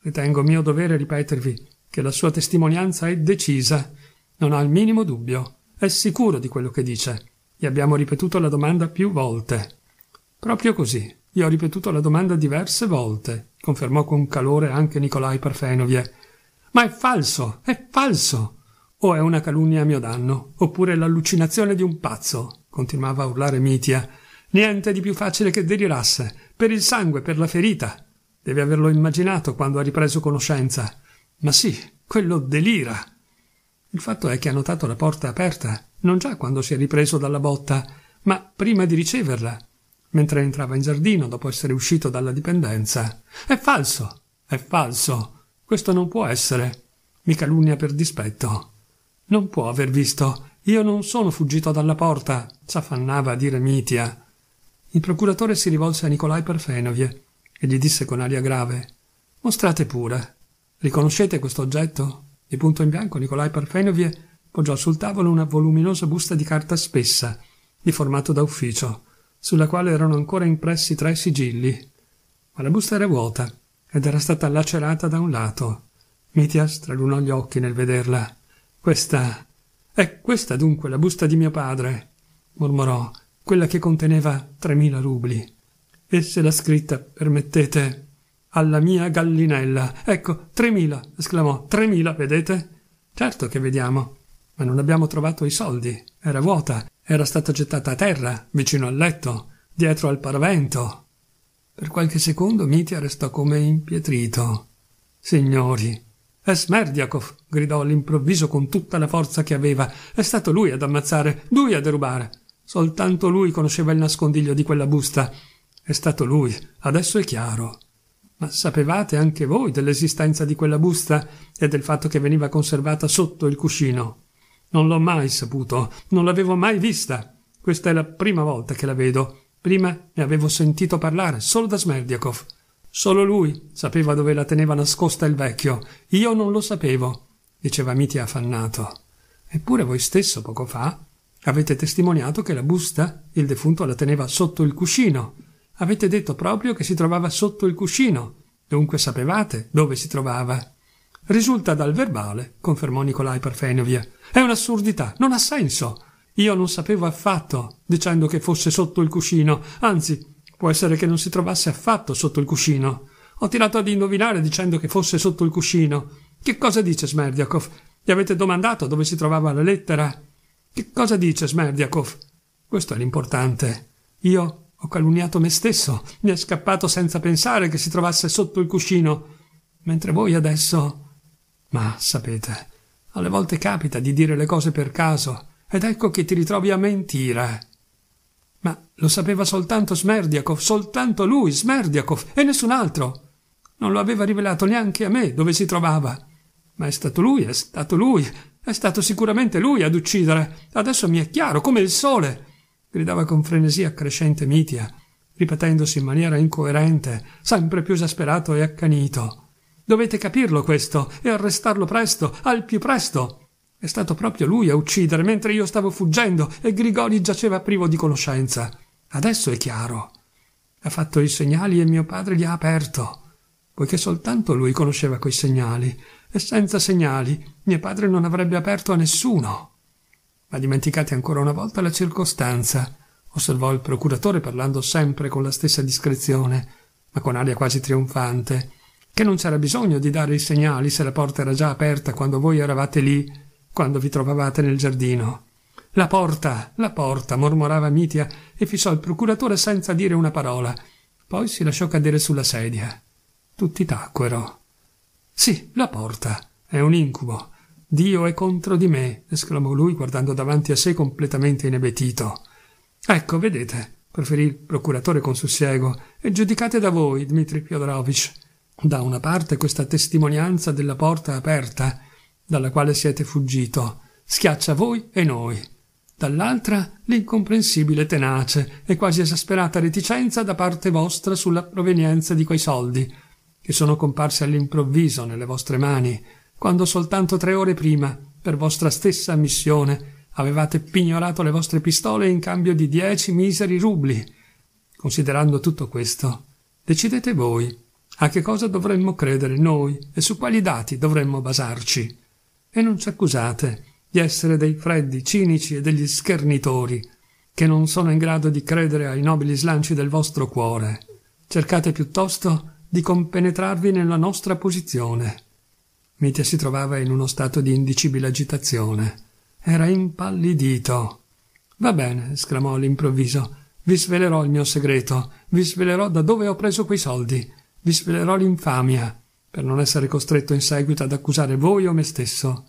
Ritengo mio dovere ripetervi che la sua testimonianza è decisa. Non ha il minimo dubbio. È sicuro di quello che dice. Gli abbiamo ripetuto la domanda più volte. Proprio così. Gli ho ripetuto la domanda diverse volte, confermò con calore anche Nicolai Parfenovie. Ma è falso, è falso. O è una calunnia a mio danno, oppure l'allucinazione di un pazzo, continuava a urlare Mitia. Niente di più facile che delirasse, per il sangue, per la ferita. Deve averlo immaginato quando ha ripreso conoscenza. Ma sì, quello delira. Il fatto è che ha notato la porta aperta, non già quando si è ripreso dalla botta, ma prima di riceverla, mentre entrava in giardino dopo essere uscito dalla dipendenza. È falso, è falso. Questo non può essere. Mi calunnia per dispetto. Non può aver visto. Io non sono fuggito dalla porta, s'affannava a dire Mitia. Il procuratore si rivolse a Nicolai Parfenovie e gli disse con aria grave: Mostrate pure. Riconoscete questo oggetto? Di punto in bianco Nicolai Parfenovie poggiò sul tavolo una voluminosa busta di carta spessa, di formato da ufficio, sulla quale erano ancora impressi tre sigilli. Ma la busta era vuota ed era stata lacerata da un lato. Mitia stralunò gli occhi nel vederla. Questa. È eh, questa dunque la busta di mio padre, mormorò, quella che conteneva tremila rubli. E se la scritta, permettete, alla mia gallinella. Ecco, tremila, esclamò, tremila, vedete? Certo che vediamo, ma non abbiamo trovato i soldi. Era vuota, era stata gettata a terra, vicino al letto, dietro al paravento. Per qualche secondo Mitya restò come impietrito. Signori, è Smerdiakov! gridò all'improvviso con tutta la forza che aveva. È stato lui ad ammazzare, lui a derubare. Soltanto lui conosceva il nascondiglio di quella busta. È stato lui, adesso è chiaro. Ma sapevate anche voi dell'esistenza di quella busta e del fatto che veniva conservata sotto il cuscino? Non l'ho mai saputo, non l'avevo mai vista. Questa è la prima volta che la vedo. Prima ne avevo sentito parlare solo da Smerdiakov. Solo lui sapeva dove la teneva nascosta il vecchio. Io non lo sapevo, diceva Miti affannato. Eppure voi stesso poco fa avete testimoniato che la busta il defunto la teneva sotto il cuscino. Avete detto proprio che si trovava sotto il cuscino. Dunque sapevate dove si trovava. Risulta dal verbale, confermò Nikolai Parfenovia. È un'assurdità, non ha senso. Io non sapevo affatto, dicendo che fosse sotto il cuscino, anzi, può essere che non si trovasse affatto sotto il cuscino. Ho tirato ad indovinare dicendo che fosse sotto il cuscino. Che cosa dice Smerdiakov? Gli avete domandato dove si trovava la lettera? Che cosa dice Smerdiakov? Questo è l'importante. Io ho calunniato me stesso, mi è scappato senza pensare che si trovasse sotto il cuscino. Mentre voi adesso. Ma sapete, alle volte capita di dire le cose per caso ed ecco che ti ritrovi a mentire. Ma lo sapeva soltanto Smerdiakov, soltanto lui, Smerdiakov, e nessun altro. Non lo aveva rivelato neanche a me dove si trovava. Ma è stato lui, è stato lui, è stato sicuramente lui ad uccidere. Adesso mi è chiaro, come il sole. gridava con frenesia crescente Mitia, ripetendosi in maniera incoerente, sempre più esasperato e accanito. Dovete capirlo questo e arrestarlo presto, al più presto. È stato proprio lui a uccidere mentre io stavo fuggendo e Grigori giaceva privo di conoscenza. Adesso è chiaro. Ha fatto i segnali e mio padre li ha aperto, poiché soltanto lui conosceva quei segnali, e senza segnali mio padre non avrebbe aperto a nessuno. Ma dimenticate ancora una volta la circostanza, osservò il procuratore parlando sempre con la stessa discrezione, ma con aria quasi trionfante, che non c'era bisogno di dare i segnali se la porta era già aperta quando voi eravate lì quando vi trovavate nel giardino. La porta, la porta, mormorava Mitia e fissò il procuratore senza dire una parola. Poi si lasciò cadere sulla sedia. Tutti tacquero. Sì, la porta. È un incubo. Dio è contro di me, esclamò lui guardando davanti a sé completamente inebetito. Ecco, vedete, proferì il procuratore con sussiego, e giudicate da voi, Dmitri Fiodorovich. Da una parte questa testimonianza della porta aperta, dalla quale siete fuggito, schiaccia voi e noi. Dall'altra l'incomprensibile tenace e quasi esasperata reticenza da parte vostra sulla provenienza di quei soldi, che sono comparsi all'improvviso nelle vostre mani, quando soltanto tre ore prima, per vostra stessa ammissione, avevate pignorato le vostre pistole in cambio di dieci miseri rubli. Considerando tutto questo, decidete voi a che cosa dovremmo credere noi e su quali dati dovremmo basarci e non ci accusate di essere dei freddi, cinici e degli schernitori, che non sono in grado di credere ai nobili slanci del vostro cuore. Cercate piuttosto di compenetrarvi nella nostra posizione. Mitya si trovava in uno stato di indicibile agitazione. Era impallidito. Va bene, esclamò all'improvviso. Vi svelerò il mio segreto, vi svelerò da dove ho preso quei soldi, vi svelerò l'infamia, per non essere costretto in seguito ad accusare voi o me stesso.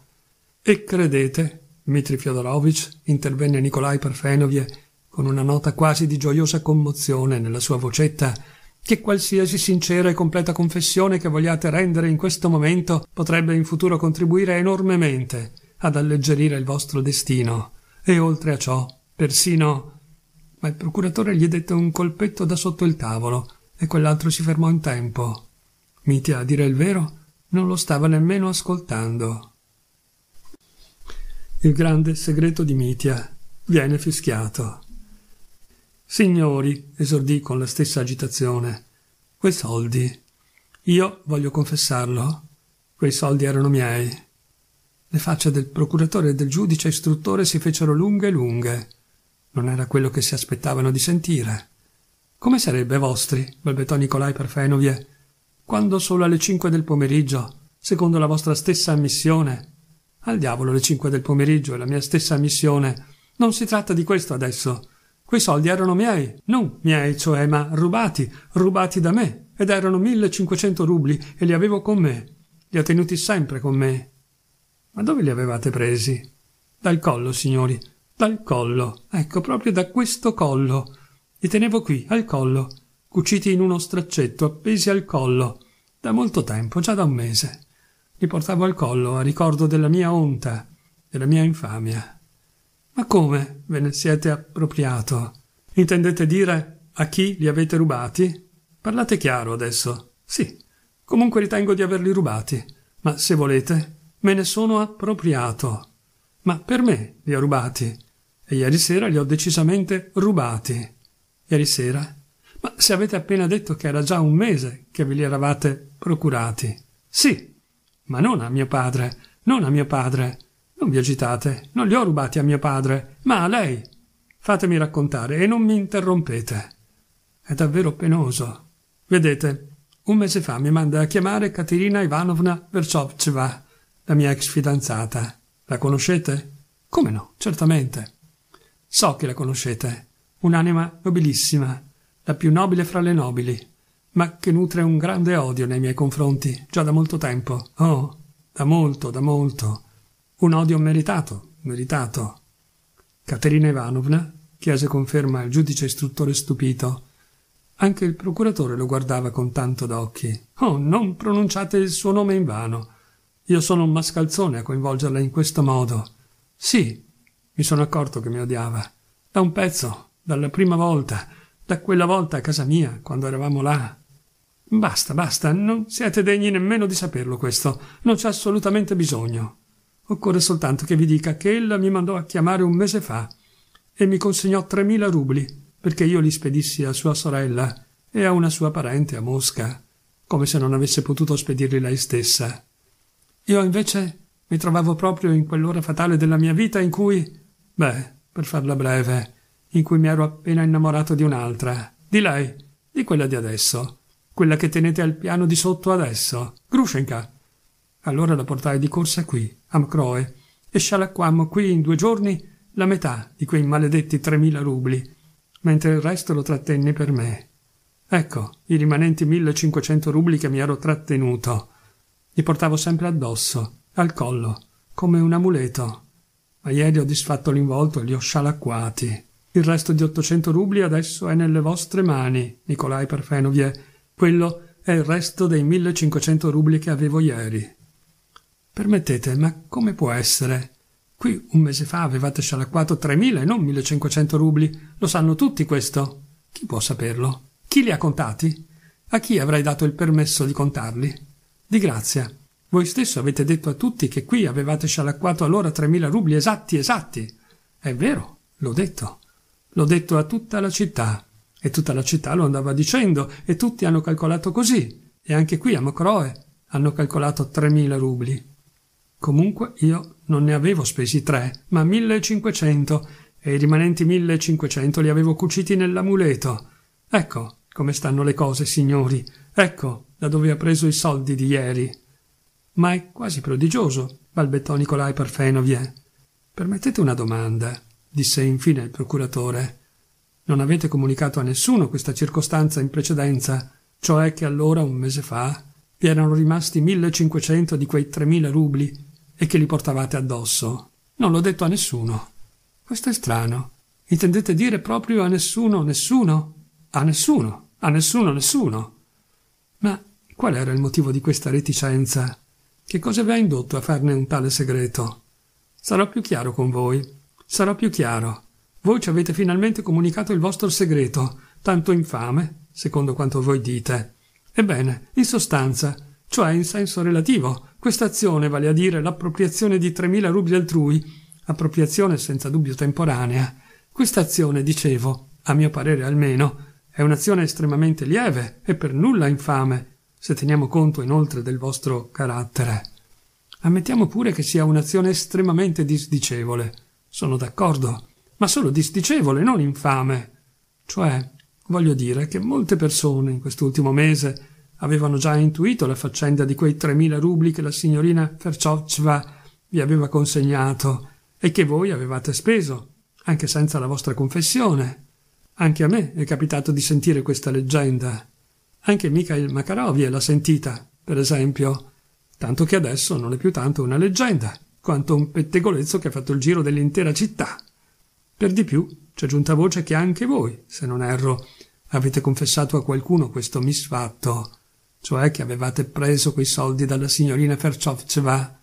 E credete, Dmitri Fyodorovich, intervenne Nikolai Parfenovie con una nota quasi di gioiosa commozione nella sua vocetta, che qualsiasi sincera e completa confessione che vogliate rendere in questo momento potrebbe in futuro contribuire enormemente ad alleggerire il vostro destino. E oltre a ciò, persino. Ma il procuratore gli dette un colpetto da sotto il tavolo e quell'altro si fermò in tempo. Mitya, a dire il vero, non lo stava nemmeno ascoltando. Il grande segreto di Mitya viene fischiato. Signori, esordì con la stessa agitazione, quei soldi. Io voglio confessarlo. Quei soldi erano miei. Le facce del procuratore e del giudice istruttore si fecero lunghe e lunghe. Non era quello che si aspettavano di sentire. Come sarebbe vostri? balbettò Nicolai Parfenovie quando solo alle 5 del pomeriggio, secondo la vostra stessa ammissione? Al diavolo le 5 del pomeriggio e la mia stessa ammissione. Non si tratta di questo adesso. Quei soldi erano miei, non miei, cioè, ma rubati, rubati da me, ed erano 1500 rubli e li avevo con me. Li ho tenuti sempre con me. Ma dove li avevate presi? Dal collo, signori, dal collo, ecco proprio da questo collo. Li tenevo qui, al collo cuciti in uno straccetto, appesi al collo, da molto tempo, già da un mese. Li portavo al collo a ricordo della mia onta, della mia infamia. Ma come ve ne siete appropriato? Intendete dire a chi li avete rubati? Parlate chiaro adesso. Sì, comunque ritengo di averli rubati, ma se volete me ne sono appropriato. Ma per me li ho rubati, e ieri sera li ho decisamente rubati. Ieri sera ma se avete appena detto che era già un mese che ve li eravate procurati. Sì, ma non a mio padre, non a mio padre. Non vi agitate, non li ho rubati a mio padre, ma a lei. Fatemi raccontare e non mi interrompete. È davvero penoso. Vedete, un mese fa mi manda a chiamare Caterina Ivanovna Versovceva, la mia ex fidanzata. La conoscete? Come no, certamente. So che la conoscete. Un'anima nobilissima, la più nobile fra le nobili, ma che nutre un grande odio nei miei confronti, già da molto tempo. Oh, da molto, da molto. Un odio meritato, meritato. Caterina Ivanovna chiese conferma al giudice istruttore stupito. Anche il procuratore lo guardava con tanto d'occhi. Oh, non pronunciate il suo nome in vano. Io sono un mascalzone a coinvolgerla in questo modo. Sì, mi sono accorto che mi odiava. Da un pezzo, dalla prima volta da quella volta a casa mia, quando eravamo là. Basta, basta, non siete degni nemmeno di saperlo questo, non c'è assolutamente bisogno. Occorre soltanto che vi dica che ella mi mandò a chiamare un mese fa e mi consegnò 3.000 rubli perché io li spedissi a sua sorella e a una sua parente a Mosca, come se non avesse potuto spedirli lei stessa. Io invece mi trovavo proprio in quell'ora fatale della mia vita in cui, beh, per farla breve, in cui mi ero appena innamorato di un'altra, di lei, di quella di adesso, quella che tenete al piano di sotto adesso, Grushenka. Allora la portai di corsa qui, a Macroe, e scialacquammo qui in due giorni la metà di quei maledetti tremila rubli, mentre il resto lo trattenni per me. Ecco, i rimanenti 1500 rubli che mi ero trattenuto. Li portavo sempre addosso, al collo, come un amuleto. Ma ieri ho disfatto l'involto e li ho scialacquati. Il resto di 800 rubli adesso è nelle vostre mani, Nicolai Parfenovie. Quello è il resto dei 1500 rubli che avevo ieri. Permettete, ma come può essere? Qui un mese fa avevate scialacquato 3000 e non 1500 rubli. Lo sanno tutti questo. Chi può saperlo? Chi li ha contati? A chi avrei dato il permesso di contarli? Di grazia. Voi stesso avete detto a tutti che qui avevate scialacquato allora 3000 rubli esatti, esatti. È vero, l'ho detto. L'ho detto a tutta la città e tutta la città lo andava dicendo e tutti hanno calcolato così e anche qui a Mocroe hanno calcolato 3.000 rubli. Comunque io non ne avevo spesi tre, ma 1.500 e i rimanenti 1.500 li avevo cuciti nell'amuleto. Ecco come stanno le cose, signori. Ecco da dove ha preso i soldi di ieri. Ma è quasi prodigioso, balbettò Nicolai Parfenovie. Permettete una domanda disse infine il procuratore. Non avete comunicato a nessuno questa circostanza in precedenza, cioè che allora, un mese fa, vi erano rimasti 1500 di quei 3000 rubli e che li portavate addosso. Non l'ho detto a nessuno. Questo è strano. Intendete dire proprio a nessuno, nessuno? A nessuno, a nessuno, nessuno. Ma qual era il motivo di questa reticenza? Che cosa vi ha indotto a farne un tale segreto? Sarò più chiaro con voi sarà più chiaro. Voi ci avete finalmente comunicato il vostro segreto, tanto infame, secondo quanto voi dite. Ebbene, in sostanza, cioè in senso relativo, questa azione, vale a dire l'appropriazione di 3.000 rubli altrui, appropriazione senza dubbio temporanea, questa azione, dicevo, a mio parere almeno, è un'azione estremamente lieve e per nulla infame, se teniamo conto inoltre del vostro carattere. Ammettiamo pure che sia un'azione estremamente disdicevole. Sono d'accordo, ma solo disdicevole, non infame. Cioè, voglio dire che molte persone in quest'ultimo mese avevano già intuito la faccenda di quei 3.000 rubli che la signorina Ferciocva vi aveva consegnato e che voi avevate speso, anche senza la vostra confessione. Anche a me è capitato di sentire questa leggenda. Anche Mikhail Makarovie l'ha sentita, per esempio, tanto che adesso non è più tanto una leggenda quanto un pettegolezzo che ha fatto il giro dell'intera città. Per di più, c'è giunta voce che anche voi, se non erro, avete confessato a qualcuno questo misfatto, cioè che avevate preso quei soldi dalla signorina Ferciovceva.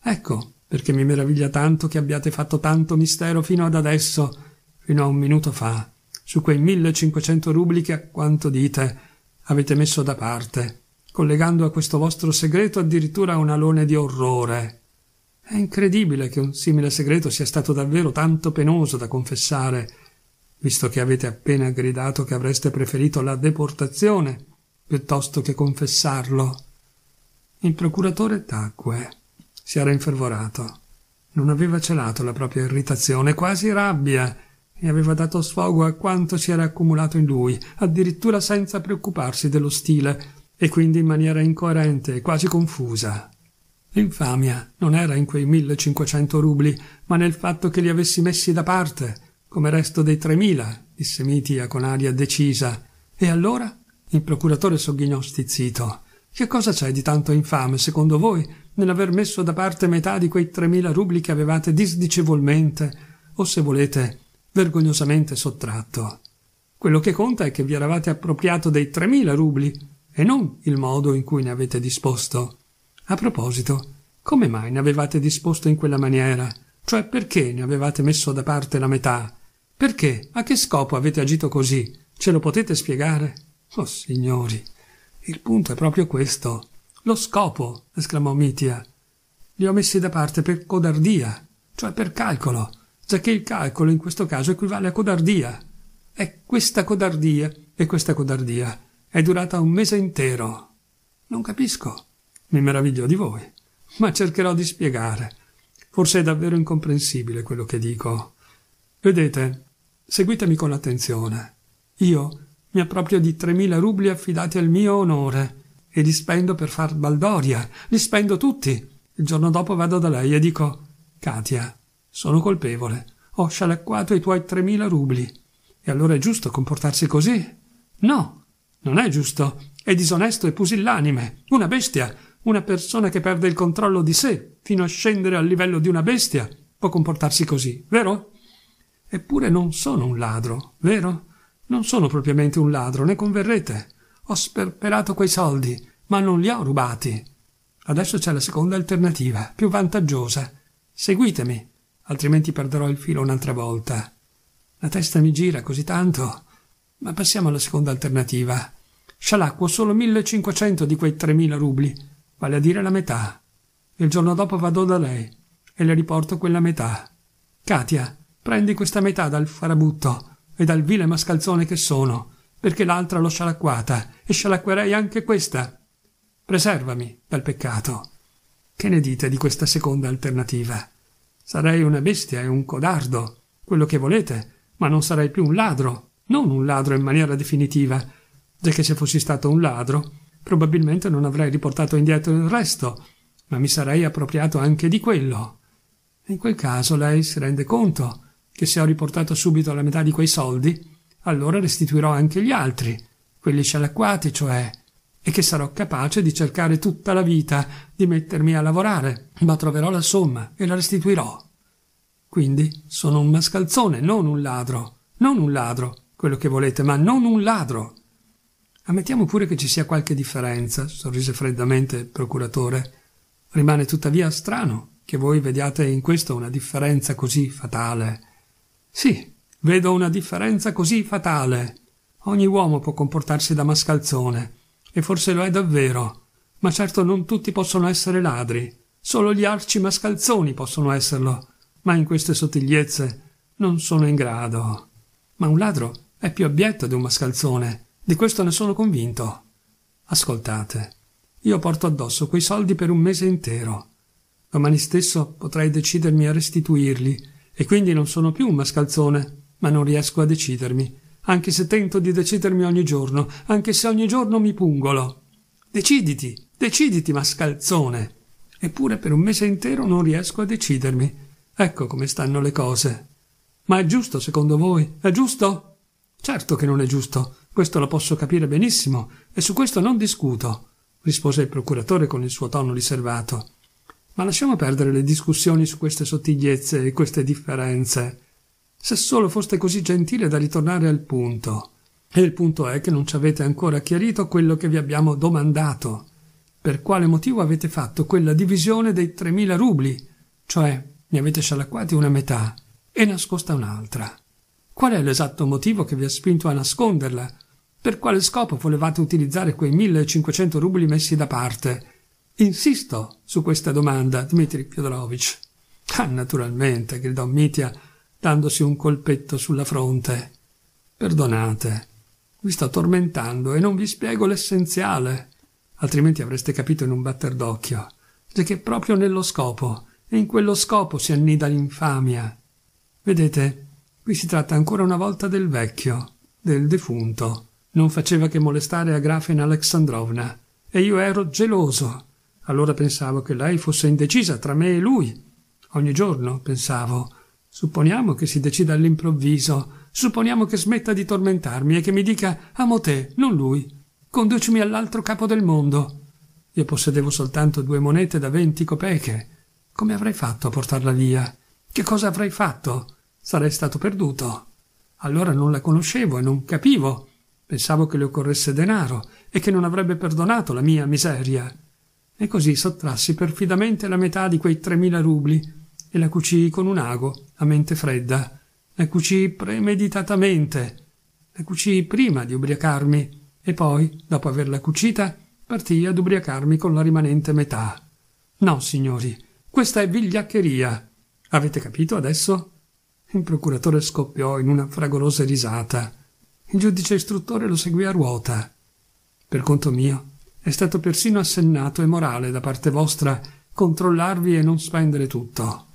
Ecco perché mi meraviglia tanto che abbiate fatto tanto mistero fino ad adesso, fino a un minuto fa, su quei 1500 rubli che, a quanto dite, avete messo da parte, collegando a questo vostro segreto addirittura un alone di orrore. È incredibile che un simile segreto sia stato davvero tanto penoso da confessare, visto che avete appena gridato che avreste preferito la deportazione piuttosto che confessarlo. Il procuratore tacque. Si era infervorato. Non aveva celato la propria irritazione, quasi rabbia, e aveva dato sfogo a quanto si era accumulato in lui, addirittura senza preoccuparsi dello stile, e quindi in maniera incoerente e quasi confusa. L'infamia non era in quei 1500 rubli, ma nel fatto che li avessi messi da parte, come resto dei 3000, disse Mitia con aria decisa. E allora? Il procuratore sogghignò stizzito. Che cosa c'è di tanto infame, secondo voi, nell'aver messo da parte metà di quei 3000 rubli che avevate disdicevolmente, o se volete, vergognosamente sottratto? Quello che conta è che vi eravate appropriato dei 3000 rubli e non il modo in cui ne avete disposto. A proposito, come mai ne avevate disposto in quella maniera? Cioè perché ne avevate messo da parte la metà? Perché? A che scopo avete agito così? Ce lo potete spiegare? Oh signori, il punto è proprio questo. Lo scopo, esclamò Mitia. Li ho messi da parte per codardia, cioè per calcolo, giacché il calcolo in questo caso equivale a codardia. E questa codardia e questa codardia è durata un mese intero. Non capisco. Mi meraviglio di voi, ma cercherò di spiegare. Forse è davvero incomprensibile quello che dico. Vedete, seguitemi con attenzione. Io mi approprio di 3.000 rubli affidati al mio onore e li spendo per far baldoria, li spendo tutti. Il giorno dopo vado da lei e dico: Katia, sono colpevole, ho scialacquato i tuoi 3.000 rubli. E allora è giusto comportarsi così? No, non è giusto. È disonesto e pusillanime, una bestia. Una persona che perde il controllo di sé fino a scendere al livello di una bestia può comportarsi così, vero? Eppure non sono un ladro, vero? Non sono propriamente un ladro, ne converrete. Ho sperperato quei soldi, ma non li ho rubati. Adesso c'è la seconda alternativa, più vantaggiosa. Seguitemi, altrimenti perderò il filo un'altra volta. La testa mi gira così tanto. Ma passiamo alla seconda alternativa. Scialacquo solo 1500 di quei 3000 rubli vale a dire la metà. Il giorno dopo vado da lei e le riporto quella metà. Katia, prendi questa metà dal farabutto e dal vile mascalzone che sono, perché l'altra l'ho scialacquata e scialacquerei anche questa. Preservami dal peccato. Che ne dite di questa seconda alternativa? Sarei una bestia e un codardo, quello che volete, ma non sarei più un ladro, non un ladro in maniera definitiva, giacché se fossi stato un ladro probabilmente non avrei riportato indietro il resto, ma mi sarei appropriato anche di quello. in quel caso lei si rende conto che se ho riportato subito la metà di quei soldi, allora restituirò anche gli altri, quelli scialacquati, cioè, e che sarò capace di cercare tutta la vita di mettermi a lavorare, ma troverò la somma e la restituirò. Quindi sono un mascalzone, non un ladro, non un ladro, quello che volete, ma non un ladro. Ammettiamo pure che ci sia qualche differenza, sorrise freddamente il procuratore. Rimane tuttavia strano che voi vediate in questo una differenza così fatale. Sì, vedo una differenza così fatale. Ogni uomo può comportarsi da mascalzone, e forse lo è davvero, ma certo non tutti possono essere ladri. Solo gli arci mascalzoni possono esserlo, ma in queste sottigliezze non sono in grado. Ma un ladro è più abietto di un mascalzone, di questo ne sono convinto. Ascoltate, io porto addosso quei soldi per un mese intero. Domani stesso potrei decidermi a restituirli, e quindi non sono più un mascalzone, ma non riesco a decidermi, anche se tento di decidermi ogni giorno, anche se ogni giorno mi pungolo. Deciditi, deciditi, mascalzone. Eppure per un mese intero non riesco a decidermi. Ecco come stanno le cose. Ma è giusto secondo voi? È giusto? Certo che non è giusto. Questo lo posso capire benissimo e su questo non discuto, rispose il procuratore con il suo tono riservato. Ma lasciamo perdere le discussioni su queste sottigliezze e queste differenze. Se solo foste così gentile da ritornare al punto. E il punto è che non ci avete ancora chiarito quello che vi abbiamo domandato. Per quale motivo avete fatto quella divisione dei 3.000 rubli? Cioè, ne avete scialacquati una metà e nascosta un'altra. Qual è l'esatto motivo che vi ha spinto a nasconderla? Per quale scopo volevate utilizzare quei 1500 rubli messi da parte? Insisto su questa domanda, Dmitri Fiodorovich. Ah, naturalmente, gridò Mitia, dandosi un colpetto sulla fronte. Perdonate, vi sto tormentando e non vi spiego l'essenziale, altrimenti avreste capito in un batter d'occhio, che proprio nello scopo, e in quello scopo si annida l'infamia. Vedete, qui si tratta ancora una volta del vecchio, del defunto, non faceva che molestare Agrafena Alexandrovna e io ero geloso. Allora pensavo che lei fosse indecisa tra me e lui. Ogni giorno pensavo, supponiamo che si decida all'improvviso, supponiamo che smetta di tormentarmi e che mi dica amo te, non lui, conducimi all'altro capo del mondo. Io possedevo soltanto due monete da venti copeche. Come avrei fatto a portarla via? Che cosa avrei fatto? Sarei stato perduto. Allora non la conoscevo e non capivo Pensavo che le occorresse denaro e che non avrebbe perdonato la mia miseria. E così sottrassi perfidamente la metà di quei tremila rubli e la cucii con un ago, a mente fredda. La cucii premeditatamente. La cucii prima di ubriacarmi e poi, dopo averla cucita, partii ad ubriacarmi con la rimanente metà. No, signori, questa è vigliaccheria. Avete capito adesso? Il procuratore scoppiò in una fragorosa risata. Il giudice istruttore lo seguì a ruota. Per conto mio, è stato persino assennato e morale da parte vostra controllarvi e non spendere tutto.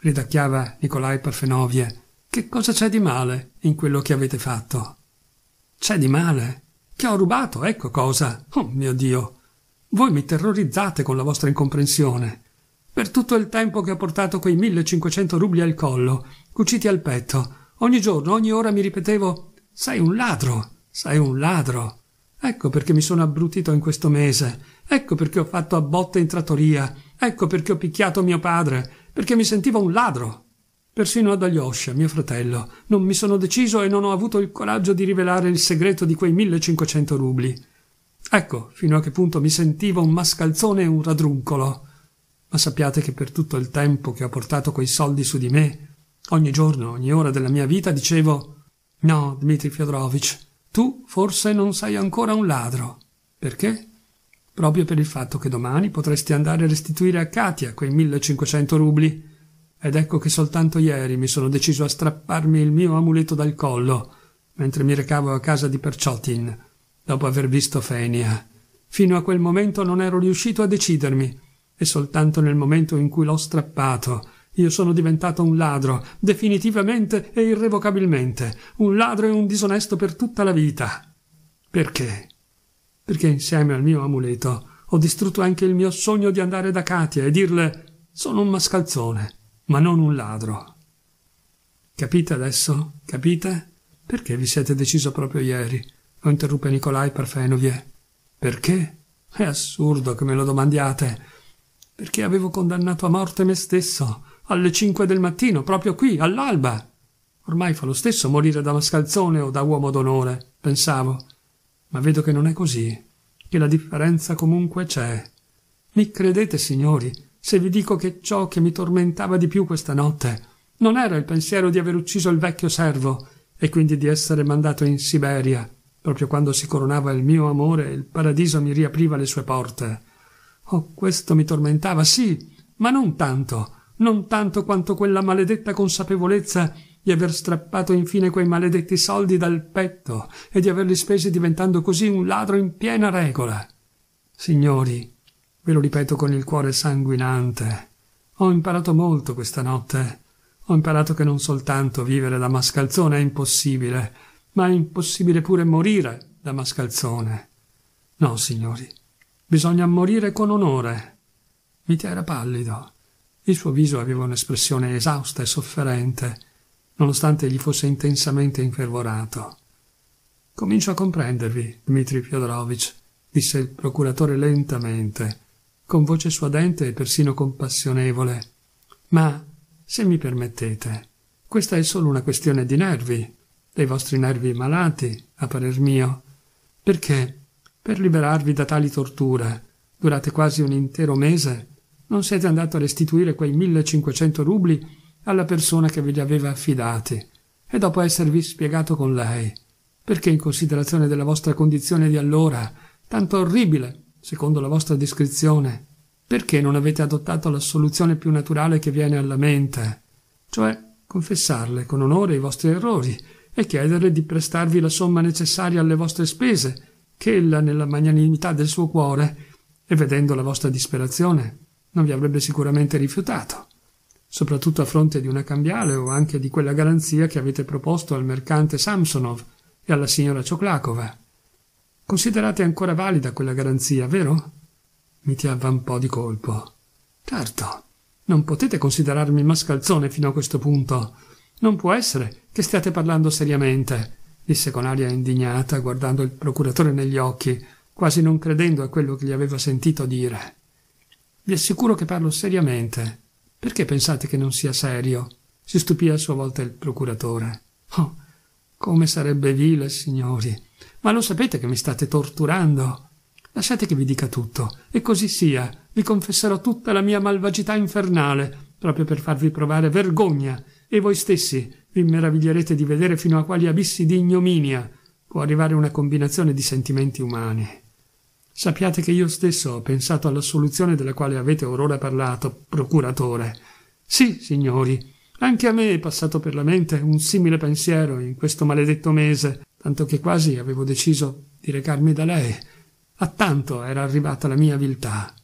Ridacchiava Nicolai Parfenovie. Che cosa c'è di male in quello che avete fatto? C'è di male? Che ho rubato, ecco cosa. Oh mio Dio. Voi mi terrorizzate con la vostra incomprensione. Per tutto il tempo che ho portato quei 1500 rubli al collo, cuciti al petto, ogni giorno, ogni ora mi ripetevo sei un ladro, sei un ladro. Ecco perché mi sono abbrutito in questo mese, ecco perché ho fatto a botte in trattoria, ecco perché ho picchiato mio padre, perché mi sentivo un ladro. Persino ad Alyosha, mio fratello, non mi sono deciso e non ho avuto il coraggio di rivelare il segreto di quei 1500 rubli. Ecco fino a che punto mi sentivo un mascalzone e un radruncolo. Ma sappiate che per tutto il tempo che ho portato quei soldi su di me, ogni giorno, ogni ora della mia vita, dicevo No, Dmitri Fyodorovich, tu forse non sei ancora un ladro. Perché? Proprio per il fatto che domani potresti andare a restituire a Katia quei 1500 rubli. Ed ecco che soltanto ieri mi sono deciso a strapparmi il mio amuleto dal collo, mentre mi recavo a casa di Perciotin, dopo aver visto Fenia. Fino a quel momento non ero riuscito a decidermi, e soltanto nel momento in cui l'ho strappato io sono diventato un ladro, definitivamente e irrevocabilmente, un ladro e un disonesto per tutta la vita. Perché? Perché insieme al mio amuleto ho distrutto anche il mio sogno di andare da Katia e dirle sono un mascalzone, ma non un ladro. Capite adesso? Capite? Perché vi siete deciso proprio ieri? lo interruppe Nicolai Parfenovie. Perché? È assurdo che me lo domandiate. Perché avevo condannato a morte me stesso alle 5 del mattino, proprio qui, all'alba. Ormai fa lo stesso morire da mascalzone o da uomo d'onore, pensavo, ma vedo che non è così, che la differenza comunque c'è. Mi credete, signori, se vi dico che ciò che mi tormentava di più questa notte non era il pensiero di aver ucciso il vecchio servo e quindi di essere mandato in Siberia, proprio quando si coronava il mio amore e il paradiso mi riapriva le sue porte. Oh, questo mi tormentava, sì, ma non tanto non tanto quanto quella maledetta consapevolezza di aver strappato infine quei maledetti soldi dal petto e di averli spesi diventando così un ladro in piena regola. Signori, ve lo ripeto con il cuore sanguinante, ho imparato molto questa notte. Ho imparato che non soltanto vivere da mascalzone è impossibile, ma è impossibile pure morire da mascalzone. No, signori, bisogna morire con onore. Mi era pallido il suo viso aveva un'espressione esausta e sofferente, nonostante gli fosse intensamente infervorato. Comincio a comprendervi, Dmitri Fyodorovich, disse il procuratore lentamente, con voce suadente e persino compassionevole. Ma, se mi permettete, questa è solo una questione di nervi, dei vostri nervi malati, a parer mio. Perché, per liberarvi da tali torture, durate quasi un intero mese non siete andato a restituire quei 1500 rubli alla persona che ve li aveva affidati e dopo esservi spiegato con lei, perché in considerazione della vostra condizione di allora, tanto orribile, secondo la vostra descrizione, perché non avete adottato la soluzione più naturale che viene alla mente, cioè confessarle con onore i vostri errori e chiederle di prestarvi la somma necessaria alle vostre spese, che ella, nella magnanimità del suo cuore, e vedendo la vostra disperazione, non vi avrebbe sicuramente rifiutato, soprattutto a fronte di una cambiale o anche di quella garanzia che avete proposto al mercante Samsonov e alla signora Cioclacova. Considerate ancora valida quella garanzia, vero? Mi ti avvampò di colpo. Certo, non potete considerarmi mascalzone fino a questo punto. Non può essere che stiate parlando seriamente, disse con aria indignata, guardando il procuratore negli occhi, quasi non credendo a quello che gli aveva sentito dire. Vi assicuro che parlo seriamente. Perché pensate che non sia serio? si stupì a sua volta il procuratore. Oh, come sarebbe vile, signori. Ma lo sapete che mi state torturando. Lasciate che vi dica tutto, e così sia. Vi confesserò tutta la mia malvagità infernale, proprio per farvi provare vergogna, e voi stessi vi meraviglierete di vedere fino a quali abissi di ignominia può arrivare una combinazione di sentimenti umani. Sappiate che io stesso ho pensato alla soluzione della quale avete or ora parlato, procuratore. Sì, signori, anche a me è passato per la mente un simile pensiero in questo maledetto mese, tanto che quasi avevo deciso di recarmi da lei. A tanto era arrivata la mia viltà.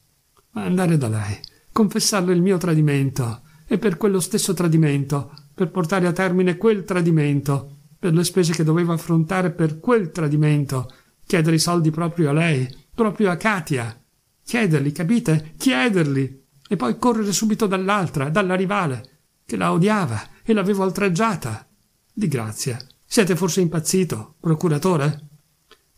Ma andare da lei, confessarle il mio tradimento, e per quello stesso tradimento, per portare a termine quel tradimento, per le spese che dovevo affrontare per quel tradimento, chiedere i soldi proprio a lei, proprio a Katia. Chiederli, capite? Chiederli! E poi correre subito dall'altra, dalla rivale, che la odiava e l'avevo oltraggiata. Di grazia. Siete forse impazzito, procuratore?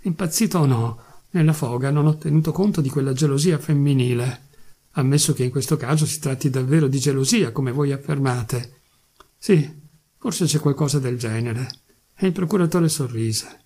Impazzito o no, nella foga non ho tenuto conto di quella gelosia femminile. Ammesso che in questo caso si tratti davvero di gelosia, come voi affermate. Sì, forse c'è qualcosa del genere. E il procuratore sorrise.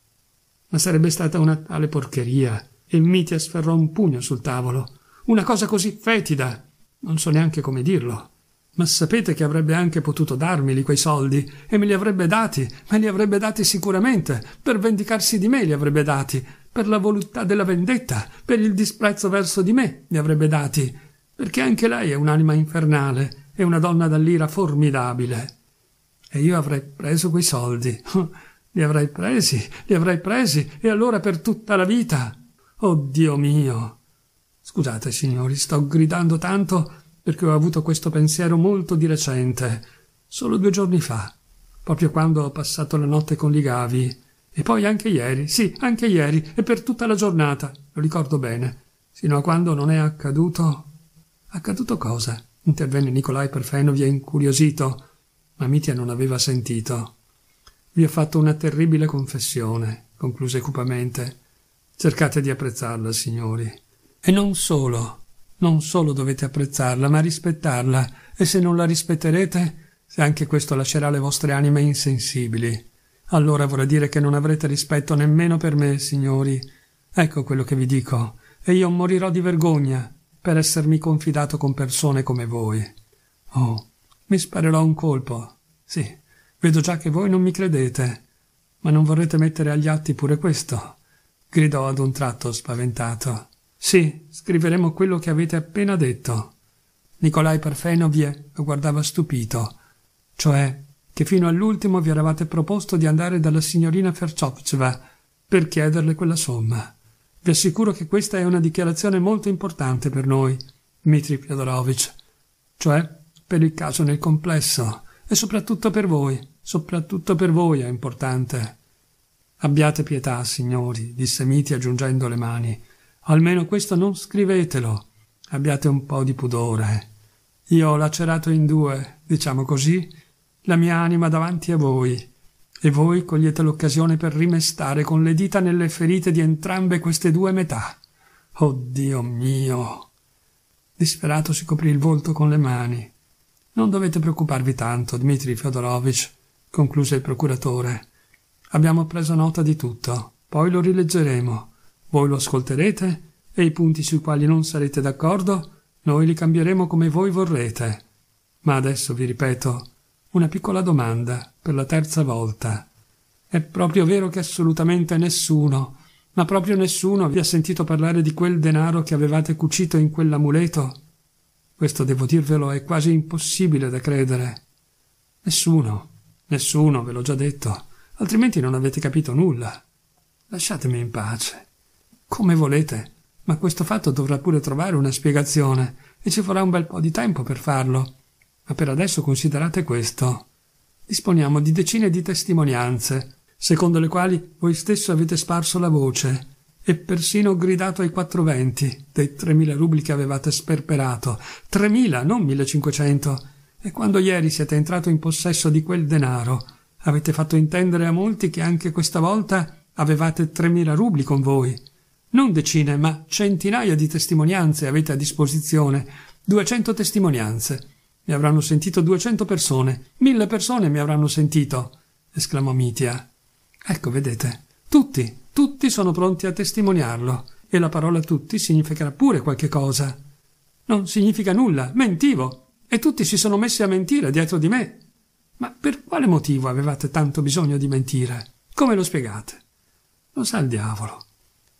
Ma sarebbe stata una tale porcheria e mite sferrò un pugno sul tavolo. Una cosa così fetida. Non so neanche come dirlo. Ma sapete che avrebbe anche potuto darmeli quei soldi, e me li avrebbe dati, me li avrebbe dati sicuramente, per vendicarsi di me li avrebbe dati, per la voluttà della vendetta, per il disprezzo verso di me li avrebbe dati, perché anche lei è un'anima infernale e una donna dall'ira formidabile. E io avrei preso quei soldi, li avrei presi, li avrei presi, e allora per tutta la vita. Oh Dio mio! Scusate, signori, sto gridando tanto perché ho avuto questo pensiero molto di recente, solo due giorni fa, proprio quando ho passato la notte con gli gavi. e poi anche ieri, sì, anche ieri, e per tutta la giornata, lo ricordo bene, sino a quando non è accaduto. Accaduto cosa? intervenne Nicolai Perfenovia incuriosito, ma Mitia non aveva sentito. Vi ho fatto una terribile confessione, concluse cupamente. Cercate di apprezzarla, signori. E non solo, non solo dovete apprezzarla, ma rispettarla, e se non la rispetterete, se anche questo lascerà le vostre anime insensibili, allora vorrà dire che non avrete rispetto nemmeno per me, signori. Ecco quello che vi dico, e io morirò di vergogna per essermi confidato con persone come voi. Oh, mi sparerò un colpo. Sì, vedo già che voi non mi credete, ma non vorrete mettere agli atti pure questo gridò ad un tratto spaventato. Sì, scriveremo quello che avete appena detto. Nicolai Parfenovie lo guardava stupito, cioè che fino all'ultimo vi eravate proposto di andare dalla signorina Ferciopceva per chiederle quella somma. Vi assicuro che questa è una dichiarazione molto importante per noi, Dmitri Fyodorovich, cioè per il caso nel complesso e soprattutto per voi, soprattutto per voi è importante. Abbiate pietà, signori, disse Miti aggiungendo le mani. Almeno questo non scrivetelo. Abbiate un po' di pudore. Io ho lacerato in due, diciamo così, la mia anima davanti a voi, e voi cogliete l'occasione per rimestare con le dita nelle ferite di entrambe queste due metà. Oh Dio mio! Disperato si coprì il volto con le mani. Non dovete preoccuparvi tanto, Dmitri Fyodorovich, concluse il procuratore. Abbiamo preso nota di tutto, poi lo rileggeremo. Voi lo ascolterete e i punti sui quali non sarete d'accordo noi li cambieremo come voi vorrete. Ma adesso vi ripeto una piccola domanda per la terza volta. È proprio vero che assolutamente nessuno, ma proprio nessuno vi ha sentito parlare di quel denaro che avevate cucito in quell'amuleto? Questo devo dirvelo è quasi impossibile da credere. Nessuno, nessuno, ve l'ho già detto altrimenti non avete capito nulla. Lasciatemi in pace. Come volete, ma questo fatto dovrà pure trovare una spiegazione e ci vorrà un bel po' di tempo per farlo. Ma per adesso considerate questo. Disponiamo di decine di testimonianze, secondo le quali voi stesso avete sparso la voce e persino gridato ai quattro venti dei tremila rubli che avevate sperperato. Tremila, non millecinquecento. E quando ieri siete entrato in possesso di quel denaro, Avete fatto intendere a molti che anche questa volta avevate 3.000 rubli con voi. Non decine, ma centinaia di testimonianze avete a disposizione. 200 testimonianze. Mi avranno sentito 200 persone. Mille persone mi avranno sentito, esclamò Mitia. Ecco, vedete, tutti, tutti sono pronti a testimoniarlo. E la parola tutti significherà pure qualche cosa. Non significa nulla, mentivo. E tutti si sono messi a mentire dietro di me. Ma per quale motivo avevate tanto bisogno di mentire? Come lo spiegate? Lo sa il diavolo.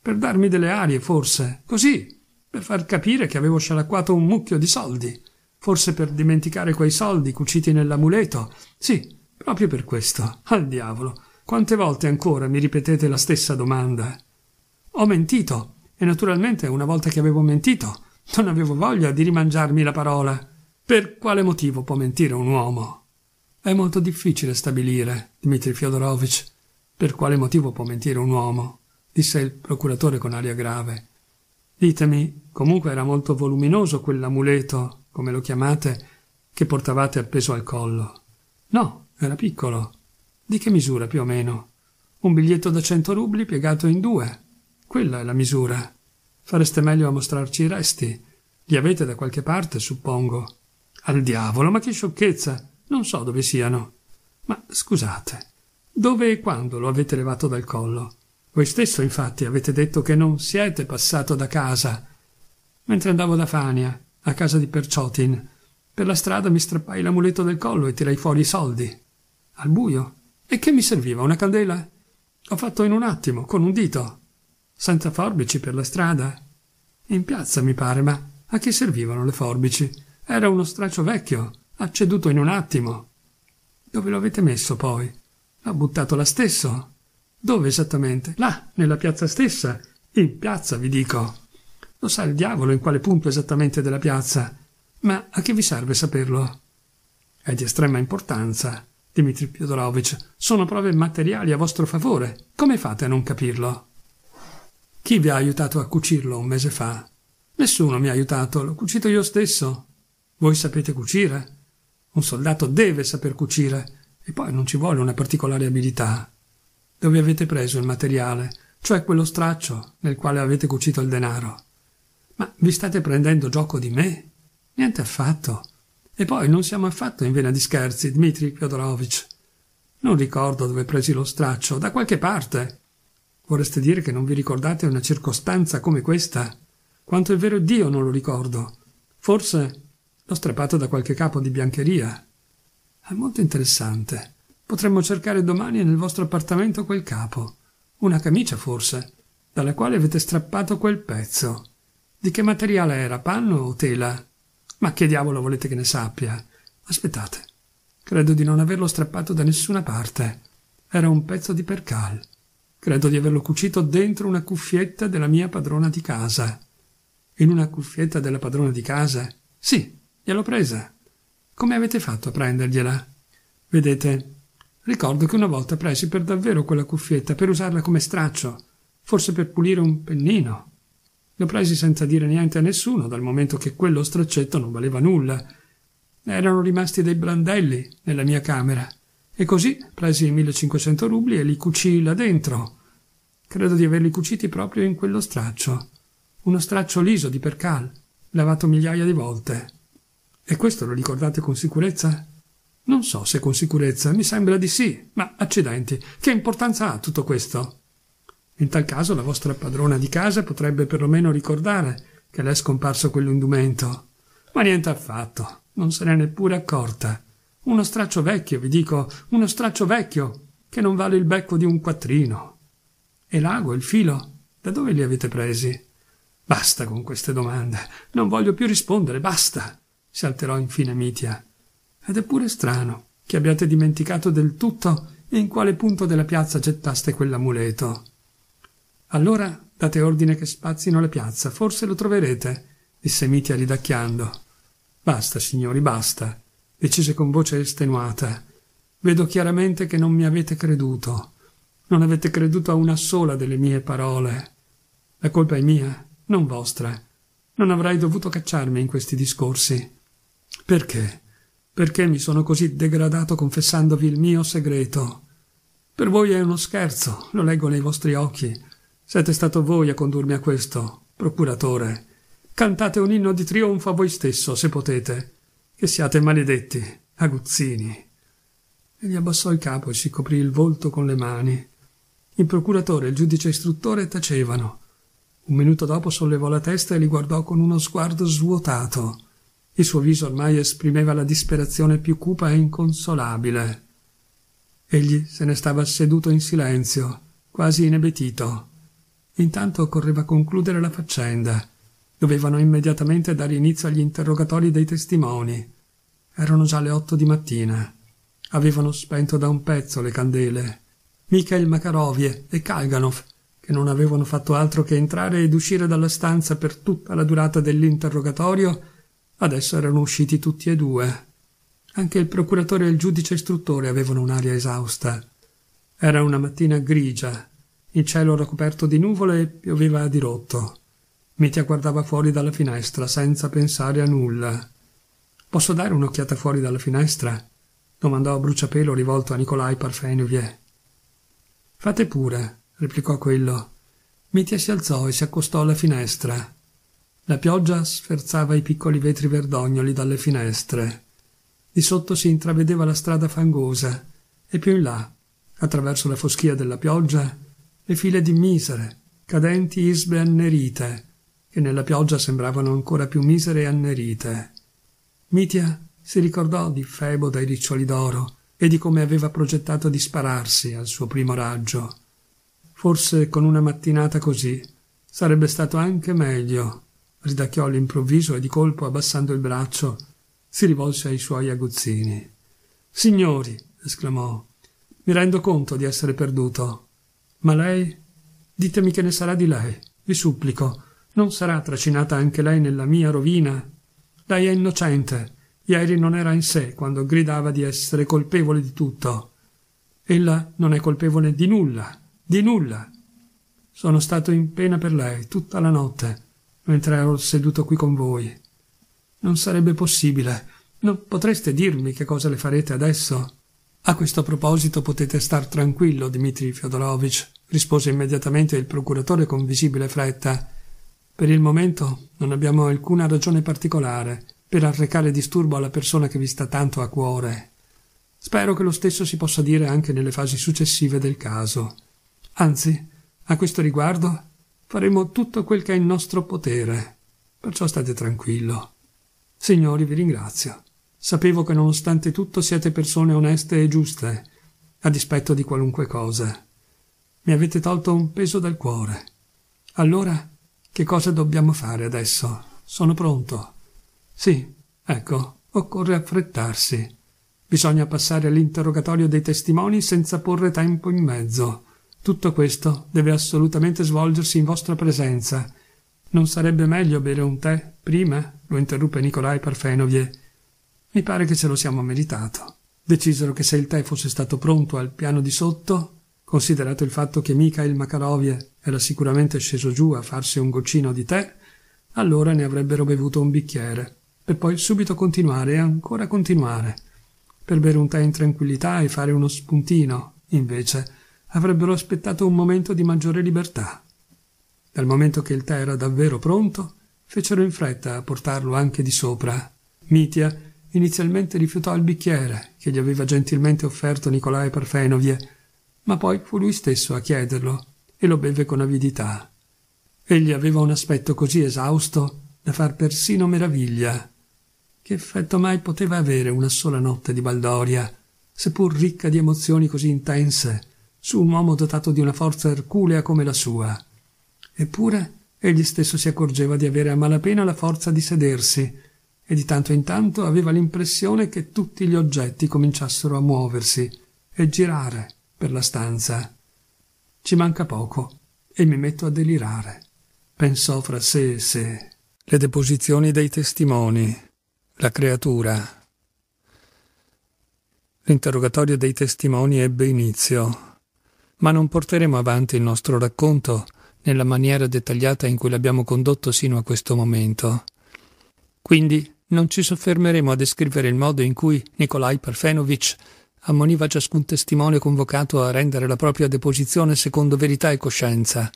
Per darmi delle arie, forse. Così. Per far capire che avevo scialacquato un mucchio di soldi. Forse per dimenticare quei soldi cuciti nell'amuleto. Sì, proprio per questo. Al diavolo. Quante volte ancora mi ripetete la stessa domanda? Ho mentito. E naturalmente, una volta che avevo mentito, non avevo voglia di rimangiarmi la parola. Per quale motivo può mentire un uomo? È molto difficile stabilire, Dmitri Fyodorovich, per quale motivo può mentire un uomo, disse il procuratore con aria grave. Ditemi, comunque era molto voluminoso quell'amuleto, come lo chiamate, che portavate appeso al collo. No, era piccolo. Di che misura più o meno? Un biglietto da cento rubli piegato in due. Quella è la misura. Fareste meglio a mostrarci i resti. Li avete da qualche parte, suppongo. Al diavolo, ma che sciocchezza! Non so dove siano. Ma scusate, dove e quando lo avete levato dal collo? Voi stesso, infatti, avete detto che non siete passato da casa. Mentre andavo da Fania, a casa di Perciotin, per la strada mi strappai l'amuleto del collo e tirai fuori i soldi. Al buio. E che mi serviva? Una candela? Ho fatto in un attimo, con un dito. Senza forbici per la strada? In piazza, mi pare, ma a che servivano le forbici? Era uno straccio vecchio. Ha ceduto in un attimo. Dove lo avete messo poi? L'ha buttato là stesso? Dove esattamente? Là, nella piazza stessa. In piazza, vi dico. Lo sa il diavolo in quale punto esattamente della piazza. Ma a che vi serve saperlo? È di estrema importanza, Dimitri Piodorovich. Sono prove materiali a vostro favore. Come fate a non capirlo? Chi vi ha aiutato a cucirlo un mese fa? Nessuno mi ha aiutato, l'ho cucito io stesso. Voi sapete cucire? Un soldato deve saper cucire e poi non ci vuole una particolare abilità. Dove avete preso il materiale, cioè quello straccio nel quale avete cucito il denaro? Ma vi state prendendo gioco di me? Niente affatto. E poi non siamo affatto in vena di scherzi, Dmitri Fyodorovich. Non ricordo dove presi lo straccio, da qualche parte. Vorreste dire che non vi ricordate una circostanza come questa? Quanto è vero Dio non lo ricordo. Forse L'ho strapata da qualche capo di biancheria. È molto interessante. Potremmo cercare domani nel vostro appartamento quel capo. Una camicia, forse, dalla quale avete strappato quel pezzo. Di che materiale era, panno o tela? Ma che diavolo volete che ne sappia? Aspettate. Credo di non averlo strappato da nessuna parte. Era un pezzo di percal. Credo di averlo cucito dentro una cuffietta della mia padrona di casa. In una cuffietta della padrona di casa? Sì, Gliel'ho presa. Come avete fatto a prendergliela? Vedete, ricordo che una volta presi per davvero quella cuffietta per usarla come straccio, forse per pulire un pennino. L'ho presi senza dire niente a nessuno, dal momento che quello straccetto non valeva nulla. Erano rimasti dei brandelli nella mia camera. E così presi i 1500 rubli e li cucii là dentro. Credo di averli cuciti proprio in quello straccio. Uno straccio liso di percal, lavato migliaia di volte. E questo lo ricordate con sicurezza? Non so se con sicurezza, mi sembra di sì, ma accidenti, che importanza ha tutto questo? In tal caso la vostra padrona di casa potrebbe perlomeno ricordare che le è scomparso quell'indumento. Ma niente affatto, non se ne è neppure accorta. Uno straccio vecchio, vi dico, uno straccio vecchio, che non vale il becco di un quattrino. E l'ago, il filo, da dove li avete presi? Basta con queste domande, non voglio più rispondere, basta si salterò infine Mitia. Ed è pure strano che abbiate dimenticato del tutto in quale punto della piazza gettaste quell'amuleto. Allora date ordine che spazzino la piazza, forse lo troverete, disse Mitia ridacchiando. Basta, signori, basta, decise con voce estenuata. Vedo chiaramente che non mi avete creduto. Non avete creduto a una sola delle mie parole. La colpa è mia, non vostra. Non avrei dovuto cacciarmi in questi discorsi. Perché? Perché mi sono così degradato confessandovi il mio segreto? Per voi è uno scherzo, lo leggo nei vostri occhi. Siete stato voi a condurmi a questo, procuratore. Cantate un inno di trionfo a voi stesso, se potete. Che siate maledetti, aguzzini. Egli abbassò il capo e si coprì il volto con le mani. Il procuratore e il giudice istruttore tacevano. Un minuto dopo sollevò la testa e li guardò con uno sguardo svuotato. Il suo viso ormai esprimeva la disperazione più cupa e inconsolabile. Egli se ne stava seduto in silenzio, quasi inebetito. Intanto occorreva concludere la faccenda. Dovevano immediatamente dare inizio agli interrogatori dei testimoni. Erano già le otto di mattina. Avevano spento da un pezzo le candele. Mikhail Makarovie e Kalganov, che non avevano fatto altro che entrare ed uscire dalla stanza per tutta la durata dell'interrogatorio, Adesso erano usciti tutti e due. Anche il procuratore e il giudice istruttore avevano un'aria esausta. Era una mattina grigia. Il cielo era coperto di nuvole e pioveva a dirotto. Mitia guardava fuori dalla finestra senza pensare a nulla. Posso dare un'occhiata fuori dalla finestra? domandò a bruciapelo rivolto a Nicolai Parfenovie. Fate pure, replicò quello. Mitia si alzò e si accostò alla finestra. La pioggia sferzava i piccoli vetri verdognoli dalle finestre. Di sotto si intravedeva la strada fangosa e più in là, attraverso la foschia della pioggia, le file di misere, cadenti isbe annerite, che nella pioggia sembravano ancora più misere e annerite. Mitia si ricordò di Febo dai riccioli d'oro e di come aveva progettato di spararsi al suo primo raggio. Forse con una mattinata così sarebbe stato anche meglio ridacchiò all'improvviso e di colpo, abbassando il braccio, si rivolse ai suoi aguzzini. Signori, esclamò, mi rendo conto di essere perduto. Ma lei? Ditemi che ne sarà di lei. Vi supplico, non sarà tracinata anche lei nella mia rovina? Lei è innocente. Ieri non era in sé quando gridava di essere colpevole di tutto. Ella non è colpevole di nulla, di nulla. Sono stato in pena per lei tutta la notte mentre ero seduto qui con voi. Non sarebbe possibile. Non potreste dirmi che cosa le farete adesso? A questo proposito potete star tranquillo, Dmitri Fyodorovich, rispose immediatamente il procuratore con visibile fretta. Per il momento non abbiamo alcuna ragione particolare per arrecare disturbo alla persona che vi sta tanto a cuore. Spero che lo stesso si possa dire anche nelle fasi successive del caso. Anzi, a questo riguardo Faremo tutto quel che è in nostro potere, perciò state tranquillo. Signori, vi ringrazio. Sapevo che nonostante tutto siete persone oneste e giuste, a dispetto di qualunque cosa. Mi avete tolto un peso dal cuore. Allora, che cosa dobbiamo fare adesso? Sono pronto. Sì, ecco, occorre affrettarsi. Bisogna passare all'interrogatorio dei testimoni senza porre tempo in mezzo. Tutto questo deve assolutamente svolgersi in vostra presenza. Non sarebbe meglio bere un tè prima? lo interruppe Nicolai Parfenovie. Mi pare che ce lo siamo meritato. Decisero che se il tè fosse stato pronto al piano di sotto, considerato il fatto che Mikhail Makarovie era sicuramente sceso giù a farsi un goccino di tè, allora ne avrebbero bevuto un bicchiere, per poi subito continuare e ancora continuare. Per bere un tè in tranquillità e fare uno spuntino, invece, avrebbero aspettato un momento di maggiore libertà. Dal momento che il tè era davvero pronto, fecero in fretta a portarlo anche di sopra. Mitia inizialmente rifiutò il bicchiere che gli aveva gentilmente offerto Nicolai Parfenovie, ma poi fu lui stesso a chiederlo e lo beve con avidità. Egli aveva un aspetto così esausto da far persino meraviglia. Che effetto mai poteva avere una sola notte di baldoria, seppur ricca di emozioni così intense? su un uomo dotato di una forza erculea come la sua. Eppure egli stesso si accorgeva di avere a malapena la forza di sedersi, e di tanto in tanto aveva l'impressione che tutti gli oggetti cominciassero a muoversi e girare per la stanza. Ci manca poco e mi metto a delirare. Pensò fra sé e sé. Le deposizioni dei testimoni, la creatura. L'interrogatorio dei testimoni ebbe inizio ma non porteremo avanti il nostro racconto nella maniera dettagliata in cui l'abbiamo condotto sino a questo momento. Quindi non ci soffermeremo a descrivere il modo in cui Nikolai Parfenovich ammoniva ciascun testimone convocato a rendere la propria deposizione secondo verità e coscienza,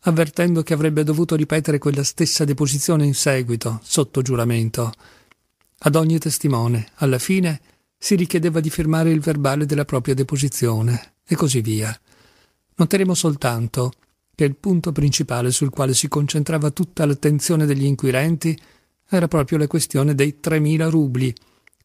avvertendo che avrebbe dovuto ripetere quella stessa deposizione in seguito, sotto giuramento. Ad ogni testimone, alla fine, si richiedeva di firmare il verbale della propria deposizione, e così via. Noteremo soltanto che il punto principale sul quale si concentrava tutta l'attenzione degli inquirenti era proprio la questione dei 3.000 rubli,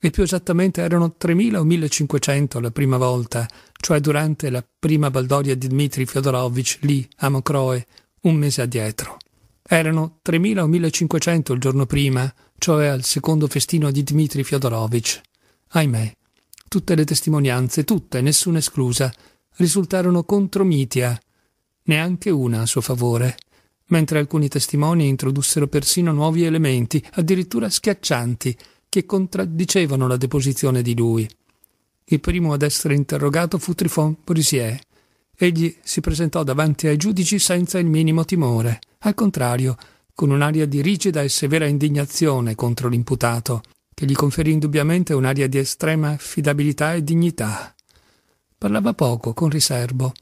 e più esattamente erano 3.000 o 1.500 la prima volta, cioè durante la prima baldoria di Dmitri Fyodorovich lì a Mokroe, un mese addietro. Erano 3.000 o 1.500 il giorno prima, cioè al secondo festino di Dmitri Fyodorovich. Ahimè, tutte le testimonianze, tutte, nessuna esclusa, risultarono contro Mitia, neanche una a suo favore, mentre alcuni testimoni introdussero persino nuovi elementi, addirittura schiaccianti, che contraddicevano la deposizione di lui. Il primo ad essere interrogato fu Trifon Brisier. Egli si presentò davanti ai giudici senza il minimo timore, al contrario, con un'aria di rigida e severa indignazione contro l'imputato, che gli conferì indubbiamente un'aria di estrema affidabilità e dignità. Parlava poco, con riserbo.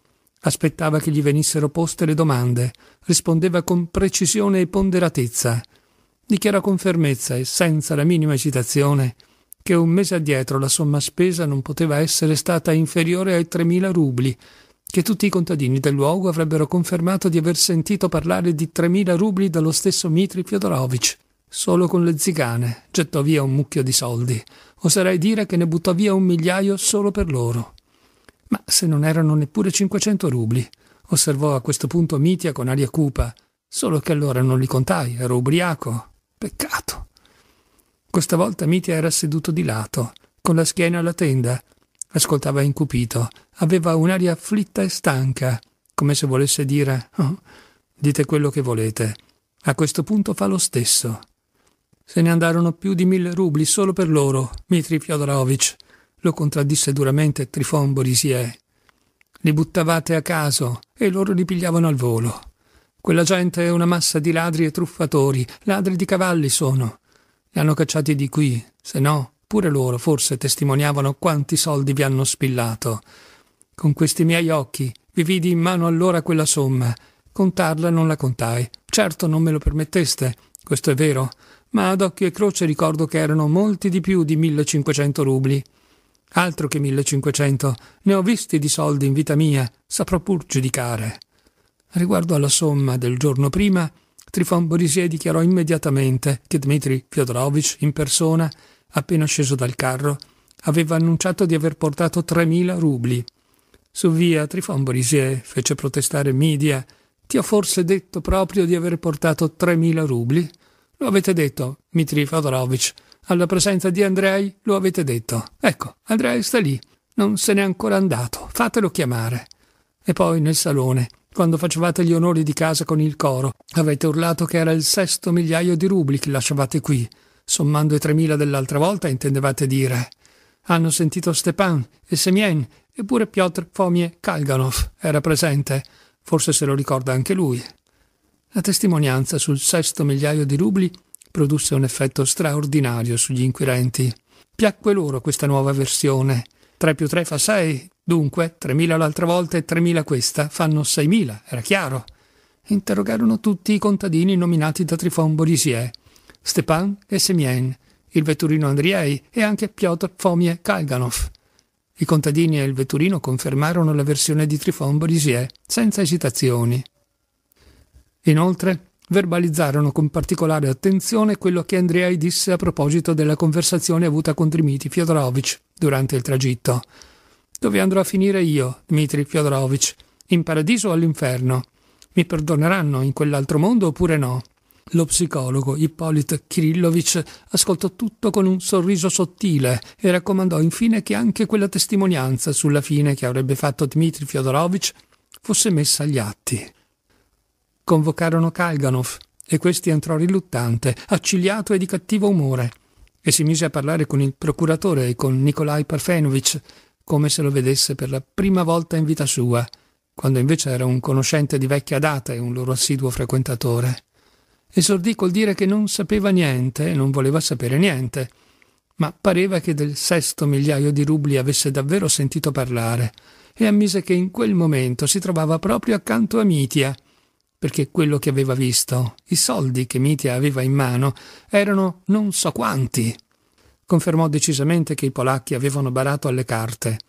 Aspettava che gli venissero poste le domande, rispondeva con precisione e ponderatezza. Dichiarò con fermezza e senza la minima esitazione che un mese addietro la somma spesa non poteva essere stata inferiore ai 3.000 rubli, che tutti i contadini del luogo avrebbero confermato di aver sentito parlare di 3.000 rubli dallo stesso Mitri Fiodorovich. Solo con le zigane gettò via un mucchio di soldi. Oserei dire che ne buttò via un migliaio solo per loro. Ma se non erano neppure 500 rubli, osservò a questo punto Mitia con aria cupa, solo che allora non li contai, ero ubriaco. Peccato. Questa volta Mitia era seduto di lato, con la schiena alla tenda. Ascoltava incupito, aveva un'aria afflitta e stanca, come se volesse dire oh, dite quello che volete. A questo punto fa lo stesso. Se ne andarono più di mille rubli solo per loro, Mitri Fyodorovich lo contraddisse duramente Trifon Borisier. Li buttavate a caso e loro li pigliavano al volo. Quella gente è una massa di ladri e truffatori, ladri di cavalli sono. Li hanno cacciati di qui, se no, pure loro forse testimoniavano quanti soldi vi hanno spillato. Con questi miei occhi vi vidi in mano allora quella somma. Contarla non la contai. Certo non me lo permetteste, questo è vero, ma ad occhio e croce ricordo che erano molti di più di 1500 rubli. Altro che 1500. Ne ho visti di soldi in vita mia, saprò pur giudicare. Riguardo alla somma del giorno prima, Trifon Borisier dichiarò immediatamente che Dmitri Fyodorovich, in persona, appena sceso dal carro, aveva annunciato di aver portato 3000 rubli. Su via Trifon Borisier fece protestare Media. Ti ho forse detto proprio di aver portato 3000 rubli? Lo avete detto, Dmitri Fyodorovich alla presenza di Andrei lo avete detto. Ecco, Andrei sta lì, non se n'è ancora andato, fatelo chiamare. E poi nel salone, quando facevate gli onori di casa con il coro, avete urlato che era il sesto migliaio di rubli che lasciavate qui. Sommando i tremila dell'altra volta, intendevate dire. Hanno sentito Stepan e Semien, eppure Piotr Fomie Kalganov era presente. Forse se lo ricorda anche lui. La testimonianza sul sesto migliaio di rubli produsse un effetto straordinario sugli inquirenti. Piacque loro questa nuova versione. 3 più 3 fa 6, dunque 3.000 l'altra volta e 3.000 questa fanno 6.000, era chiaro. Interrogarono tutti i contadini nominati da Trifon Bolisie, Stepan e Semien, il vetturino Andriei e anche Piotr Fomie Kalganov. I contadini e il vetturino confermarono la versione di Trifon Bolisie, senza esitazioni. Inoltre, verbalizzarono con particolare attenzione quello che Andrei disse a proposito della conversazione avuta con Dmitri Fyodorovich durante il tragitto. Dove andrò a finire io, Dmitri Fyodorovich? In paradiso o all'inferno? Mi perdoneranno in quell'altro mondo oppure no? Lo psicologo Ippolit Kirillovich ascoltò tutto con un sorriso sottile e raccomandò infine che anche quella testimonianza sulla fine che avrebbe fatto Dmitri Fyodorovich fosse messa agli atti. Convocarono Kalganov e questi entrò riluttante, accigliato e di cattivo umore, e si mise a parlare con il procuratore e con Nikolai Parfenovic, come se lo vedesse per la prima volta in vita sua, quando invece era un conoscente di vecchia data e un loro assiduo frequentatore. Esordì col dire che non sapeva niente e non voleva sapere niente, ma pareva che del sesto migliaio di rubli avesse davvero sentito parlare, e ammise che in quel momento si trovava proprio accanto a Mitia, perché quello che aveva visto, i soldi che Mitia aveva in mano, erano non so quanti. Confermò decisamente che i polacchi avevano barato alle carte.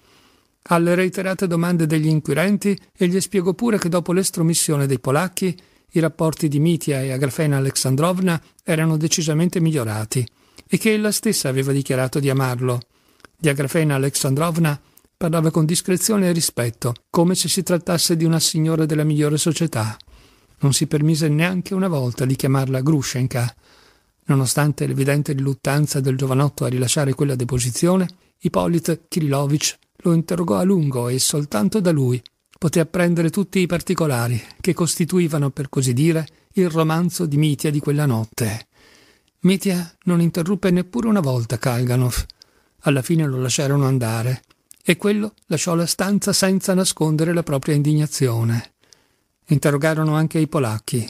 Alle reiterate domande degli inquirenti egli spiegò pure che dopo l'estromissione dei polacchi i rapporti di Mitia e Agrafena Alexandrovna erano decisamente migliorati e che ella stessa aveva dichiarato di amarlo. Di Agrafena Alexandrovna parlava con discrezione e rispetto, come se si trattasse di una signora della migliore società non si permise neanche una volta di chiamarla Grushenka. Nonostante l'evidente riluttanza del giovanotto a rilasciare quella deposizione, Ippolit Kirilovich lo interrogò a lungo e soltanto da lui poté apprendere tutti i particolari che costituivano, per così dire, il romanzo di Mitia di quella notte. Mitia non interruppe neppure una volta Kalganov. Alla fine lo lasciarono andare e quello lasciò la stanza senza nascondere la propria indignazione. Interrogarono anche i polacchi.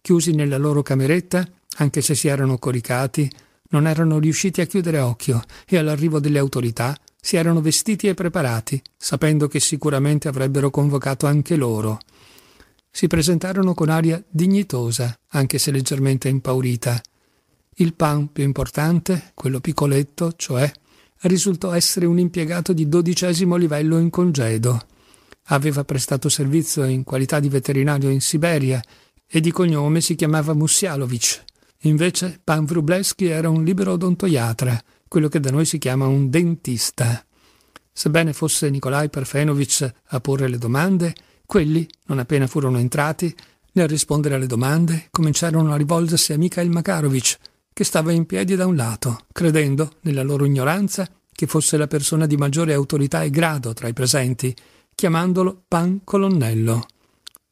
Chiusi nella loro cameretta, anche se si erano coricati, non erano riusciti a chiudere occhio e all'arrivo delle autorità si erano vestiti e preparati, sapendo che sicuramente avrebbero convocato anche loro. Si presentarono con aria dignitosa, anche se leggermente impaurita. Il pan più importante, quello piccoletto, cioè, risultò essere un impiegato di dodicesimo livello in congedo. Aveva prestato servizio in qualità di veterinario in Siberia e di cognome si chiamava Mussialovic. Invece Pan Wróblewski era un libero odontoiatra, quello che da noi si chiama un dentista. Sebbene fosse Nikolai Parfenovic a porre le domande, quelli, non appena furono entrati, nel rispondere alle domande, cominciarono a rivolgersi a Mikhail Makarovich, che stava in piedi da un lato, credendo, nella loro ignoranza, che fosse la persona di maggiore autorità e grado tra i presenti, chiamandolo Pan Colonnello.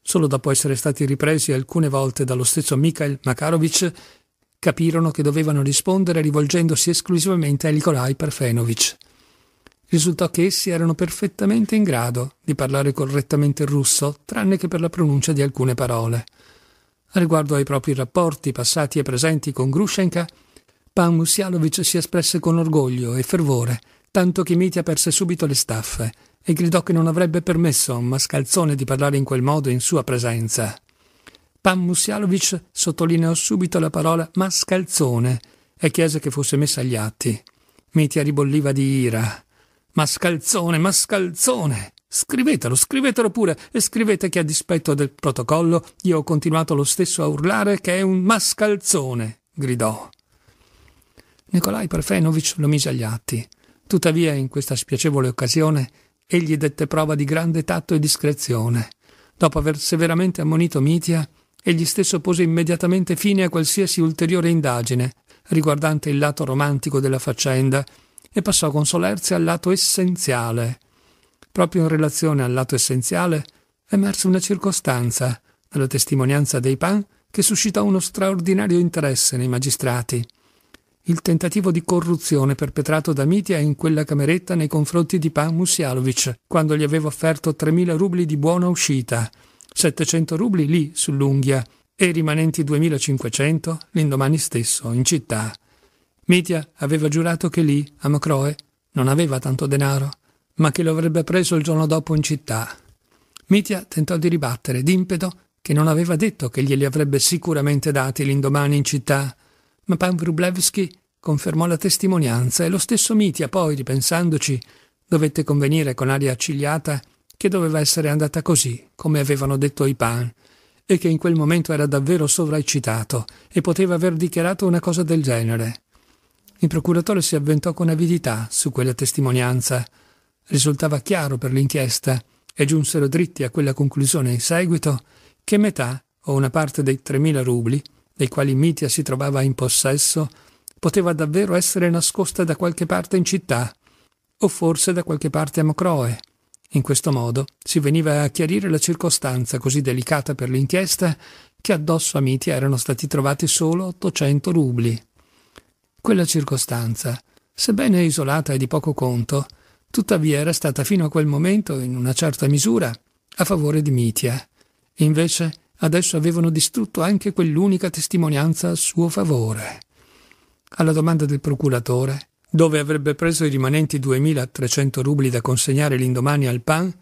Solo dopo essere stati ripresi alcune volte dallo stesso Mikhail Makarovich, capirono che dovevano rispondere rivolgendosi esclusivamente a Nikolai Parfenovich. Risultò che essi erano perfettamente in grado di parlare correttamente il russo, tranne che per la pronuncia di alcune parole. Riguardo ai propri rapporti passati e presenti con Grushenka, Pan Musialovic si espresse con orgoglio e fervore, tanto che Mitya perse subito le staffe e gridò che non avrebbe permesso a un mascalzone di parlare in quel modo in sua presenza. Pan Musialovic sottolineò subito la parola mascalzone e chiese che fosse messa agli atti. Mitia ribolliva di ira. Mascalzone, mascalzone! Scrivetelo, scrivetelo pure e scrivete che a dispetto del protocollo io ho continuato lo stesso a urlare che è un mascalzone, gridò. Nikolai Parfenovic lo mise agli atti. Tuttavia, in questa spiacevole occasione, egli dette prova di grande tatto e discrezione. Dopo aver severamente ammonito Mitia, egli stesso pose immediatamente fine a qualsiasi ulteriore indagine riguardante il lato romantico della faccenda e passò con solerzia al lato essenziale. Proprio in relazione al lato essenziale emerse una circostanza, dalla testimonianza dei Pan, che suscitò uno straordinario interesse nei magistrati il tentativo di corruzione perpetrato da Mitya in quella cameretta nei confronti di Pan Musialovic, quando gli aveva offerto 3.000 rubli di buona uscita, 700 rubli lì sull'unghia e i rimanenti 2.500 l'indomani stesso in città. Mitya aveva giurato che lì, a Macroe, non aveva tanto denaro, ma che lo avrebbe preso il giorno dopo in città. Mitya tentò di ribattere, d'impeto, che non aveva detto che glieli avrebbe sicuramente dati l'indomani in città, ma Pan Wrublewski confermò la testimonianza e lo stesso Mitia poi, ripensandoci, dovette convenire con aria accigliata che doveva essere andata così, come avevano detto i pan, e che in quel momento era davvero sovraeccitato e poteva aver dichiarato una cosa del genere. Il procuratore si avventò con avidità su quella testimonianza. Risultava chiaro per l'inchiesta e giunsero dritti a quella conclusione in seguito che metà o una parte dei 3.000 rubli, dei quali Mitia si trovava in possesso, poteva davvero essere nascosta da qualche parte in città, o forse da qualche parte a Mocroe. In questo modo si veniva a chiarire la circostanza così delicata per l'inchiesta che addosso a Miti erano stati trovati solo 800 rubli. Quella circostanza, sebbene isolata e di poco conto, tuttavia era stata fino a quel momento, in una certa misura, a favore di Mitia. Invece, adesso avevano distrutto anche quell'unica testimonianza a suo favore alla domanda del procuratore, dove avrebbe preso i rimanenti 2.300 rubli da consegnare l'indomani al PAN,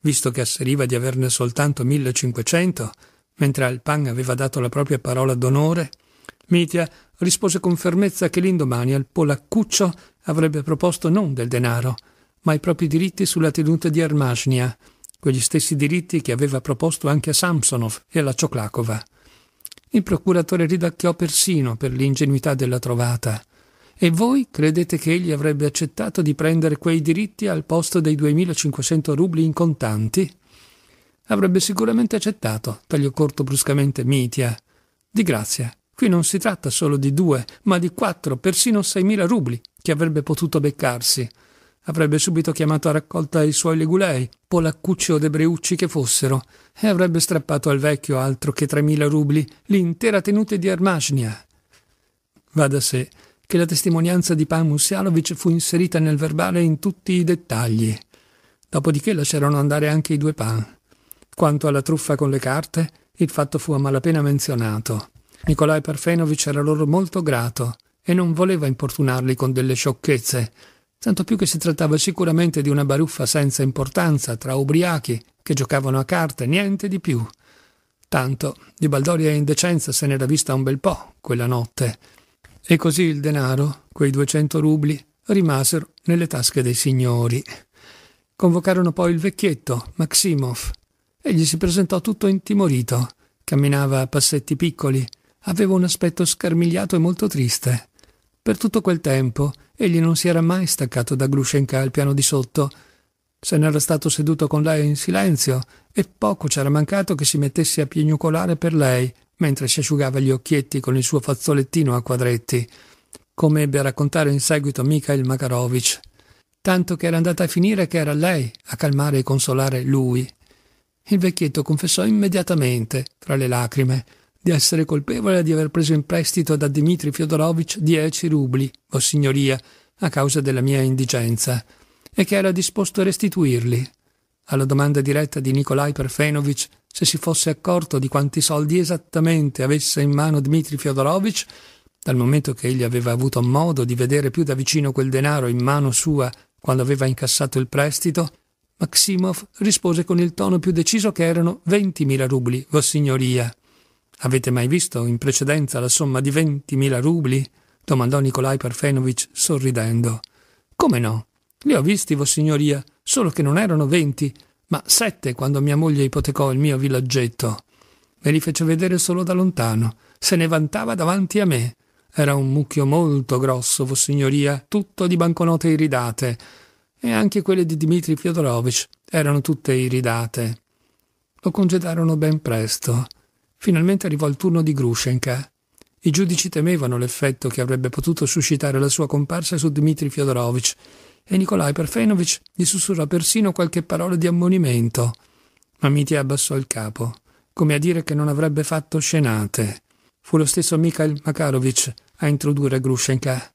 visto che asseriva di averne soltanto 1.500, mentre al PAN aveva dato la propria parola d'onore, Mitia rispose con fermezza che l'indomani al Polaccuccio avrebbe proposto non del denaro, ma i propri diritti sulla tenuta di Armagnia, quegli stessi diritti che aveva proposto anche a Samsonov e alla Cioclakova. Il procuratore ridacchiò persino per l'ingenuità della trovata. E voi credete che egli avrebbe accettato di prendere quei diritti al posto dei 2500 rubli in contanti? Avrebbe sicuramente accettato, tagliò corto bruscamente Mitia. Di grazia, qui non si tratta solo di due, ma di quattro, persino 6.000 rubli che avrebbe potuto beccarsi avrebbe subito chiamato a raccolta i suoi legulei, polaccucci o debreucci che fossero, e avrebbe strappato al vecchio altro che 3.000 rubli l'intera tenuta di Armagnia. Va da sé che la testimonianza di Pan Musialovic fu inserita nel verbale in tutti i dettagli. Dopodiché lasciarono andare anche i due pan. Quanto alla truffa con le carte, il fatto fu a malapena menzionato. Nicolai Parfenovic era loro molto grato e non voleva importunarli con delle sciocchezze, tanto più che si trattava sicuramente di una baruffa senza importanza tra ubriachi che giocavano a carte, niente di più. Tanto di baldoria e indecenza se n'era vista un bel po' quella notte. E così il denaro, quei 200 rubli, rimasero nelle tasche dei signori. Convocarono poi il vecchietto, Maximov. Egli si presentò tutto intimorito, camminava a passetti piccoli, aveva un aspetto scarmigliato e molto triste. Per tutto quel tempo egli non si era mai staccato da Grushenka al piano di sotto. Se n'era stato seduto con lei in silenzio e poco c'era mancato che si mettesse a piagnucolare per lei mentre si asciugava gli occhietti con il suo fazzolettino a quadretti, come ebbe a raccontare in seguito Mikhail Makarovich. Tanto che era andata a finire che era lei a calmare e consolare lui. Il vecchietto confessò immediatamente, fra le lacrime, di essere colpevole di aver preso in prestito da Dmitri Fiodorovich dieci rubli, signoria, a causa della mia indigenza, e che era disposto a restituirli. Alla domanda diretta di Nikolai Parfenovich se si fosse accorto di quanti soldi esattamente avesse in mano Dmitri Fiodorovich, dal momento che egli aveva avuto modo di vedere più da vicino quel denaro in mano sua quando aveva incassato il prestito, Maximov rispose con il tono più deciso che erano 20.000 rubli, vossignoria. Avete mai visto in precedenza la somma di 20.000 rubli? domandò Nikolai Parfenovic sorridendo. Come no? Li ho visti, vossignoria, solo che non erano venti, ma sette quando mia moglie ipotecò il mio villaggetto. Me li fece vedere solo da lontano, se ne vantava davanti a me. Era un mucchio molto grosso, vossignoria, tutto di banconote iridate. E anche quelle di Dmitri Fyodorovich erano tutte iridate. Lo congedarono ben presto. Finalmente arrivò il turno di Grushenka. I giudici temevano l'effetto che avrebbe potuto suscitare la sua comparsa su Dmitri Fyodorovich e Nikolai Parfenovich gli sussurrò persino qualche parola di ammonimento. Ma Mitia abbassò il capo, come a dire che non avrebbe fatto scenate. Fu lo stesso Mikhail Makarovich a introdurre Grushenka.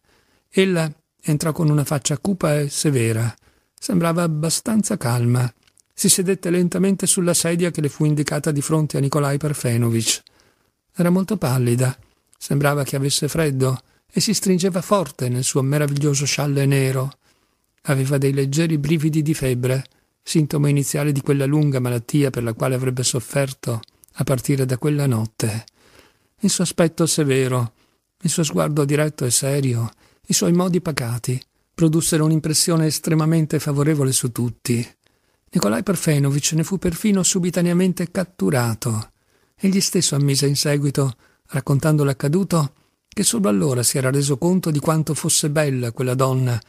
Ella entrò con una faccia cupa e severa. Sembrava abbastanza calma si sedette lentamente sulla sedia che le fu indicata di fronte a Nikolai Parfenovich. Era molto pallida, sembrava che avesse freddo e si stringeva forte nel suo meraviglioso scialle nero. Aveva dei leggeri brividi di febbre, sintomo iniziale di quella lunga malattia per la quale avrebbe sofferto a partire da quella notte. Il suo aspetto severo, il suo sguardo diretto e serio, i suoi modi pacati produssero un'impressione estremamente favorevole su tutti. Nikolai Parfenovic ne fu perfino subitaneamente catturato. Egli stesso ammise in seguito, raccontando l'accaduto, che solo allora si era reso conto di quanto fosse bella quella donna,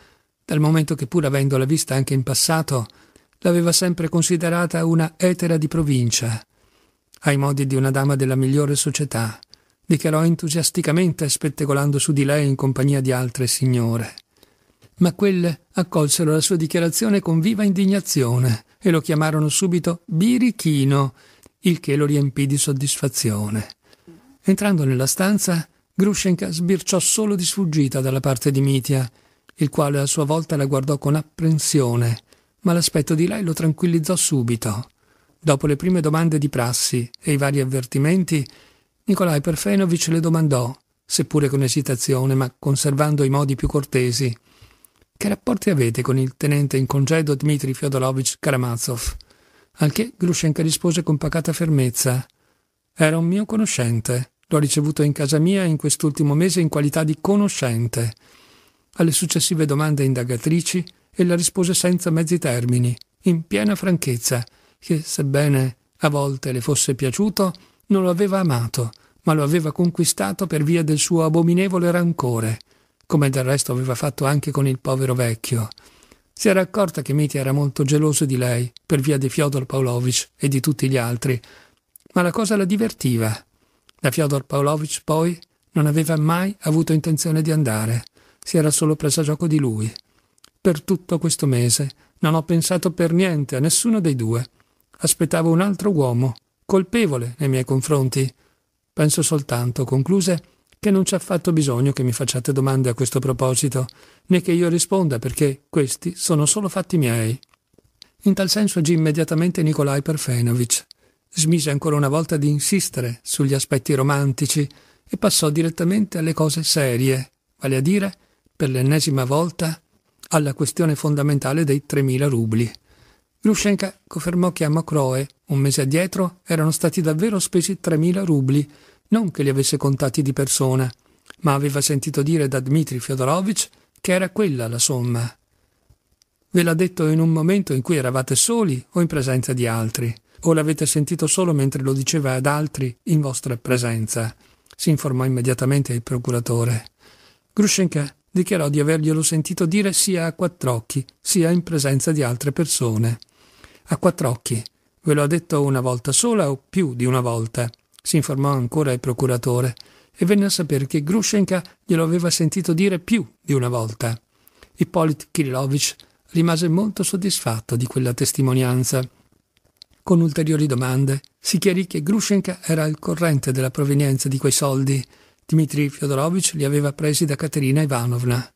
dal momento che pur avendola vista anche in passato, l'aveva sempre considerata una etera di provincia, ai modi di una dama della migliore società, dichiarò entusiasticamente spettegolando su di lei in compagnia di altre signore ma quelle accolsero la sua dichiarazione con viva indignazione e lo chiamarono subito birichino, il che lo riempì di soddisfazione. Entrando nella stanza, Grushenka sbirciò solo di sfuggita dalla parte di Mitia, il quale a sua volta la guardò con apprensione, ma l'aspetto di lei lo tranquillizzò subito. Dopo le prime domande di prassi e i vari avvertimenti, Nikolai Perfenovic le domandò, seppure con esitazione, ma conservando i modi più cortesi, che rapporti avete con il tenente in congedo Dmitri Fyodorovich Karamazov? Al che Grushenka rispose con pacata fermezza. Era un mio conoscente. L'ho ricevuto in casa mia in quest'ultimo mese in qualità di conoscente. Alle successive domande indagatrici, ella rispose senza mezzi termini, in piena franchezza, che, sebbene a volte le fosse piaciuto, non lo aveva amato, ma lo aveva conquistato per via del suo abominevole rancore come del resto aveva fatto anche con il povero vecchio. Si era accorta che Mitya era molto geloso di lei, per via di Fyodor Pavlovich e di tutti gli altri, ma la cosa la divertiva. Da Fyodor Pavlovich poi non aveva mai avuto intenzione di andare, si era solo presa gioco di lui. Per tutto questo mese non ho pensato per niente a nessuno dei due. Aspettavo un altro uomo, colpevole nei miei confronti. Penso soltanto, concluse, che non c'è affatto bisogno che mi facciate domande a questo proposito, né che io risponda perché questi sono solo fatti miei. In tal senso agì immediatamente Nikolai Parfenovich. Smise ancora una volta di insistere sugli aspetti romantici e passò direttamente alle cose serie, vale a dire, per l'ennesima volta, alla questione fondamentale dei 3.000 rubli. Grushenka confermò che a Macroe, un mese addietro, erano stati davvero spesi 3.000 rubli non che li avesse contati di persona, ma aveva sentito dire da Dmitri Fyodorovich che era quella la somma. Ve l'ha detto in un momento in cui eravate soli o in presenza di altri, o l'avete sentito solo mentre lo diceva ad altri in vostra presenza, si informò immediatamente il procuratore. Grushenka dichiarò di averglielo sentito dire sia a quattro occhi, sia in presenza di altre persone. A quattro occhi, ve lo ha detto una volta sola o più di una volta, si informò ancora il procuratore e venne a sapere che Grushenka glielo aveva sentito dire più di una volta. Ippolit Kirillovich rimase molto soddisfatto di quella testimonianza. Con ulteriori domande si chiarì che Grushenka era al corrente della provenienza di quei soldi. Dmitri Fyodorovich li aveva presi da Caterina Ivanovna.